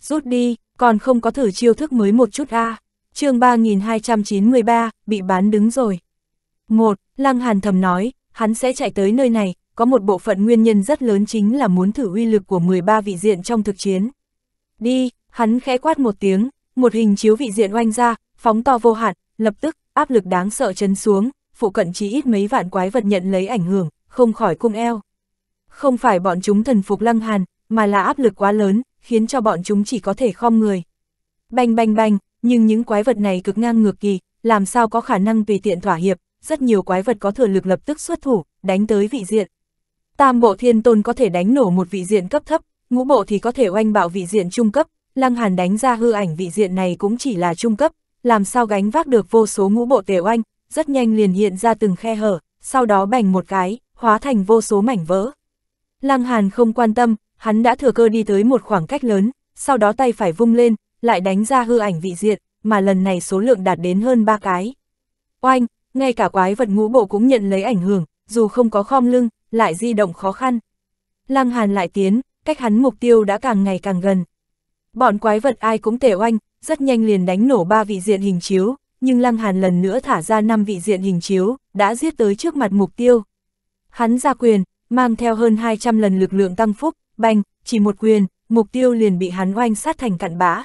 Rút đi, còn không có thử chiêu thức mới một chút a à. chương 3293, bị bán đứng rồi. Một, Lăng Hàn thầm nói, hắn sẽ chạy tới nơi này, có một bộ phận nguyên nhân rất lớn chính là muốn thử uy lực của 13 vị diện trong thực chiến. Đi, hắn khẽ quát một tiếng, một hình chiếu vị diện oanh ra, phóng to vô hạn, lập tức, áp lực đáng sợ chấn xuống, phụ cận chỉ ít mấy vạn quái vật nhận lấy ảnh hưởng, không khỏi cung eo. Không phải bọn chúng thần phục lăng hàn, mà là áp lực quá lớn, khiến cho bọn chúng chỉ có thể khom người. Banh banh banh, nhưng những quái vật này cực ngang ngược kỳ, làm sao có khả năng tùy tiện thỏa hiệp, rất nhiều quái vật có thừa lực lập tức xuất thủ, đánh tới vị diện. Tam bộ thiên tôn có thể đánh nổ một vị diện cấp thấp, ngũ bộ thì có thể oanh bạo vị diện trung cấp, lăng hàn đánh ra hư ảnh vị diện này cũng chỉ là trung cấp, làm sao gánh vác được vô số ngũ bộ tề oanh, rất nhanh liền hiện ra từng khe hở, sau đó bành một cái, hóa thành vô số mảnh vỡ. Lăng Hàn không quan tâm, hắn đã thừa cơ đi tới một khoảng cách lớn, sau đó tay phải vung lên, lại đánh ra hư ảnh vị diện, mà lần này số lượng đạt đến hơn ba cái. Oanh, ngay cả quái vật ngũ bộ cũng nhận lấy ảnh hưởng, dù không có khom lưng, lại di động khó khăn. Lăng Hàn lại tiến, cách hắn mục tiêu đã càng ngày càng gần. Bọn quái vật ai cũng tể oanh, rất nhanh liền đánh nổ ba vị diện hình chiếu, nhưng Lăng Hàn lần nữa thả ra năm vị diện hình chiếu, đã giết tới trước mặt mục tiêu. Hắn ra quyền, mang theo hơn 200 lần lực lượng tăng phúc, banh, chỉ một quyền, mục tiêu liền bị hắn oanh sát thành cặn bã.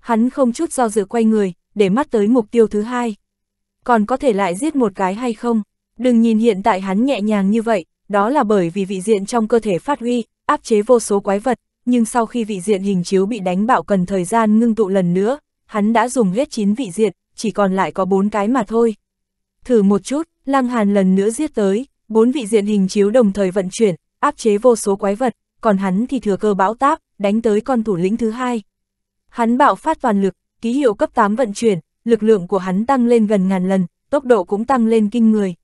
Hắn không chút do dự quay người, để mắt tới mục tiêu thứ hai. Còn có thể lại giết một cái hay không? Đừng nhìn hiện tại hắn nhẹ nhàng như vậy, đó là bởi vì vị diện trong cơ thể phát huy, áp chế vô số quái vật, nhưng sau khi vị diện hình chiếu bị đánh bạo cần thời gian ngưng tụ lần nữa, hắn đã dùng hết 9 vị diện, chỉ còn lại có bốn cái mà thôi. Thử một chút, Lăng Hàn lần nữa giết tới, bốn vị diện hình chiếu đồng thời vận chuyển, áp chế vô số quái vật, còn hắn thì thừa cơ bão táp, đánh tới con thủ lĩnh thứ hai. Hắn bạo phát toàn lực, ký hiệu cấp 8 vận chuyển, lực lượng của hắn tăng lên gần ngàn lần, tốc độ cũng tăng lên kinh người.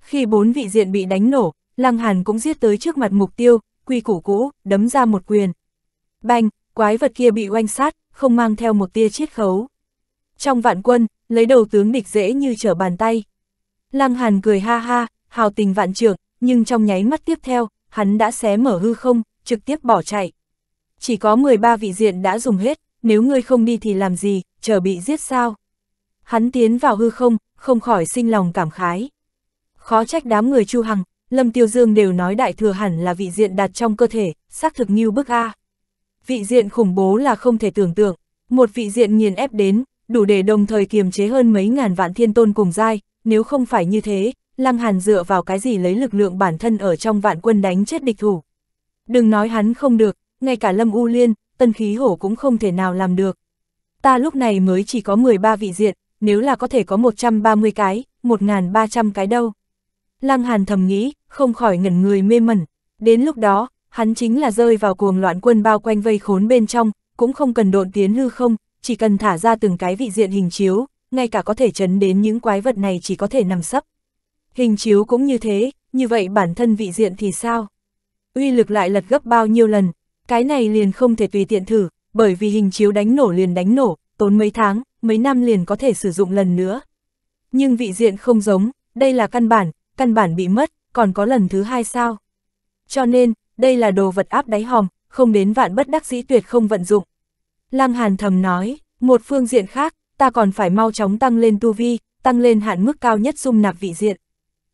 Khi bốn vị diện bị đánh nổ, Lăng Hàn cũng giết tới trước mặt mục tiêu, quy củ cũ, đấm ra một quyền. Bành, quái vật kia bị oanh sát, không mang theo một tia chiết khấu. Trong vạn quân, lấy đầu tướng địch dễ như trở bàn tay. Lăng Hàn cười ha ha, hào tình vạn trưởng, nhưng trong nháy mắt tiếp theo, hắn đã xé mở hư không, trực tiếp bỏ chạy. Chỉ có 13 vị diện đã dùng hết, nếu ngươi không đi thì làm gì, chờ bị giết sao? Hắn tiến vào hư không, không khỏi sinh lòng cảm khái. Khó trách đám người Chu Hằng, Lâm Tiêu Dương đều nói đại thừa hẳn là vị diện đặt trong cơ thể, xác thực như bức A. Vị diện khủng bố là không thể tưởng tượng, một vị diện nghiền ép đến, đủ để đồng thời kiềm chế hơn mấy ngàn vạn thiên tôn cùng giai, nếu không phải như thế, Lăng Hàn dựa vào cái gì lấy lực lượng bản thân ở trong vạn quân đánh chết địch thủ. Đừng nói hắn không được, ngay cả Lâm U Liên, Tân Khí Hổ cũng không thể nào làm được. Ta lúc này mới chỉ có 13 vị diện, nếu là có thể có 130 cái, 1.300 cái đâu. Lăng Hàn thầm nghĩ, không khỏi ngẩn người mê mẩn. Đến lúc đó, hắn chính là rơi vào cuồng loạn quân bao quanh vây khốn bên trong, cũng không cần độn tiến hư không, chỉ cần thả ra từng cái vị diện hình chiếu, ngay cả có thể chấn đến những quái vật này chỉ có thể nằm sấp. Hình chiếu cũng như thế, như vậy bản thân vị diện thì sao? Uy lực lại lật gấp bao nhiêu lần, cái này liền không thể tùy tiện thử, bởi vì hình chiếu đánh nổ liền đánh nổ, tốn mấy tháng, mấy năm liền có thể sử dụng lần nữa. Nhưng vị diện không giống, đây là căn bản, căn bản bị mất, còn có lần thứ hai sao? Cho nên, đây là đồ vật áp đáy hòm, không đến vạn bất đắc dĩ tuyệt không vận dụng, Lăng Hàn thầm nói, một phương diện khác, ta còn phải mau chóng tăng lên tu vi, tăng lên hạn mức cao nhất dung nạp vị diện.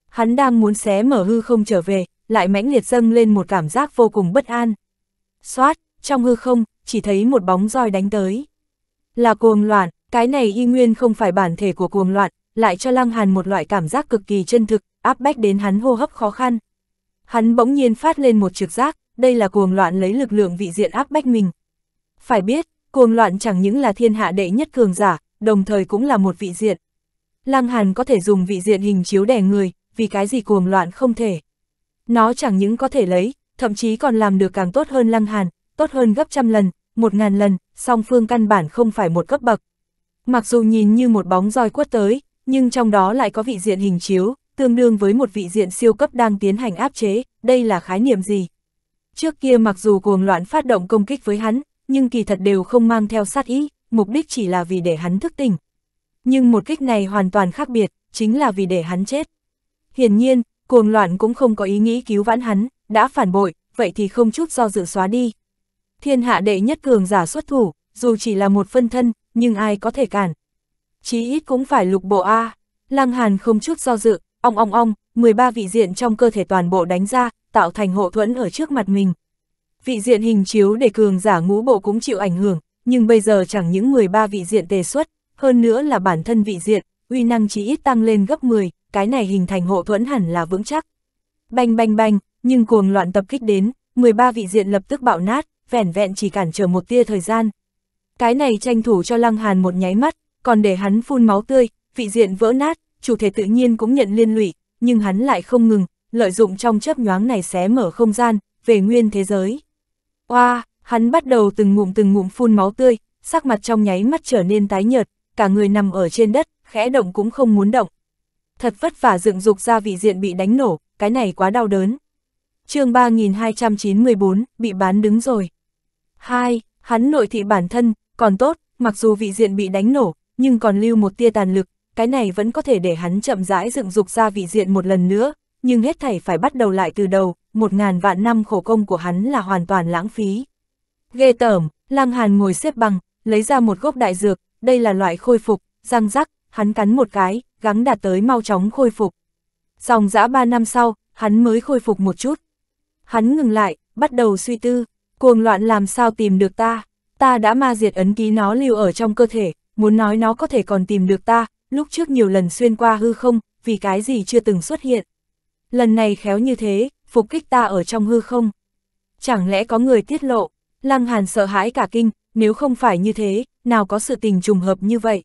Hắn đang muốn xé mở hư không trở về, lại mãnh liệt dâng lên một cảm giác vô cùng bất an. Xoát, trong hư không, chỉ thấy một bóng roi đánh tới. Là cuồng loạn, cái này y nguyên không phải bản thể của cuồng loạn, lại cho Lăng Hàn một loại cảm giác cực kỳ chân thực, áp bách đến hắn hô hấp khó khăn. Hắn bỗng nhiên phát lên một trực giác, đây là cuồng loạn lấy lực lượng vị diện áp bách mình. Phải biết, Cuồng loạn chẳng những là thiên hạ đệ nhất cường giả, đồng thời cũng là một vị diện. Lăng Hàn có thể dùng vị diện hình chiếu đè người, vì cái gì cuồng loạn không thể. Nó chẳng những có thể lấy, thậm chí còn làm được càng tốt hơn Lăng Hàn, tốt hơn gấp trăm lần, một ngàn lần, song phương căn bản không phải một cấp bậc. Mặc dù nhìn như một bóng roi quất tới, nhưng trong đó lại có vị diện hình chiếu, tương đương với một vị diện siêu cấp đang tiến hành áp chế, đây là khái niệm gì? Trước kia mặc dù cuồng loạn phát động công kích với hắn, nhưng kỳ thật đều không mang theo sát ý, mục đích chỉ là vì để hắn thức tỉnh. Nhưng một kích này hoàn toàn khác biệt, chính là vì để hắn chết. Hiển nhiên, cuồng loạn cũng không có ý nghĩ cứu vãn hắn, đã phản bội, vậy thì không chút do dự xóa đi. Thiên hạ đệ nhất cường giả xuất thủ, dù chỉ là một phân thân, nhưng ai có thể cản. Chí ít cũng phải lục bộ A. Lăng Hàn không chút do dự, ong ong ong, 13 vị diện trong cơ thể toàn bộ đánh ra, tạo thành hộ thuẫn ở trước mặt mình vị diện hình chiếu để cường giả ngũ bộ cũng chịu ảnh hưởng, nhưng bây giờ chẳng những ba vị diện đề xuất, hơn nữa là bản thân vị diện, uy năng chỉ ít tăng lên gấp 10, cái này hình thành hộ thuẫn hẳn là vững chắc. Banh banh banh, nhưng cuồng loạn tập kích đến, 13 vị diện lập tức bạo nát, vẻn vẹn chỉ cản trở một tia thời gian. Cái này tranh thủ cho Lăng Hàn một nháy mắt, còn để hắn phun máu tươi, vị diện vỡ nát, chủ thể tự nhiên cũng nhận liên lụy, nhưng hắn lại không ngừng, lợi dụng trong chớp nhoáng này xé mở không gian, về nguyên thế giới. Oa, hắn bắt đầu từng ngụm từng ngụm phun máu tươi, sắc mặt trong nháy mắt trở nên tái nhợt, cả người nằm ở trên đất, khẽ động cũng không muốn động. Thật vất vả dựng dục ra vị diện bị đánh nổ, cái này quá đau đớn. chương 3294, bị bán đứng rồi. hai Hắn nội thị bản thân, còn tốt, mặc dù vị diện bị đánh nổ, nhưng còn lưu một tia tàn lực, cái này vẫn có thể để hắn chậm rãi dựng dục ra vị diện một lần nữa, nhưng hết thảy phải bắt đầu lại từ đầu, một ngàn vạn năm khổ công của hắn là hoàn toàn lãng phí. Ghê tởm, Lăng Hàn ngồi xếp bằng, lấy ra một gốc đại dược, đây là loại khôi phục, răng rắc, hắn cắn một cái, gắng đạt tới mau chóng khôi phục. Dòng dã ba năm sau, hắn mới khôi phục một chút. Hắn ngừng lại, bắt đầu suy tư, cuồng loạn làm sao tìm được ta, ta đã ma diệt ấn ký nó lưu ở trong cơ thể, muốn nói nó có thể còn tìm được ta, lúc trước nhiều lần xuyên qua hư không, vì cái gì chưa từng xuất hiện. Lần này khéo như thế, phục kích ta ở trong hư không. Chẳng lẽ có người tiết lộ, Lăng Hàn sợ hãi cả kinh, nếu không phải như thế, nào có sự tình trùng hợp như vậy.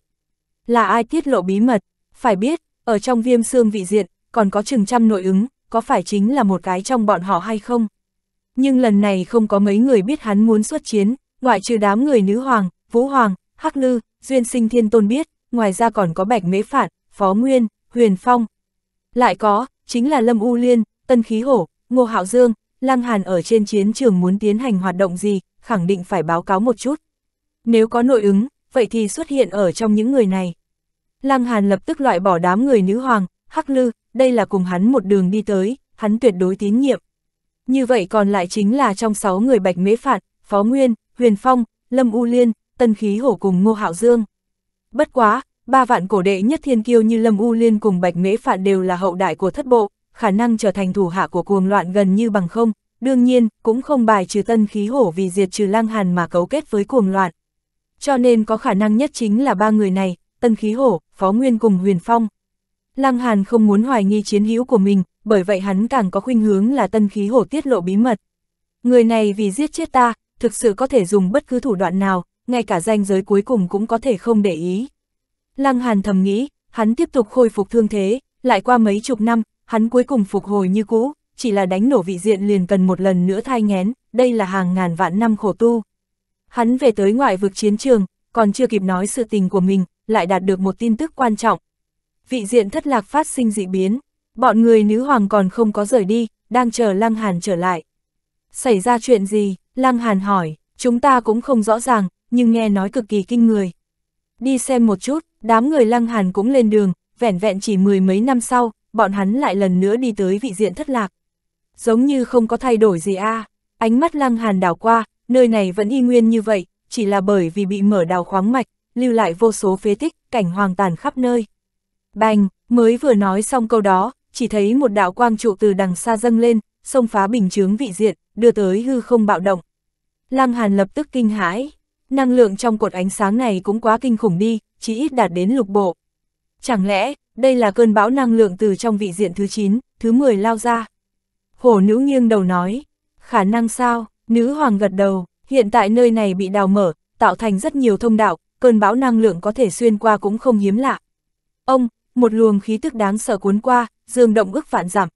Là ai tiết lộ bí mật, phải biết, ở trong viêm xương vị diện, còn có chừng trăm nội ứng, có phải chính là một cái trong bọn họ hay không? Nhưng lần này không có mấy người biết hắn muốn xuất chiến, ngoại trừ đám người nữ hoàng, vũ hoàng, hắc lư, duyên sinh thiên tôn biết, ngoài ra còn có bạch mễ phản, phó nguyên, huyền phong. Lại có, chính là Lâm U Liên, Tân Khí Hổ, Ngô Hạo Dương, Lăng Hàn ở trên chiến trường muốn tiến hành hoạt động gì, khẳng định phải báo cáo một chút. Nếu có nội ứng, vậy thì xuất hiện ở trong những người này. Lăng Hàn lập tức loại bỏ đám người nữ hoàng, Hắc Lư, đây là cùng hắn một đường đi tới, hắn tuyệt đối tín nhiệm. Như vậy còn lại chính là trong 6 người Bạch Mễ Phạt, Phó Nguyên, Huyền Phong, Lâm U Liên, Tân Khí Hổ cùng Ngô Hạo Dương. Bất quá, ba vạn cổ đệ nhất thiên kiêu như Lâm U Liên cùng Bạch Mễ Phạn đều là hậu đại của thất bộ, khả năng trở thành thủ hạ của cuồng loạn gần như bằng không, đương nhiên, cũng không bài trừ tân khí hổ vì diệt trừ lang hàn mà cấu kết với cuồng loạn. Cho nên có khả năng nhất chính là ba người này, tân khí hổ, phó nguyên cùng huyền phong. Lăng Hàn không muốn hoài nghi chiến hữu của mình, bởi vậy hắn càng có khuynh hướng là tân khí hổ tiết lộ bí mật. Người này vì giết chết ta, thực sự có thể dùng bất cứ thủ đoạn nào, ngay cả danh giới cuối cùng cũng có thể không để ý. Lăng Hàn thầm nghĩ, hắn tiếp tục khôi phục thương thế, lại qua mấy chục năm, hắn cuối cùng phục hồi như cũ, chỉ là đánh nổ vị diện liền cần một lần nữa thai ngén, đây là hàng ngàn vạn năm khổ tu. Hắn về tới ngoại vực chiến trường, còn chưa kịp nói sự tình của mình, lại đạt được một tin tức quan trọng. Vị diện thất lạc phát sinh dị biến, bọn người nữ hoàng còn không có rời đi, đang chờ Lăng Hàn trở lại. Xảy ra chuyện gì? Lăng Hàn hỏi, chúng ta cũng không rõ ràng, nhưng nghe nói cực kỳ kinh người. Đi xem một chút, đám người Lăng Hàn cũng lên đường, vẻn vẹn chỉ mười mấy năm sau, bọn hắn lại lần nữa đi tới vị diện thất lạc. Giống như không có thay đổi gì a à. ánh mắt lăng hàn đảo qua, nơi này vẫn y nguyên như vậy, chỉ là bởi vì bị mở đào khoáng mạch, lưu lại vô số phế tích, cảnh hoàng tàn khắp nơi. Bành, mới vừa nói xong câu đó, chỉ thấy một đạo quang trụ từ đằng xa dâng lên, xông phá bình chướng vị diện, đưa tới hư không bạo động. Lăng Hàn lập tức kinh hãi, năng lượng trong cột ánh sáng này cũng quá kinh khủng đi, chỉ ít đạt đến lục bộ. Chẳng lẽ, đây là cơn bão năng lượng từ trong vị diện thứ 9, thứ 10 lao ra? Hổ nữ nghiêng đầu nói, khả năng sao, nữ hoàng gật đầu, hiện tại nơi này bị đào mở, tạo thành rất nhiều thông đạo, cơn bão năng lượng có thể xuyên qua cũng không hiếm lạ. Ông, một luồng khí tức đáng sợ cuốn qua, dương động ức vạn giảm.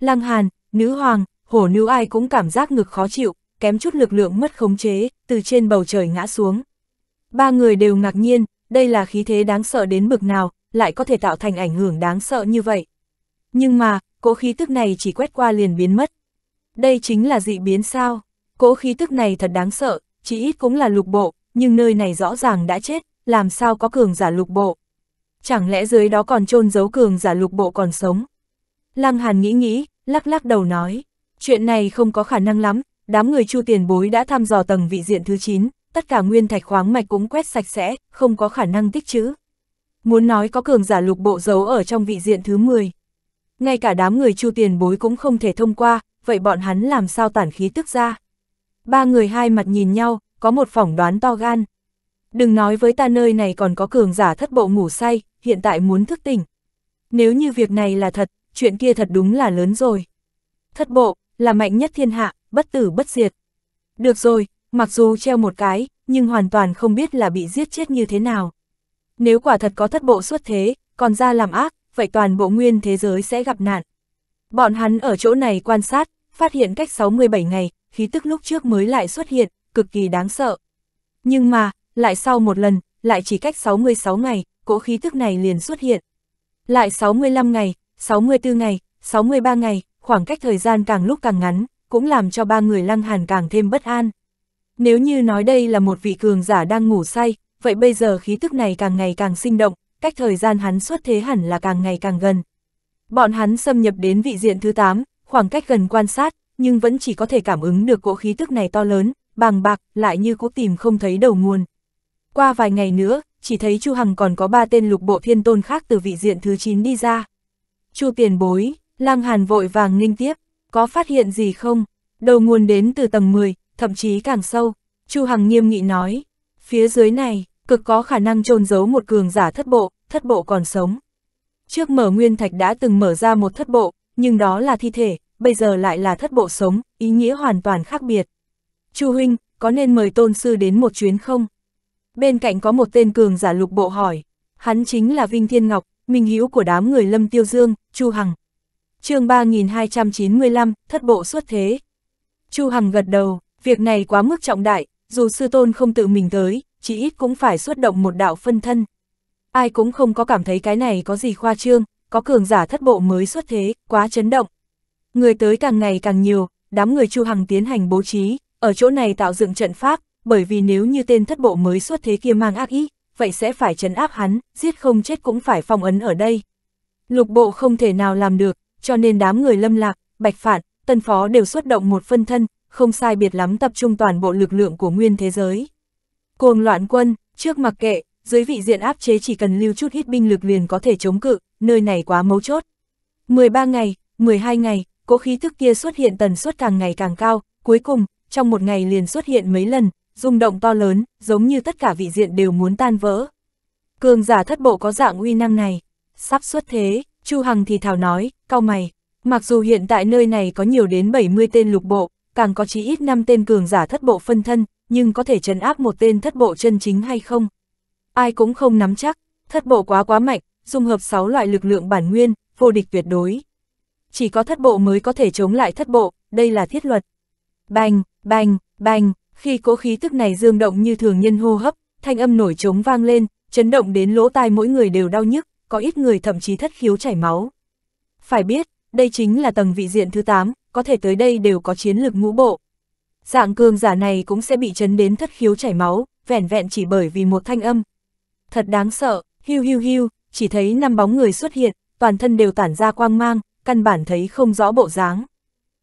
Lăng Hàn, nữ hoàng, hổ nữ ai cũng cảm giác ngực khó chịu, kém chút lực lượng mất khống chế, từ trên bầu trời ngã xuống. Ba người đều ngạc nhiên, đây là khí thế đáng sợ đến bực nào, lại có thể tạo thành ảnh hưởng đáng sợ như vậy. Nhưng mà, cỗ khí tức này chỉ quét qua liền biến mất. Đây chính là dị biến sao? Cỗ khí tức này thật đáng sợ, chỉ ít cũng là lục bộ, nhưng nơi này rõ ràng đã chết, làm sao có cường giả lục bộ? Chẳng lẽ dưới đó còn trôn giấu cường giả lục bộ còn sống? Lăng Hàn nghĩ nghĩ, lắc lắc đầu nói, chuyện này không có khả năng lắm, đám người chu tiền bối đã thăm dò tầng vị diện thứ 9, tất cả nguyên thạch khoáng mạch cũng quét sạch sẽ, không có khả năng tích trữ. Muốn nói có cường giả lục bộ giấu ở trong vị diện thứ 10. Ngay cả đám người chu tiền bối cũng không thể thông qua, vậy bọn hắn làm sao tản khí tức ra. Ba người hai mặt nhìn nhau, có một phỏng đoán to gan. Đừng nói với ta nơi này còn có cường giả thất bộ ngủ say, hiện tại muốn thức tỉnh. Nếu như việc này là thật, chuyện kia thật đúng là lớn rồi. Thất bộ, là mạnh nhất thiên hạ, bất tử bất diệt. Được rồi, mặc dù treo một cái, nhưng hoàn toàn không biết là bị giết chết như thế nào. Nếu quả thật có thất bộ xuất thế, còn ra làm ác, vậy toàn bộ nguyên thế giới sẽ gặp nạn. Bọn hắn ở chỗ này quan sát, phát hiện cách 67 ngày, khí tức lúc trước mới lại xuất hiện, cực kỳ đáng sợ. Nhưng mà, lại sau một lần, lại chỉ cách 66 ngày, cỗ khí tức này liền xuất hiện. Lại 65 ngày, 64 ngày, 63 ngày, khoảng cách thời gian càng lúc càng ngắn, cũng làm cho ba người lăng hàn càng thêm bất an. Nếu như nói đây là một vị cường giả đang ngủ say, vậy bây giờ khí tức này càng ngày càng sinh động, cách thời gian hắn xuất thế hẳn là càng ngày càng gần. Bọn hắn xâm nhập đến vị diện thứ 8, khoảng cách gần quan sát, nhưng vẫn chỉ có thể cảm ứng được cỗ khí tức này to lớn, bàng bạc, lại như cố tìm không thấy đầu nguồn. Qua vài ngày nữa, chỉ thấy Chu Hằng còn có ba tên lục bộ thiên tôn khác từ vị diện thứ 9 đi ra. Chu tiền bối, lang Hàn vội vàng ninh tiếp, có phát hiện gì không? Đầu nguồn đến từ tầng 10, thậm chí càng sâu. Chu Hằng nghiêm nghị nói, phía dưới này, cực có khả năng trôn giấu một cường giả thất bộ, thất bộ còn sống. Trước mở nguyên thạch đã từng mở ra một thất bộ, nhưng đó là thi thể, bây giờ lại là thất bộ sống, ý nghĩa hoàn toàn khác biệt. Chu huynh, có nên mời tôn sư đến một chuyến không? Bên cạnh có một tên cường giả lục bộ hỏi, hắn chính là Vinh Thiên Ngọc, minh hữu của đám người Lâm Tiêu Dương, Chu Hằng. chương 3295, thất bộ xuất thế. Chu Hằng gật đầu, việc này quá mức trọng đại, dù sư tôn không tự mình tới, chỉ ít cũng phải xuất động một đạo phân thân. Ai cũng không có cảm thấy cái này có gì khoa trương, có cường giả thất bộ mới xuất thế, quá chấn động. Người tới càng ngày càng nhiều, đám người Chu Hằng tiến hành bố trí, ở chỗ này tạo dựng trận pháp, bởi vì nếu như tên thất bộ mới xuất thế kia mang ác ý, vậy sẽ phải chấn áp hắn, giết không chết cũng phải phong ấn ở đây. Lục bộ không thể nào làm được, cho nên đám người lâm lạc, bạch phản, tân phó đều xuất động một phân thân, không sai biệt lắm tập trung toàn bộ lực lượng của nguyên thế giới. Cuồng loạn quân, trước mặc kệ, dưới vị diện áp chế chỉ cần lưu chút ít binh lực liền có thể chống cự, nơi này quá mấu chốt. 13 ngày, 12 ngày, cỗ khí thức kia xuất hiện tần suất càng ngày càng cao, cuối cùng, trong một ngày liền xuất hiện mấy lần, rung động to lớn, giống như tất cả vị diện đều muốn tan vỡ. Cường giả thất bộ có dạng uy năng này, sắp xuất thế, Chu Hằng thì thảo nói, cau mày, mặc dù hiện tại nơi này có nhiều đến 70 tên lục bộ, càng có chí ít 5 tên cường giả thất bộ phân thân, nhưng có thể trấn áp một tên thất bộ chân chính hay không? Ai cũng không nắm chắc, thất bộ quá quá mạnh, dung hợp 6 loại lực lượng bản nguyên, vô địch tuyệt đối. Chỉ có thất bộ mới có thể chống lại thất bộ, đây là thiết luật. Bành, bành, bành, khi cố khí tức này dương động như thường nhân hô hấp, thanh âm nổi trống vang lên, chấn động đến lỗ tai mỗi người đều đau nhức, có ít người thậm chí thất khiếu chảy máu. Phải biết, đây chính là tầng vị diện thứ 8, có thể tới đây đều có chiến lược ngũ bộ dạng cường giả này cũng sẽ bị chấn đến thất khiếu chảy máu, vẻn vẹn chỉ bởi vì một thanh âm. Thật đáng sợ, hiu hiu hiu, chỉ thấy năm bóng người xuất hiện, toàn thân đều tản ra quang mang, căn bản thấy không rõ bộ dáng.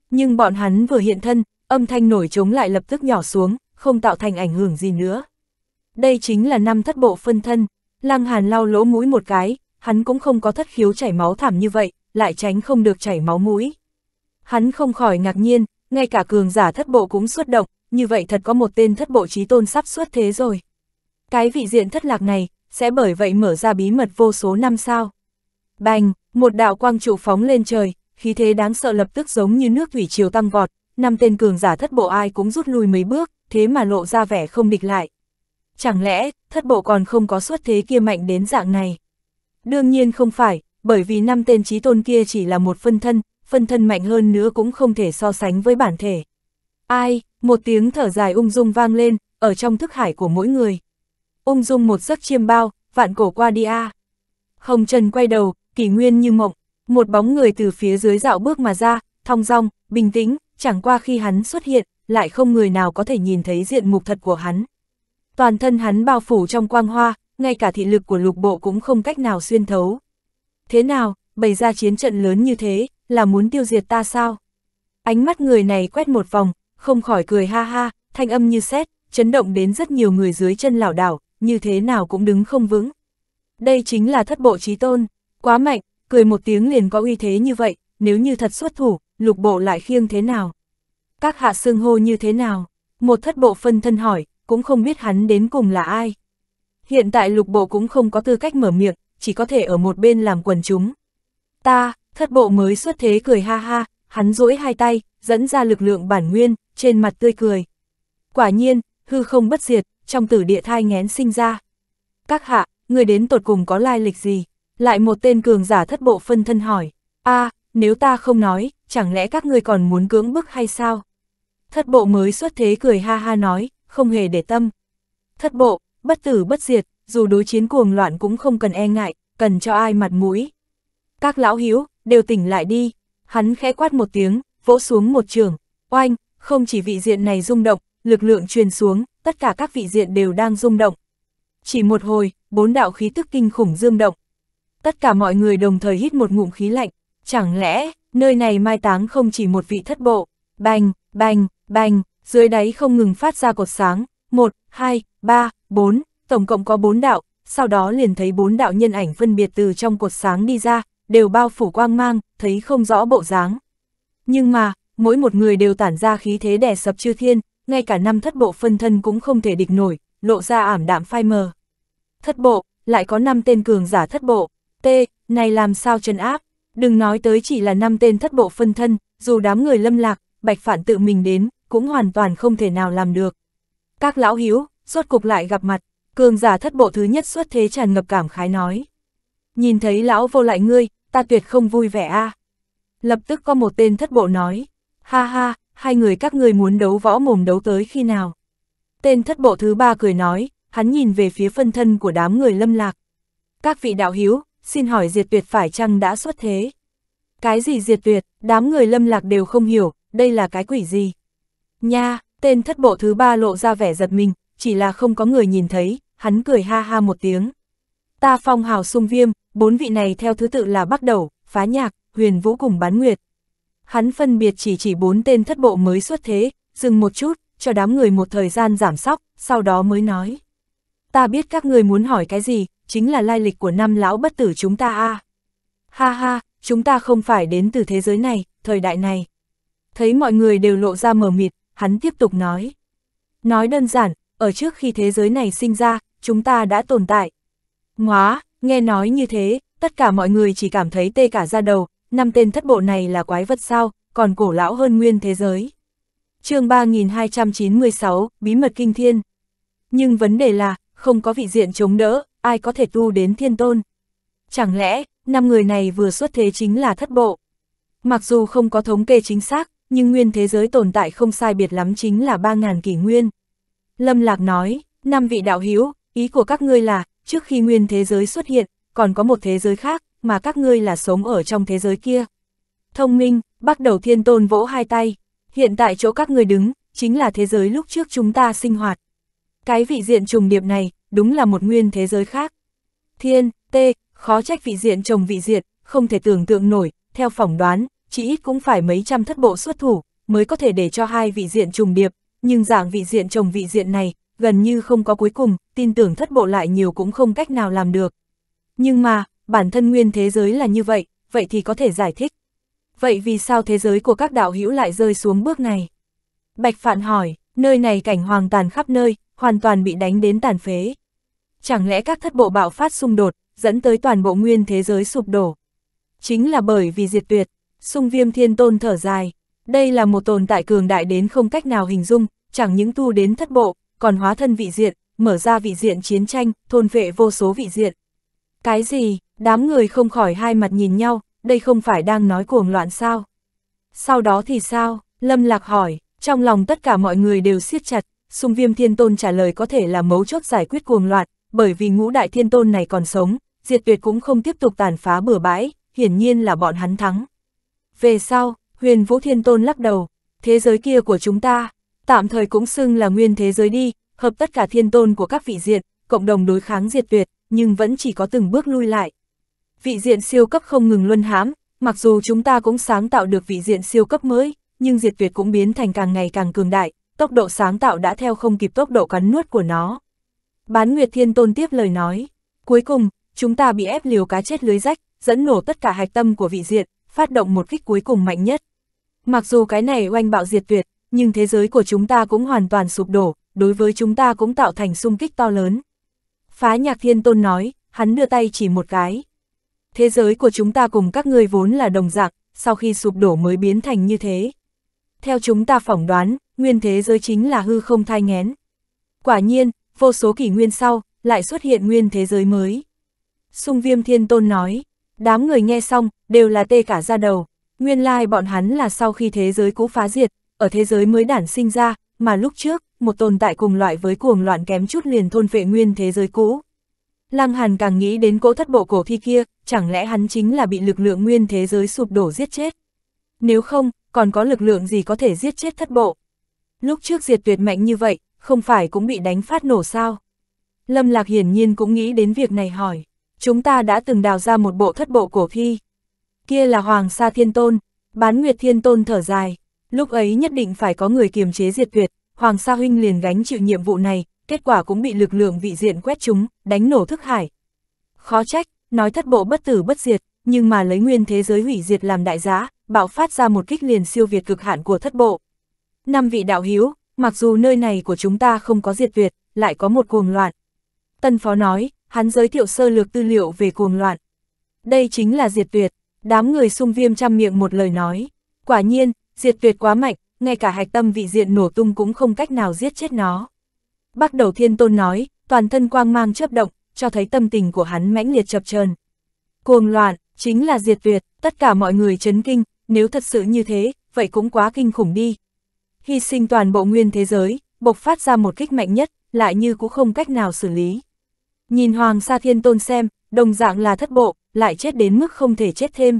Nhưng bọn hắn vừa hiện thân, âm thanh nổi trống lại lập tức nhỏ xuống, không tạo thành ảnh hưởng gì nữa. Đây chính là năm thất bộ phân thân, Lăng Hàn lau lỗ mũi một cái, hắn cũng không có thất khiếu chảy máu thảm như vậy, lại tránh không được chảy máu mũi. Hắn không khỏi ngạc nhiên, ngay cả cường giả thất bộ cũng xuất động, như vậy thật có một tên thất bộ trí tôn sắp xuất thế rồi. Cái vị diện thất lạc này, sẽ bởi vậy mở ra bí mật vô số năm sao. Bành, một đạo quang trụ phóng lên trời, khí thế đáng sợ lập tức giống như nước thủy chiều tăng vọt, năm tên cường giả thất bộ ai cũng rút lui mấy bước, thế mà lộ ra vẻ không địch lại. Chẳng lẽ, thất bộ còn không có xuất thế kia mạnh đến dạng này? Đương nhiên không phải, bởi vì năm tên trí tôn kia chỉ là một phân thân, phân thân mạnh hơn nữa cũng không thể so sánh với bản thể. Ai, một tiếng thở dài ung dung vang lên, ở trong thức hải của mỗi người. Ung dung một giấc chiêm bao, vạn cổ qua đi a. À. Hồng Trần quay đầu, kỷ nguyên như mộng, một bóng người từ phía dưới dạo bước mà ra, thong dong, bình tĩnh, chẳng qua khi hắn xuất hiện, lại không người nào có thể nhìn thấy diện mục thật của hắn. Toàn thân hắn bao phủ trong quang hoa, ngay cả thị lực của lục bộ cũng không cách nào xuyên thấu. Thế nào, bày ra chiến trận lớn như thế, là muốn tiêu diệt ta sao? Ánh mắt người này quét một vòng, không khỏi cười ha ha, thanh âm như sét, chấn động đến rất nhiều người dưới chân lảo đảo, như thế nào cũng đứng không vững. Đây chính là thất bộ trí tôn, quá mạnh, cười một tiếng liền có uy thế như vậy, nếu như thật xuất thủ, lục bộ lại khiêng thế nào? Các hạ xương hô như thế nào? Một thất bộ phân thân hỏi, cũng không biết hắn đến cùng là ai. Hiện tại lục bộ cũng không có tư cách mở miệng, chỉ có thể ở một bên làm quần chúng. Ta, thất bộ mới xuất thế cười ha ha, hắn duỗi hai tay, dẫn ra lực lượng bản nguyên, trên mặt tươi cười. Quả nhiên, hư không bất diệt, trong tử địa thai ngén sinh ra. Các hạ, người đến tột cùng có lai lịch gì? Lại một tên cường giả thất bộ phân thân hỏi. a à, nếu ta không nói, chẳng lẽ các ngươi còn muốn cưỡng bức hay sao? Thất bộ mới xuất thế cười ha ha nói, không hề để tâm. Thất bộ, bất tử bất diệt, dù đối chiến cuồng loạn cũng không cần e ngại, cần cho ai mặt mũi các lão hiếu, đều tỉnh lại đi. Hắn khẽ quát một tiếng, vỗ xuống một trường, oanh, không chỉ vị diện này rung động, lực lượng truyền xuống, tất cả các vị diện đều đang rung động. Chỉ một hồi, bốn đạo khí tức kinh khủng dương động. Tất cả mọi người đồng thời hít một ngụm khí lạnh, chẳng lẽ, nơi này mai táng không chỉ một vị thất bộ, bành, bành, bành, dưới đáy không ngừng phát ra cột sáng, một hai ba bốn tổng cộng có bốn đạo, sau đó liền thấy bốn đạo nhân ảnh phân biệt từ trong cột sáng đi ra, đều bao phủ quang mang, thấy không rõ bộ dáng. Nhưng mà, mỗi một người đều tản ra khí thế đè sập chư thiên, ngay cả năm thất bộ phân thân cũng không thể địch nổi, lộ ra ảm đạm phai mờ. Thất bộ, lại có năm tên cường giả thất bộ, T, này làm sao chân áp, đừng nói tới chỉ là năm tên thất bộ phân thân, dù đám người lâm lạc, bạch phản tự mình đến, cũng hoàn toàn không thể nào làm được. Các lão hiếu, rốt cục lại gặp mặt, cường giả thất bộ thứ nhất xuất thế tràn ngập cảm khái nói. Nhìn thấy lão vô lại ngươi, ta tuyệt không vui vẻ a. À. Lập tức có một tên thất bộ nói, ha ha, hai người các ngươi muốn đấu võ mồm đấu tới khi nào. Tên thất bộ thứ ba cười nói, hắn nhìn về phía phân thân của đám người lâm lạc. Các vị đạo hiếu, xin hỏi diệt tuyệt phải chăng đã xuất thế? Cái gì diệt tuyệt, đám người lâm lạc đều không hiểu, đây là cái quỷ gì? Nha, tên thất bộ thứ ba lộ ra vẻ giật mình, chỉ là không có người nhìn thấy, hắn cười ha ha một tiếng. Ta phong hào sung viêm, bốn vị này theo thứ tự là Bắc Đầu, Phá Nhạc, Huyền Vũ cùng Bán Nguyệt. Hắn phân biệt chỉ chỉ bốn tên thất bộ mới xuất thế, dừng một chút, cho đám người một thời gian giảm sóc, sau đó mới nói. Ta biết các người muốn hỏi cái gì, chính là lai lịch của năm lão bất tử chúng ta a. À. Ha ha, chúng ta không phải đến từ thế giới này, thời đại này. Thấy mọi người đều lộ ra mờ mịt, hắn tiếp tục nói. Nói đơn giản, ở trước khi thế giới này sinh ra, chúng ta đã tồn tại. Ngoá, Nghe nói như thế, tất cả mọi người chỉ cảm thấy tê cả ra đầu, năm tên thất bộ này là quái vật sao, còn cổ lão hơn nguyên thế giới. chương 3296, Bí mật kinh thiên. Nhưng vấn đề là, không có vị diện chống đỡ, ai có thể tu đến thiên tôn. Chẳng lẽ, năm người này vừa xuất thế chính là thất bộ. Mặc dù không có thống kê chính xác, nhưng nguyên thế giới tồn tại không sai biệt lắm chính là 3.000 kỷ nguyên. Lâm Lạc nói, năm vị đạo hiếu, ý của các ngươi là, trước khi nguyên thế giới xuất hiện, còn có một thế giới khác, mà các ngươi là sống ở trong thế giới kia. Thông minh, bắt đầu thiên tôn vỗ hai tay, hiện tại chỗ các ngươi đứng, chính là thế giới lúc trước chúng ta sinh hoạt. Cái vị diện trùng điệp này, đúng là một nguyên thế giới khác. Thiên, tê, khó trách vị diện trồng vị diện, không thể tưởng tượng nổi, theo phỏng đoán, chỉ ít cũng phải mấy trăm thất bộ xuất thủ, mới có thể để cho hai vị diện trùng điệp, nhưng dạng vị diện trồng vị diện này, gần như không có cuối cùng, tin tưởng thất bộ lại nhiều cũng không cách nào làm được. Nhưng mà, bản thân nguyên thế giới là như vậy, vậy thì có thể giải thích. Vậy vì sao thế giới của các đạo hữu lại rơi xuống bước này? Bạch Phạn hỏi, nơi này cảnh hoàng tàn khắp nơi, hoàn toàn bị đánh đến tàn phế. Chẳng lẽ các thất bộ bạo phát xung đột, dẫn tới toàn bộ nguyên thế giới sụp đổ? Chính là bởi vì diệt tuyệt, sung viêm thiên tôn thở dài. Đây là một tồn tại cường đại đến không cách nào hình dung, chẳng những tu đến thất bộ, còn hóa thân vị diện, mở ra vị diện chiến tranh, thôn vệ vô số vị diện. Cái gì, đám người không khỏi hai mặt nhìn nhau, đây không phải đang nói cuồng loạn sao? Sau đó thì sao? Lâm Lạc hỏi, trong lòng tất cả mọi người đều siết chặt, xung Viêm Thiên Tôn trả lời có thể là mấu chốt giải quyết cuồng loạn, bởi vì ngũ đại thiên tôn này còn sống, diệt tuyệt cũng không tiếp tục tàn phá bừa bãi, hiển nhiên là bọn hắn thắng. Về sau, huyền vũ thiên tôn lắc đầu, thế giới kia của chúng ta, tạm thời cũng xưng là nguyên thế giới đi, hợp tất cả thiên tôn của các vị diện, cộng đồng đối kháng diệt tuyệt, nhưng vẫn chỉ có từng bước lui lại. Vị diện siêu cấp không ngừng luân hãm, mặc dù chúng ta cũng sáng tạo được vị diện siêu cấp mới, nhưng diệt tuyệt cũng biến thành càng ngày càng cường đại, tốc độ sáng tạo đã theo không kịp tốc độ cắn nuốt của nó. Bán Nguyệt Thiên Tôn tiếp lời nói, cuối cùng, chúng ta bị ép liều cá chết lưới rách, dẫn nổ tất cả hạch tâm của vị diện, phát động một kích cuối cùng mạnh nhất. Mặc dù cái này oanh bạo diệt tuyệt, nhưng thế giới của chúng ta cũng hoàn toàn sụp đổ, đối với chúng ta cũng tạo thành xung kích to lớn. Phá nhạc thiên tôn nói, hắn đưa tay chỉ một cái. Thế giới của chúng ta cùng các ngươi vốn là đồng dạng, sau khi sụp đổ mới biến thành như thế. Theo chúng ta phỏng đoán, nguyên thế giới chính là hư không thai ngén. Quả nhiên, vô số kỷ nguyên sau, lại xuất hiện nguyên thế giới mới. Sung viêm thiên tôn nói, đám người nghe xong, đều là tê cả ra đầu. Nguyên lai bọn hắn là sau khi thế giới cũ phá diệt, ở thế giới mới đản sinh ra, mà lúc trước, một tồn tại cùng loại với cuồng loạn kém chút liền thôn vệ nguyên thế giới cũ. Lăng Hàn càng nghĩ đến cỗ thất bộ cổ thi kia, chẳng lẽ hắn chính là bị lực lượng nguyên thế giới sụp đổ giết chết? Nếu không, còn có lực lượng gì có thể giết chết thất bộ? Lúc trước diệt tuyệt mạnh như vậy, không phải cũng bị đánh phát nổ sao? Lâm Lạc hiển nhiên cũng nghĩ đến việc này hỏi. Chúng ta đã từng đào ra một bộ thất bộ cổ thi. Kia là Hoàng Sa Thiên Tôn, Bán Nguyệt Thiên Tôn thở dài, Lúc ấy nhất định phải có người kiềm chế diệt tuyệt, Hoàng Sa Huynh liền gánh chịu nhiệm vụ này, kết quả cũng bị lực lượng vị diện quét chúng, đánh nổ thức hải. Khó trách, nói thất bộ bất tử bất diệt, nhưng mà lấy nguyên thế giới hủy diệt làm đại giá, bạo phát ra một kích liền siêu việt cực hạn của thất bộ. Năm vị đạo hiếu, mặc dù nơi này của chúng ta không có diệt tuyệt, lại có một cuồng loạn. Tân Phó nói, hắn giới thiệu sơ lược tư liệu về cuồng loạn. Đây chính là diệt tuyệt, đám người sung viêm trăm miệng một lời nói. Quả nhiên, diệt tuyệt quá mạnh, ngay cả hạch tâm vị diện nổ tung cũng không cách nào giết chết nó. Bắt đầu thiên tôn nói, toàn thân quang mang chớp động, cho thấy tâm tình của hắn mãnh liệt chập chờn. Cuồng loạn, chính là diệt tuyệt, tất cả mọi người chấn kinh, nếu thật sự như thế, vậy cũng quá kinh khủng đi. Hy sinh toàn bộ nguyên thế giới, bộc phát ra một kích mạnh nhất, lại như cũng không cách nào xử lý. Nhìn Hoàng Sa Thiên Tôn xem, đồng dạng là thất bộ, lại chết đến mức không thể chết thêm.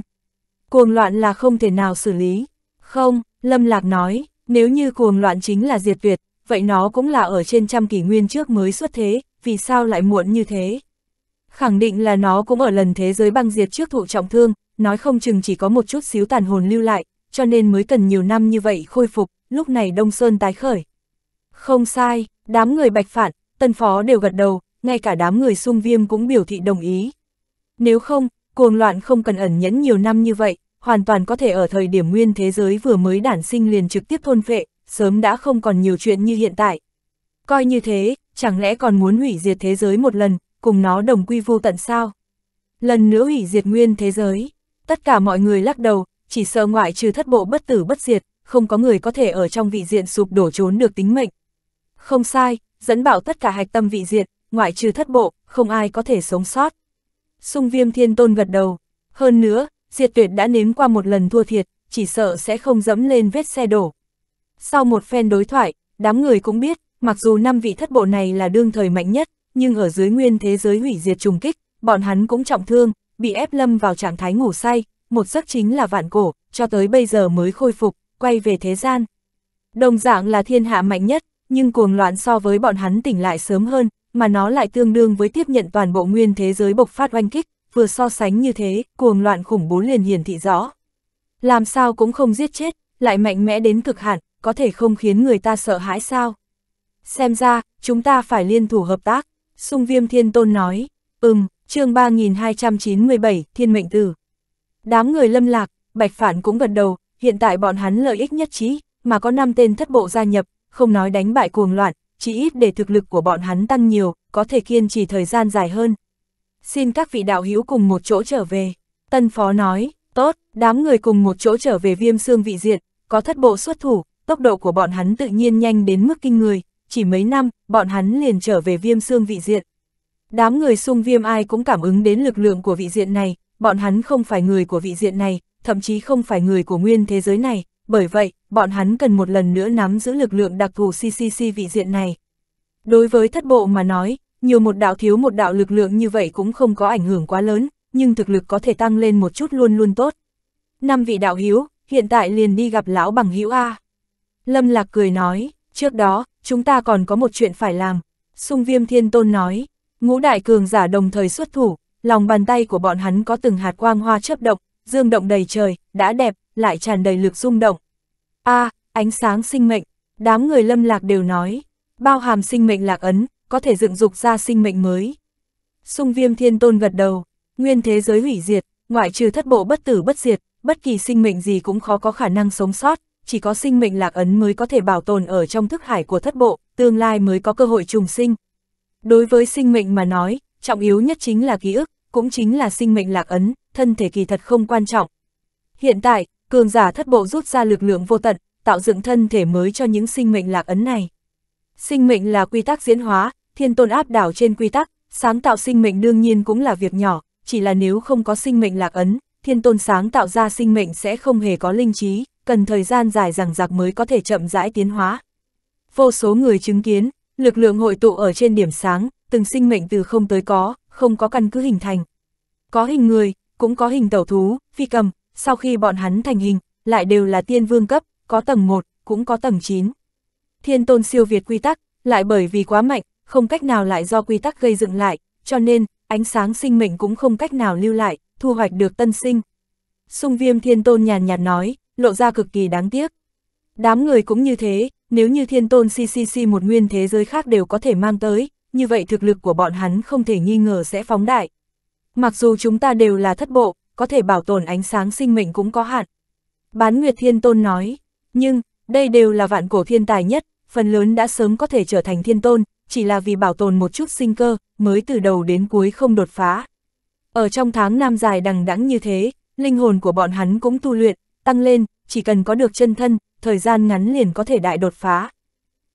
Cuồng loạn là không thể nào xử lý. Không, Lâm Lạc nói, nếu như cuồng loạn chính là diệt việt, vậy nó cũng là ở trên trăm kỷ nguyên trước mới xuất thế, vì sao lại muộn như thế? Khẳng định là nó cũng ở lần thế giới băng diệt trước thụ trọng thương, nói không chừng chỉ có một chút xíu tàn hồn lưu lại, cho nên mới cần nhiều năm như vậy khôi phục, lúc này Đông Sơn tái khởi. Không sai, đám người bạch phản, tân phó đều gật đầu, ngay cả đám người sung viêm cũng biểu thị đồng ý. Nếu không, cuồng loạn không cần ẩn nhẫn nhiều năm như vậy, hoàn toàn có thể ở thời điểm nguyên thế giới vừa mới đản sinh liền trực tiếp thôn phệ, sớm đã không còn nhiều chuyện như hiện tại. Coi như thế, chẳng lẽ còn muốn hủy diệt thế giới một lần, cùng nó đồng quy vô tận sao? Lần nữa hủy diệt nguyên thế giới, tất cả mọi người lắc đầu, chỉ sợ ngoại trừ thất bộ bất tử bất diệt, không có người có thể ở trong vị diện sụp đổ trốn được tính mệnh. Không sai, dẫn bảo tất cả hạch tâm vị diện, ngoại trừ thất bộ, không ai có thể sống sót. Sung viêm thiên tôn gật đầu. Hơn nữa, diệt tuyệt đã nếm qua một lần thua thiệt, chỉ sợ sẽ không dẫm lên vết xe đổ. Sau một phen đối thoại, đám người cũng biết, mặc dù năm vị thất bộ này là đương thời mạnh nhất, nhưng ở dưới nguyên thế giới hủy diệt trùng kích, bọn hắn cũng trọng thương, bị ép lâm vào trạng thái ngủ say, một giấc chính là vạn cổ, cho tới bây giờ mới khôi phục, quay về thế gian. Đồng dạng là thiên hạ mạnh nhất, nhưng cuồng loạn so với bọn hắn tỉnh lại sớm hơn, mà nó lại tương đương với tiếp nhận toàn bộ nguyên thế giới bộc phát oanh kích, vừa so sánh như thế, cuồng loạn khủng bố liền hiển thị rõ. Làm sao cũng không giết chết, lại mạnh mẽ đến cực hạn, có thể không khiến người ta sợ hãi sao. Xem ra, chúng ta phải liên thủ hợp tác, sung viêm thiên tôn nói, ừm, chương 3297, thiên mệnh tử. Đám người lâm lạc, bạch phản cũng gật đầu, hiện tại bọn hắn lợi ích nhất trí, mà có 5 tên thất bộ gia nhập, không nói đánh bại cuồng loạn, chỉ ít để thực lực của bọn hắn tăng nhiều, có thể kiên trì thời gian dài hơn, xin các vị đạo hữu cùng một chỗ trở về. Tân phó nói, tốt, đám người cùng một chỗ trở về viêm xương vị diện, có thất bộ xuất thủ, tốc độ của bọn hắn tự nhiên nhanh đến mức kinh người, chỉ mấy năm, bọn hắn liền trở về viêm xương vị diện. Đám người xung viêm ai cũng cảm ứng đến lực lượng của vị diện này, bọn hắn không phải người của vị diện này, thậm chí không phải người của nguyên thế giới này, bởi vậy, bọn hắn cần một lần nữa nắm giữ lực lượng đặc thù CCC vị diện này. Đối với thất bộ mà nói, nhiều một đạo thiếu một đạo lực lượng như vậy cũng không có ảnh hưởng quá lớn, nhưng thực lực có thể tăng lên một chút luôn luôn tốt. Năm vị đạo hiếu, hiện tại liền đi gặp lão bằng hữu A. Lâm Lạc cười nói, trước đó, chúng ta còn có một chuyện phải làm. Sung viêm thiên tôn nói, ngũ đại cường giả đồng thời xuất thủ, lòng bàn tay của bọn hắn có từng hạt quang hoa chấp động, dương động đầy trời, đã đẹp, lại tràn đầy lực rung động. A, ánh sáng sinh mệnh, đám người lâm lạc đều nói, bao hàm sinh mệnh lạc ấn, có thể dựng dục ra sinh mệnh mới. Sung viêm thiên tôn gật đầu, nguyên thế giới hủy diệt, ngoại trừ thất bộ bất tử bất diệt, bất kỳ sinh mệnh gì cũng khó có khả năng sống sót, chỉ có sinh mệnh lạc ấn mới có thể bảo tồn ở trong thức hải của thất bộ, tương lai mới có cơ hội trùng sinh. Đối với sinh mệnh mà nói, trọng yếu nhất chính là ký ức, cũng chính là sinh mệnh lạc ấn, thân thể kỳ thật không quan trọng. Hiện tại, cường giả thất bộ rút ra lực lượng vô tận, tạo dựng thân thể mới cho những sinh mệnh lạc ấn này. Sinh mệnh là quy tắc diễn hóa, thiên tôn áp đảo trên quy tắc, sáng tạo sinh mệnh đương nhiên cũng là việc nhỏ, chỉ là nếu không có sinh mệnh lạc ấn, thiên tôn sáng tạo ra sinh mệnh sẽ không hề có linh trí, cần thời gian dài rằng giặc mới có thể chậm rãi tiến hóa. Vô số người chứng kiến, lực lượng hội tụ ở trên điểm sáng, từng sinh mệnh từ không tới có, không có căn cứ hình thành. Có hình người, cũng có hình tẩu thú, phi cầm, sau khi bọn hắn thành hình, lại đều là tiên vương cấp, có tầng 1, cũng có tầng 9. Thiên tôn siêu việt quy tắc, lại bởi vì quá mạnh, không cách nào lại do quy tắc gây dựng lại, cho nên, ánh sáng sinh mệnh cũng không cách nào lưu lại, thu hoạch được tân sinh. Sung viêm thiên tôn nhàn nhạt nói, lộ ra cực kỳ đáng tiếc. Đám người cũng như thế, nếu như thiên tôn CCC một nguyên thế giới khác đều có thể mang tới, như vậy thực lực của bọn hắn không thể nghi ngờ sẽ phóng đại. Mặc dù chúng ta đều là thất bộ, có thể bảo tồn ánh sáng sinh mệnh cũng có hạn. Bán Nguyệt Thiên Tôn nói, nhưng, đây đều là vạn cổ thiên tài nhất, phần lớn đã sớm có thể trở thành thiên tôn, chỉ là vì bảo tồn một chút sinh cơ, mới từ đầu đến cuối không đột phá. Ở trong tháng năm dài đằng đẵng như thế, linh hồn của bọn hắn cũng tu luyện, tăng lên, chỉ cần có được chân thân, thời gian ngắn liền có thể đại đột phá.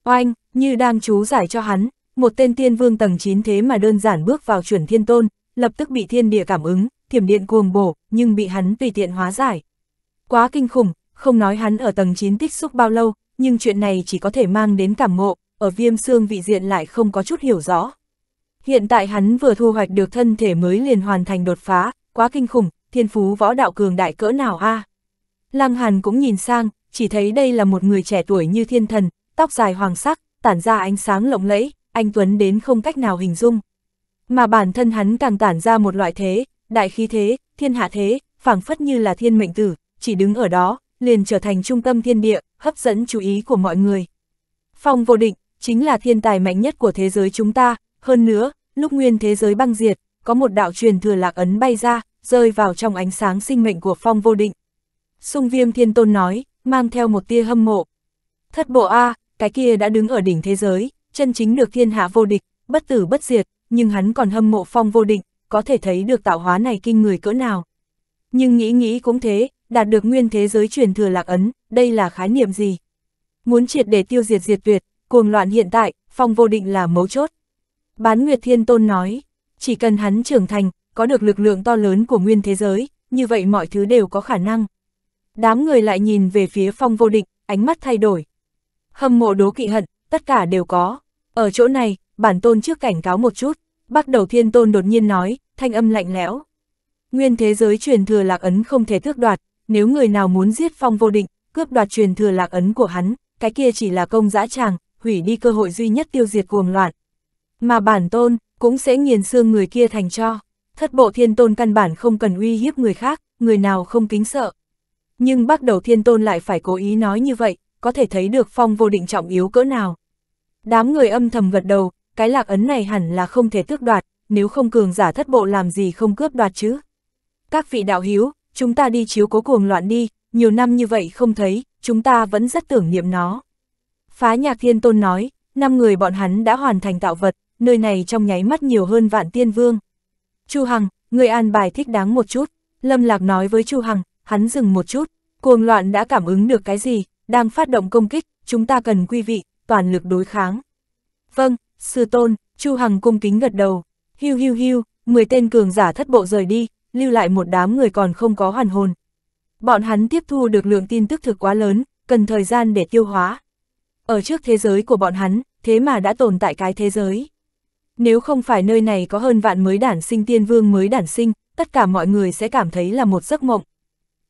Oanh, như đang chú giải cho hắn, một tên tiên vương tầng 9 thế mà đơn giản bước vào chuyển thiên tôn, lập tức bị thiên địa cảm ứng, thiểm điện cuồng bổ, nhưng bị hắn tùy tiện hóa giải. Quá kinh khủng, không nói hắn ở tầng 9 tích xúc bao lâu, nhưng chuyện này chỉ có thể mang đến cảm ngộ, ở viêm xương vị diện lại không có chút hiểu rõ. Hiện tại hắn vừa thu hoạch được thân thể mới liền hoàn thành đột phá, quá kinh khủng, thiên phú võ đạo cường đại cỡ nào a à? Lăng Hàn cũng nhìn sang, chỉ thấy đây là một người trẻ tuổi như thiên thần, tóc dài hoàng sắc, tản ra ánh sáng lộng lẫy, anh Tuấn đến không cách nào hình dung. Mà bản thân hắn càng tản ra một loại thế, đại khí thế, thiên hạ thế, phảng phất như là thiên mệnh tử, chỉ đứng ở đó, liền trở thành trung tâm thiên địa, hấp dẫn chú ý của mọi người. Phong vô định, chính là thiên tài mạnh nhất của thế giới chúng ta, hơn nữa, lúc nguyên thế giới băng diệt, có một đạo truyền thừa lạc ấn bay ra, rơi vào trong ánh sáng sinh mệnh của phong vô định. sung viêm thiên tôn nói, mang theo một tia hâm mộ. Thất bộ A, cái kia đã đứng ở đỉnh thế giới, chân chính được thiên hạ vô địch, bất tử bất diệt, nhưng hắn còn hâm mộ phong vô định, có thể thấy được tạo hóa này kinh người cỡ nào. Nhưng nghĩ nghĩ cũng thế, đạt được nguyên thế giới truyền thừa lạc ấn, đây là khái niệm gì? Muốn triệt để tiêu diệt diệt tuyệt, cuồng loạn hiện tại, phong vô định là mấu chốt. Bán Nguyệt Thiên Tôn nói, chỉ cần hắn trưởng thành, có được lực lượng to lớn của nguyên thế giới, như vậy mọi thứ đều có khả năng. Đám người lại nhìn về phía phong vô địch, ánh mắt thay đổi. Hâm mộ đố kỵ hận, tất cả đều có. Ở chỗ này, bản tôn trước cảnh cáo một chút, bắt đầu thiên tôn đột nhiên nói, thanh âm lạnh lẽo. Nguyên thế giới truyền thừa lạc ấn không thể tước đoạt, nếu người nào muốn giết phong vô định, cướp đoạt truyền thừa lạc ấn của hắn, cái kia chỉ là công dã tràng, hủy đi cơ hội duy nhất tiêu diệt cuồng loạn. Mà bản tôn, cũng sẽ nghiền xương người kia thành cho. Thất bộ thiên tôn căn bản không cần uy hiếp người khác, người nào không kính sợ. Nhưng bắt đầu thiên tôn lại phải cố ý nói như vậy, có thể thấy được phong vô định trọng yếu cỡ nào. Đám người âm thầm gật đầu, cái lạc ấn này hẳn là không thể tước đoạt, nếu không cường giả thất bộ làm gì không cướp đoạt chứ. Các vị đạo hiếu, chúng ta đi chiếu cố cuồng loạn đi, nhiều năm như vậy không thấy, chúng ta vẫn rất tưởng niệm nó. Phá nhạc thiên tôn nói, năm người bọn hắn đã hoàn thành tạo vật, nơi này trong nháy mắt nhiều hơn vạn tiên vương. Chu Hằng, người an bài thích đáng một chút, Lâm Lạc nói với Chu Hằng, hắn dừng một chút, cuồng loạn đã cảm ứng được cái gì, đang phát động công kích, chúng ta cần quy vị, toàn lực đối kháng. Vâng, sư tôn, Chu Hằng cung kính gật đầu, hiu hiu hiu, 10 tên cường giả thất bộ rời đi, lưu lại một đám người còn không có hoàn hồn. Bọn hắn tiếp thu được lượng tin tức thực quá lớn, cần thời gian để tiêu hóa ở trước thế giới của bọn hắn, thế mà đã tồn tại cái thế giới. Nếu không phải nơi này có hơn vạn mới đản sinh tiên vương mới đản sinh, tất cả mọi người sẽ cảm thấy là một giấc mộng.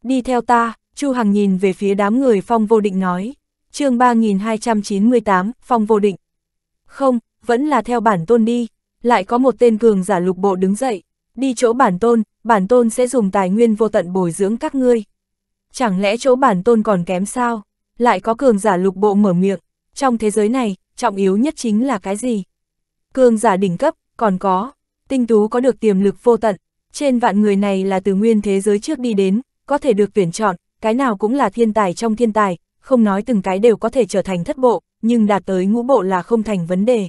Đi theo ta, Chu Hằng nhìn về phía đám người Phong Vô Định nói. chương 3298, Phong Vô Định. Không, vẫn là theo bản tôn đi. Lại có một tên cường giả lục bộ đứng dậy. Đi chỗ bản tôn, bản tôn sẽ dùng tài nguyên vô tận bồi dưỡng các ngươi. Chẳng lẽ chỗ bản tôn còn kém sao? Lại có cường giả lục bộ mở miệng. Trong thế giới này, trọng yếu nhất chính là cái gì? Cường giả đỉnh cấp, còn có, tinh tú có được tiềm lực vô tận, trên vạn người này là từ nguyên thế giới trước đi đến, có thể được tuyển chọn, cái nào cũng là thiên tài trong thiên tài, không nói từng cái đều có thể trở thành thất bộ, nhưng đạt tới ngũ bộ là không thành vấn đề.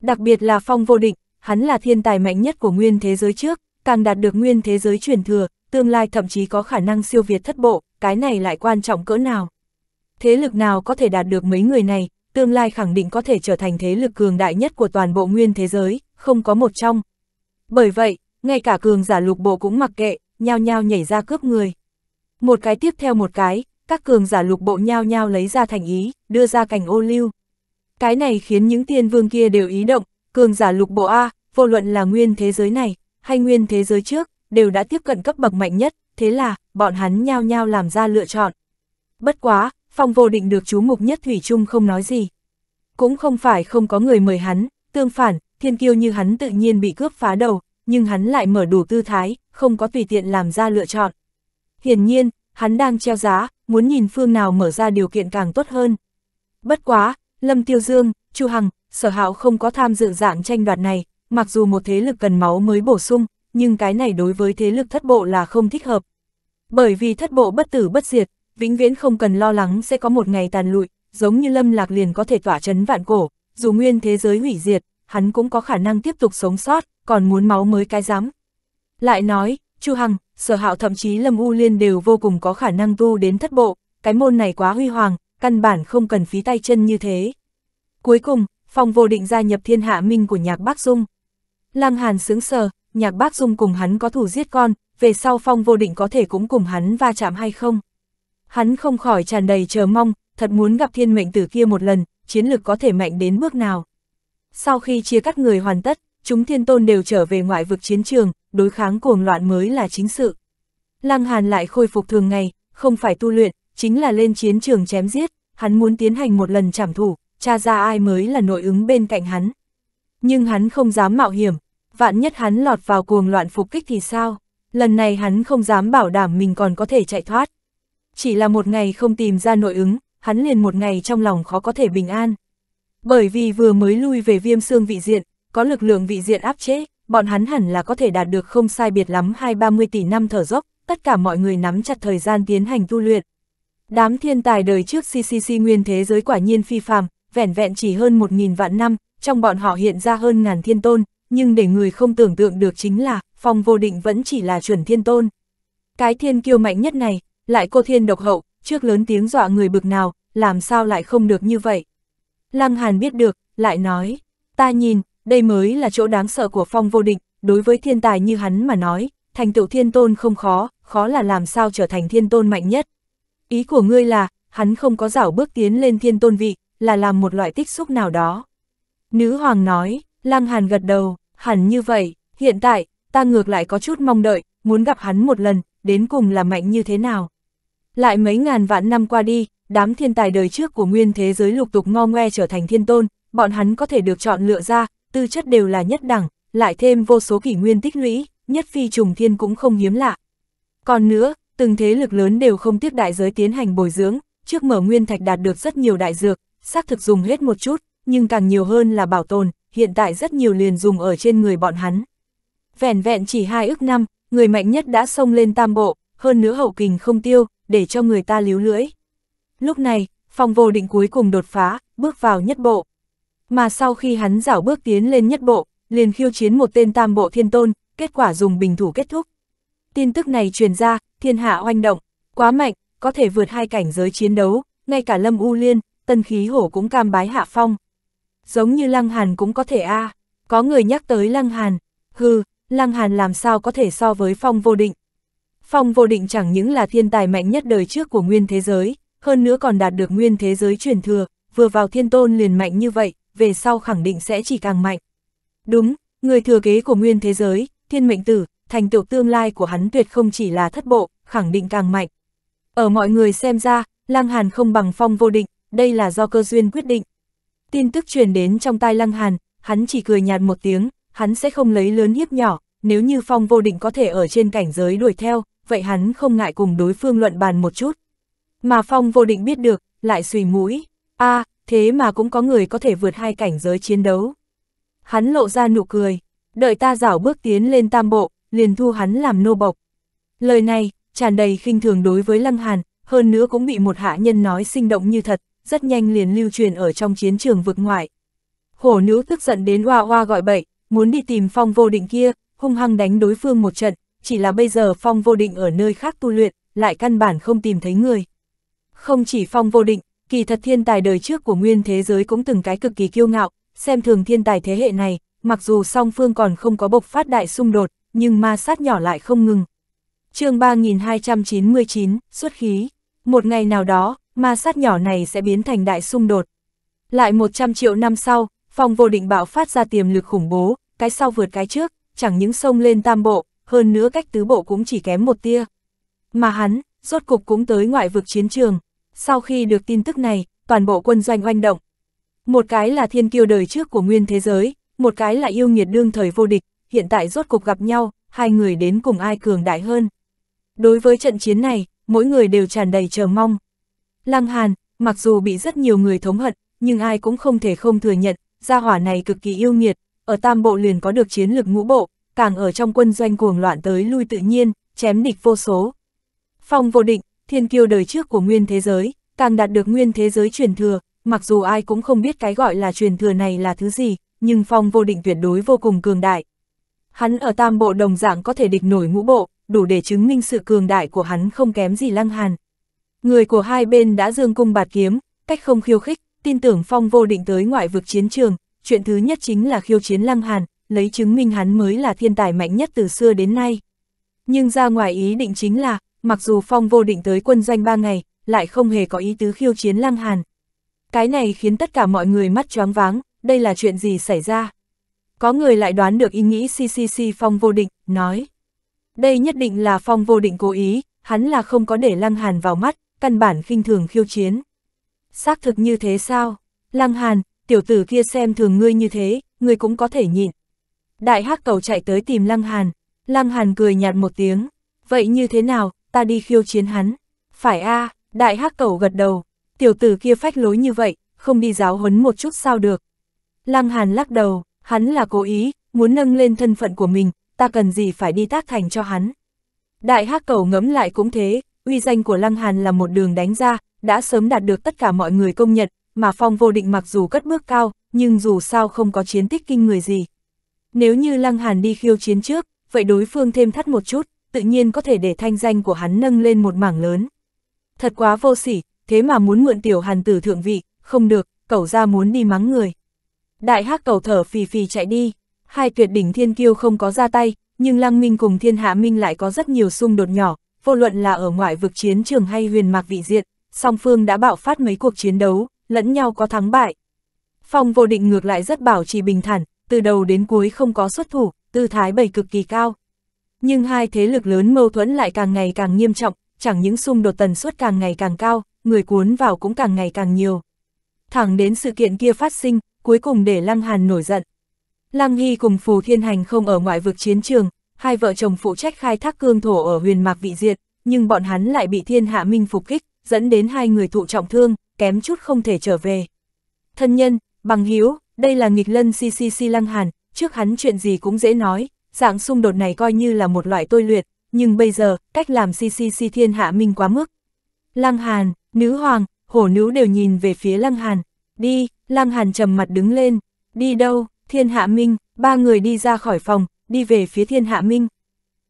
Đặc biệt là phong vô định, hắn là thiên tài mạnh nhất của nguyên thế giới trước, càng đạt được nguyên thế giới truyền thừa, tương lai thậm chí có khả năng siêu việt thất bộ, cái này lại quan trọng cỡ nào thế lực nào có thể đạt được mấy người này, tương lai khẳng định có thể trở thành thế lực cường đại nhất của toàn bộ nguyên thế giới, không có một trong. Bởi vậy, ngay cả cường giả lục bộ cũng mặc kệ, nhao nhao nhảy ra cướp người. Một cái tiếp theo một cái, các cường giả lục bộ nhao nhao lấy ra thành ý, đưa ra cảnh ô lưu. Cái này khiến những tiên vương kia đều ý động, cường giả lục bộ A, vô luận là nguyên thế giới này, hay nguyên thế giới trước, đều đã tiếp cận cấp bậc mạnh nhất, thế là, bọn hắn nhao nhao làm ra lựa chọn. Bất quá, Phong vô định được chú mục nhất Thủy chung không nói gì. Cũng không phải không có người mời hắn, tương phản, thiên kiêu như hắn tự nhiên bị cướp phá đầu, nhưng hắn lại mở đủ tư thái, không có tùy tiện làm ra lựa chọn. Hiển nhiên, hắn đang treo giá, muốn nhìn phương nào mở ra điều kiện càng tốt hơn. Bất quá, Lâm Tiêu Dương, Chu Hằng, Sở Hạo không có tham dự dạng tranh đoạt này, mặc dù một thế lực cần máu mới bổ sung, nhưng cái này đối với thế lực thất bộ là không thích hợp. Bởi vì thất bộ bất tử bất diệt, vĩnh viễn không cần lo lắng sẽ có một ngày tàn lụi, giống như lâm lạc liền có thể tỏa chấn vạn cổ, dù nguyên thế giới hủy diệt, hắn cũng có khả năng tiếp tục sống sót, còn muốn máu mới cái dám. Lại nói, Chu Hằng, sở hạo thậm chí lâm u liên đều vô cùng có khả năng tu đến thất bộ, cái môn này quá huy hoàng, căn bản không cần phí tay chân như thế. Cuối cùng, phong vô định gia nhập thiên hạ minh của nhạc bác dung. Lăng Hàn sướng sờ, nhạc bác dung cùng hắn có thủ giết con, về sau phong vô định có thể cũng cùng hắn va chạm hay không? Hắn không khỏi tràn đầy chờ mong, thật muốn gặp thiên mệnh tử kia một lần, chiến lực có thể mạnh đến bước nào. Sau khi chia cắt người hoàn tất, chúng thiên tôn đều trở về ngoại vực chiến trường, đối kháng cuồng loạn mới là chính sự. Lăng Hàn lại khôi phục thường ngày, không phải tu luyện, chính là lên chiến trường chém giết, hắn muốn tiến hành một lần trảm thủ, tra ra ai mới là nội ứng bên cạnh hắn. Nhưng hắn không dám mạo hiểm, vạn nhất hắn lọt vào cuồng loạn phục kích thì sao? Lần này hắn không dám bảo đảm mình còn có thể chạy thoát, chỉ là một ngày không tìm ra nội ứng, hắn liền một ngày trong lòng khó có thể bình an. Bởi vì vừa mới lui về viêm xương vị diện, có lực lượng vị diện áp chế, bọn hắn hẳn là có thể đạt được không sai biệt lắm 2-30 tỷ năm thở dốc, tất cả mọi người nắm chặt thời gian tiến hành tu luyện. Đám thiên tài đời trước CCC nguyên thế giới quả nhiên phi phàm, vẻn vẹn chỉ hơn 1.000 vạn năm, trong bọn họ hiện ra hơn ngàn thiên tôn, nhưng để người không tưởng tượng được chính là, phong vô định vẫn chỉ là chuẩn thiên tôn. Cái thiên kiêu mạnh nhất này, lại cô thiên độc hậu, trước lớn tiếng dọa người bực nào, làm sao lại không được như vậy. Lăng Hàn biết được, lại nói, ta nhìn, đây mới là chỗ đáng sợ của phong vô địch, đối với thiên tài như hắn mà nói, thành tựu thiên tôn không khó, khó là làm sao trở thành thiên tôn mạnh nhất. Ý của ngươi là, hắn không có rảo bước tiến lên thiên tôn vị, là làm một loại tích xúc nào đó. Nữ hoàng nói, Lăng Hàn gật đầu, hẳn như vậy, hiện tại, ta ngược lại có chút mong đợi, muốn gặp hắn một lần, đến cùng là mạnh như thế nào. Lại mấy ngàn vạn năm qua đi, đám thiên tài đời trước của nguyên thế giới lục tục ngo ngoe trở thành thiên tôn, bọn hắn có thể được chọn lựa ra, tư chất đều là nhất đẳng, lại thêm vô số kỷ nguyên tích lũy, nhất phi trùng thiên cũng không hiếm lạ. Còn nữa, từng thế lực lớn đều không tiếc đại giới tiến hành bồi dưỡng, trước mở nguyên thạch đạt được rất nhiều đại dược, xác thực dùng hết một chút, nhưng càng nhiều hơn là bảo tồn, hiện tại rất nhiều liền dùng ở trên người bọn hắn. Vẹn vẹn chỉ hai ước năm, người mạnh nhất đã xông lên tam bộ, hơn nữa hậu kình không tiêu, để cho người ta líu lưỡi. Lúc này, phòng vô định cuối cùng đột phá, bước vào nhất bộ. Mà sau khi hắn dảo bước tiến lên nhất bộ, liền khiêu chiến một tên tam bộ thiên tôn, kết quả dùng bình thủ kết thúc. Tin tức này truyền ra, thiên hạ oanh động, quá mạnh, có thể vượt hai cảnh giới chiến đấu, ngay cả Lâm U Liên, tân khí hổ cũng cam bái hạ phong. Giống như Lăng Hàn cũng có thể a à. có người nhắc tới Lăng Hàn, hừ, Lăng Hàn làm sao có thể so với Phong Vô Định. Phong Vô Định chẳng những là thiên tài mạnh nhất đời trước của nguyên thế giới, hơn nữa còn đạt được nguyên thế giới truyền thừa, vừa vào thiên tôn liền mạnh như vậy, về sau khẳng định sẽ chỉ càng mạnh. Đúng, người thừa kế của nguyên thế giới, thiên mệnh tử, thành tựu tương lai của hắn tuyệt không chỉ là thất bộ, khẳng định càng mạnh. Ở mọi người xem ra, Lăng Hàn không bằng Phong Vô Định, đây là do cơ duyên quyết định. Tin tức truyền đến trong tai Lăng Hàn, hắn chỉ cười nhạt một tiếng, hắn sẽ không lấy lớn hiếp nhỏ, nếu như phong vô định có thể ở trên cảnh giới đuổi theo, vậy hắn không ngại cùng đối phương luận bàn một chút. Mà phong vô định biết được, lại suy mũi, a à, thế mà cũng có người có thể vượt hai cảnh giới chiến đấu. Hắn lộ ra nụ cười, đợi ta rảo bước tiến lên tam bộ, liền thu hắn làm nô bộc. Lời này, tràn đầy khinh thường đối với Lăng Hàn, hơn nữa cũng bị một hạ nhân nói sinh động như thật, rất nhanh liền lưu truyền ở trong chiến trường vực ngoại. Hổ nữ tức giận đến hoa hoa gọi bậy, muốn đi tìm phong vô định kia, hung hăng đánh đối phương một trận, chỉ là bây giờ phong vô định ở nơi khác tu luyện, lại căn bản không tìm thấy người. Không chỉ phong vô định, kỳ thật thiên tài đời trước của nguyên thế giới cũng từng cái cực kỳ kiêu ngạo, xem thường thiên tài thế hệ này, mặc dù song phương còn không có bộc phát đại xung đột, nhưng ma sát nhỏ lại không ngừng. chương 3299, xuất khí. Một ngày nào đó, ma sát nhỏ này sẽ biến thành đại xung đột. Lại 100 triệu năm sau, phong vô định bạo phát ra tiềm lực khủng bố, cái sau vượt cái trước, chẳng những sông lên tam bộ, hơn nữa cách tứ bộ cũng chỉ kém một tia. Mà hắn, rốt cục cũng tới ngoại vực chiến trường. Sau khi được tin tức này, toàn bộ quân doanh oanh động. Một cái là thiên kiêu đời trước của nguyên thế giới, một cái là yêu nghiệt đương thời vô địch, hiện tại rốt cục gặp nhau, hai người đến cùng ai cường đại hơn. Đối với trận chiến này, mỗi người đều tràn đầy chờ mong. Lăng Hàn, mặc dù bị rất nhiều người thống hận, nhưng ai cũng không thể không thừa nhận, gia hỏa này cực kỳ yêu nghiệt, ở tam bộ liền có được chiến lược ngũ bộ, càng ở trong quân doanh cuồng loạn tới lui tự nhiên, chém địch vô số. Phong vô định, thiên kiêu đời trước của nguyên thế giới, càng đạt được nguyên thế giới truyền thừa, mặc dù ai cũng không biết cái gọi là truyền thừa này là thứ gì, nhưng phong vô định tuyệt đối vô cùng cường đại. Hắn ở tam bộ đồng dạng có thể địch nổi ngũ bộ, đủ để chứng minh sự cường đại của hắn không kém gì lăng hàn. Người của hai bên đã dương cung bạt kiếm, cách không khiêu khích, tin tưởng phong vô định tới ngoại vực chiến trường, chuyện thứ nhất chính là khiêu chiến Lăng Hàn, lấy chứng minh hắn mới là thiên tài mạnh nhất từ xưa đến nay. Nhưng ra ngoài ý định chính là, mặc dù Phong vô định tới quân danh ba ngày, lại không hề có ý tứ khiêu chiến Lăng Hàn. Cái này khiến tất cả mọi người mắt choáng váng, đây là chuyện gì xảy ra? Có người lại đoán được ý nghĩ CCC Phong vô định, nói. Đây nhất định là Phong vô định cố ý, hắn là không có để Lăng Hàn vào mắt, căn bản khinh thường khiêu chiến. Xác thực như thế sao? Lăng Hàn, tiểu tử kia xem thường ngươi như thế, ngươi cũng có thể nhịn. Đại hắc cầu chạy tới tìm Lăng Hàn, Lăng Hàn cười nhạt một tiếng, vậy như thế nào, ta đi khiêu chiến hắn. Phải a à, đại hắc cầu gật đầu, tiểu tử kia phách lối như vậy, không đi giáo huấn một chút sao được. Lăng Hàn lắc đầu, hắn là cố ý, muốn nâng lên thân phận của mình, ta cần gì phải đi tác thành cho hắn. Đại hắc cầu ngẫm lại cũng thế, uy danh của Lăng Hàn là một đường đánh ra, đã sớm đạt được tất cả mọi người công nhận, mà phong vô định mặc dù cất bước cao, nhưng dù sao không có chiến tích kinh người gì. Nếu như Lăng Hàn đi khiêu chiến trước, vậy đối phương thêm thắt một chút, tự nhiên có thể để thanh danh của hắn nâng lên một mảng lớn. Thật quá vô sỉ, thế mà muốn mượn tiểu hàn tử thượng vị, không được, cậu ra muốn đi mắng người. Đại hắc cầu thở phì phì chạy đi, hai tuyệt đỉnh thiên kiêu không có ra tay, nhưng Lăng Minh cùng Thiên Hạ Minh lại có rất nhiều xung đột nhỏ, vô luận là ở ngoại vực chiến trường hay huyền mạc vị diện, song phương đã bạo phát mấy cuộc chiến đấu, lẫn nhau có thắng bại. Phong vô định ngược lại rất bảo trì bình thản, từ đầu đến cuối không có xuất thủ, tư thái bày cực kỳ cao. Nhưng hai thế lực lớn mâu thuẫn lại càng ngày càng nghiêm trọng, chẳng những xung đột tần suất càng ngày càng cao, người cuốn vào cũng càng ngày càng nhiều. Thẳng đến sự kiện kia phát sinh, cuối cùng để Lăng Hàn nổi giận. Lăng Hy cùng Phù Thiên Hành không ở ngoại vực chiến trường, hai vợ chồng phụ trách khai thác cương thổ ở huyền mạc vị diệt, nhưng bọn hắn lại bị thiên hạ minh phục kích, dẫn đến hai người thụ trọng thương, kém chút không thể trở về. Thân nhân, bằng hiếu, đây là nghịch lân CCC lăng hàn, trước hắn chuyện gì cũng dễ nói, dạng xung đột này coi như là một loại tôi luyện, nhưng bây giờ, cách làm CCC thiên hạ minh quá mức. Lăng hàn, nữ hoàng, hổ nữ đều nhìn về phía lăng hàn, đi, lăng hàn trầm mặt đứng lên, đi đâu, thiên hạ minh, ba người đi ra khỏi phòng, đi về phía thiên hạ minh.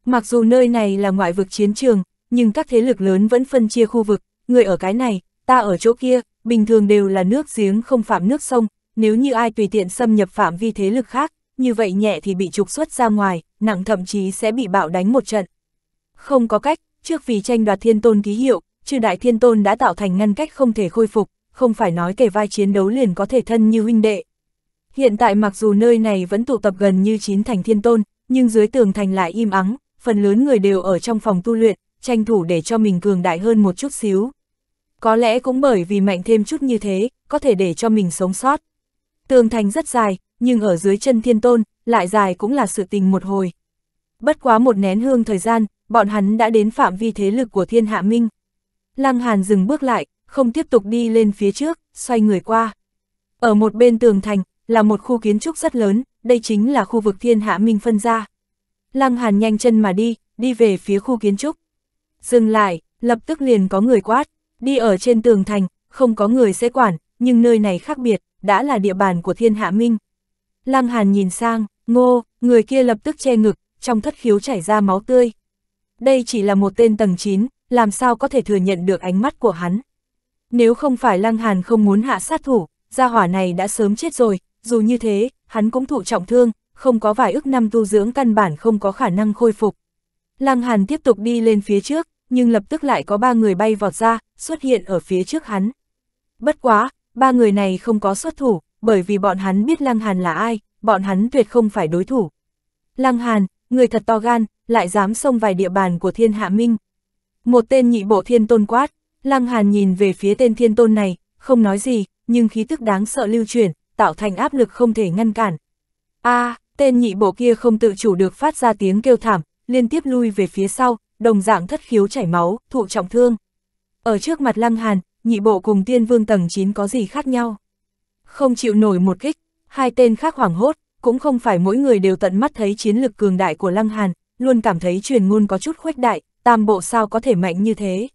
Mặc dù nơi này là ngoại vực chiến trường, nhưng các thế lực lớn vẫn phân chia khu vực, người ở cái này, ta ở chỗ kia, bình thường đều là nước giếng không phạm nước sông, nếu như ai tùy tiện xâm nhập phạm vi thế lực khác, như vậy nhẹ thì bị trục xuất ra ngoài, nặng thậm chí sẽ bị bạo đánh một trận. Không có cách, trước vì tranh đoạt thiên tôn ký hiệu, chư đại thiên tôn đã tạo thành ngăn cách không thể khôi phục, không phải nói kể vai chiến đấu liền có thể thân như huynh đệ. Hiện tại mặc dù nơi này vẫn tụ tập gần như chín thành thiên tôn, nhưng dưới tường thành lại im ắng, phần lớn người đều ở trong phòng tu luyện, tranh thủ để cho mình cường đại hơn một chút xíu. Có lẽ cũng bởi vì mạnh thêm chút như thế, có thể để cho mình sống sót. Tường thành rất dài, nhưng ở dưới chân thiên tôn, lại dài cũng là sự tình một hồi. Bất quá một nén hương thời gian, bọn hắn đã đến phạm vi thế lực của thiên hạ minh. Lăng Hàn dừng bước lại, không tiếp tục đi lên phía trước, xoay người qua. Ở một bên tường thành, là một khu kiến trúc rất lớn, đây chính là khu vực thiên hạ minh phân ra. Lăng Hàn nhanh chân mà đi, đi về phía khu kiến trúc. Dừng lại, lập tức liền có người quát, Đi ở trên tường thành, không có người sẽ quản, nhưng nơi này khác biệt, đã là địa bàn của thiên hạ minh. Lăng Hàn nhìn sang, ngô, người kia lập tức che ngực, trong thất khiếu chảy ra máu tươi. Đây chỉ là một tên tầng 9, làm sao có thể thừa nhận được ánh mắt của hắn. Nếu không phải Lăng Hàn không muốn hạ sát thủ, gia hỏa này đã sớm chết rồi, dù như thế, hắn cũng thụ trọng thương, không có vài ức năm tu dưỡng căn bản không có khả năng khôi phục. Lăng Hàn tiếp tục đi lên phía trước, nhưng lập tức lại có ba người bay vọt ra, xuất hiện ở phía trước hắn. Bất quá, ba người này không có xuất thủ, bởi vì bọn hắn biết Lăng Hàn là ai, bọn hắn tuyệt không phải đối thủ. Lăng Hàn, người thật to gan, lại dám xông vài địa bàn của thiên hạ minh. Một tên nhị bộ thiên tôn quát, Lăng Hàn nhìn về phía tên thiên tôn này, không nói gì, nhưng khí tức đáng sợ lưu truyền tạo thành áp lực không thể ngăn cản. a à, tên nhị bộ kia không tự chủ được phát ra tiếng kêu thảm, liên tiếp lui về phía sau, đồng dạng thất khiếu chảy máu, thụ trọng thương. Ở trước mặt Lăng Hàn, nhị bộ cùng tiên vương tầng 9 có gì khác nhau? Không chịu nổi một kích, hai tên khác hoảng hốt, cũng không phải mỗi người đều tận mắt thấy chiến lực cường đại của Lăng Hàn, luôn cảm thấy truyền ngôn có chút khuếch đại, tam bộ sao có thể mạnh như thế.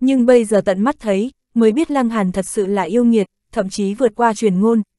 Nhưng bây giờ tận mắt thấy, mới biết Lăng Hàn thật sự là yêu nghiệt, thậm chí vượt qua truyền ngôn,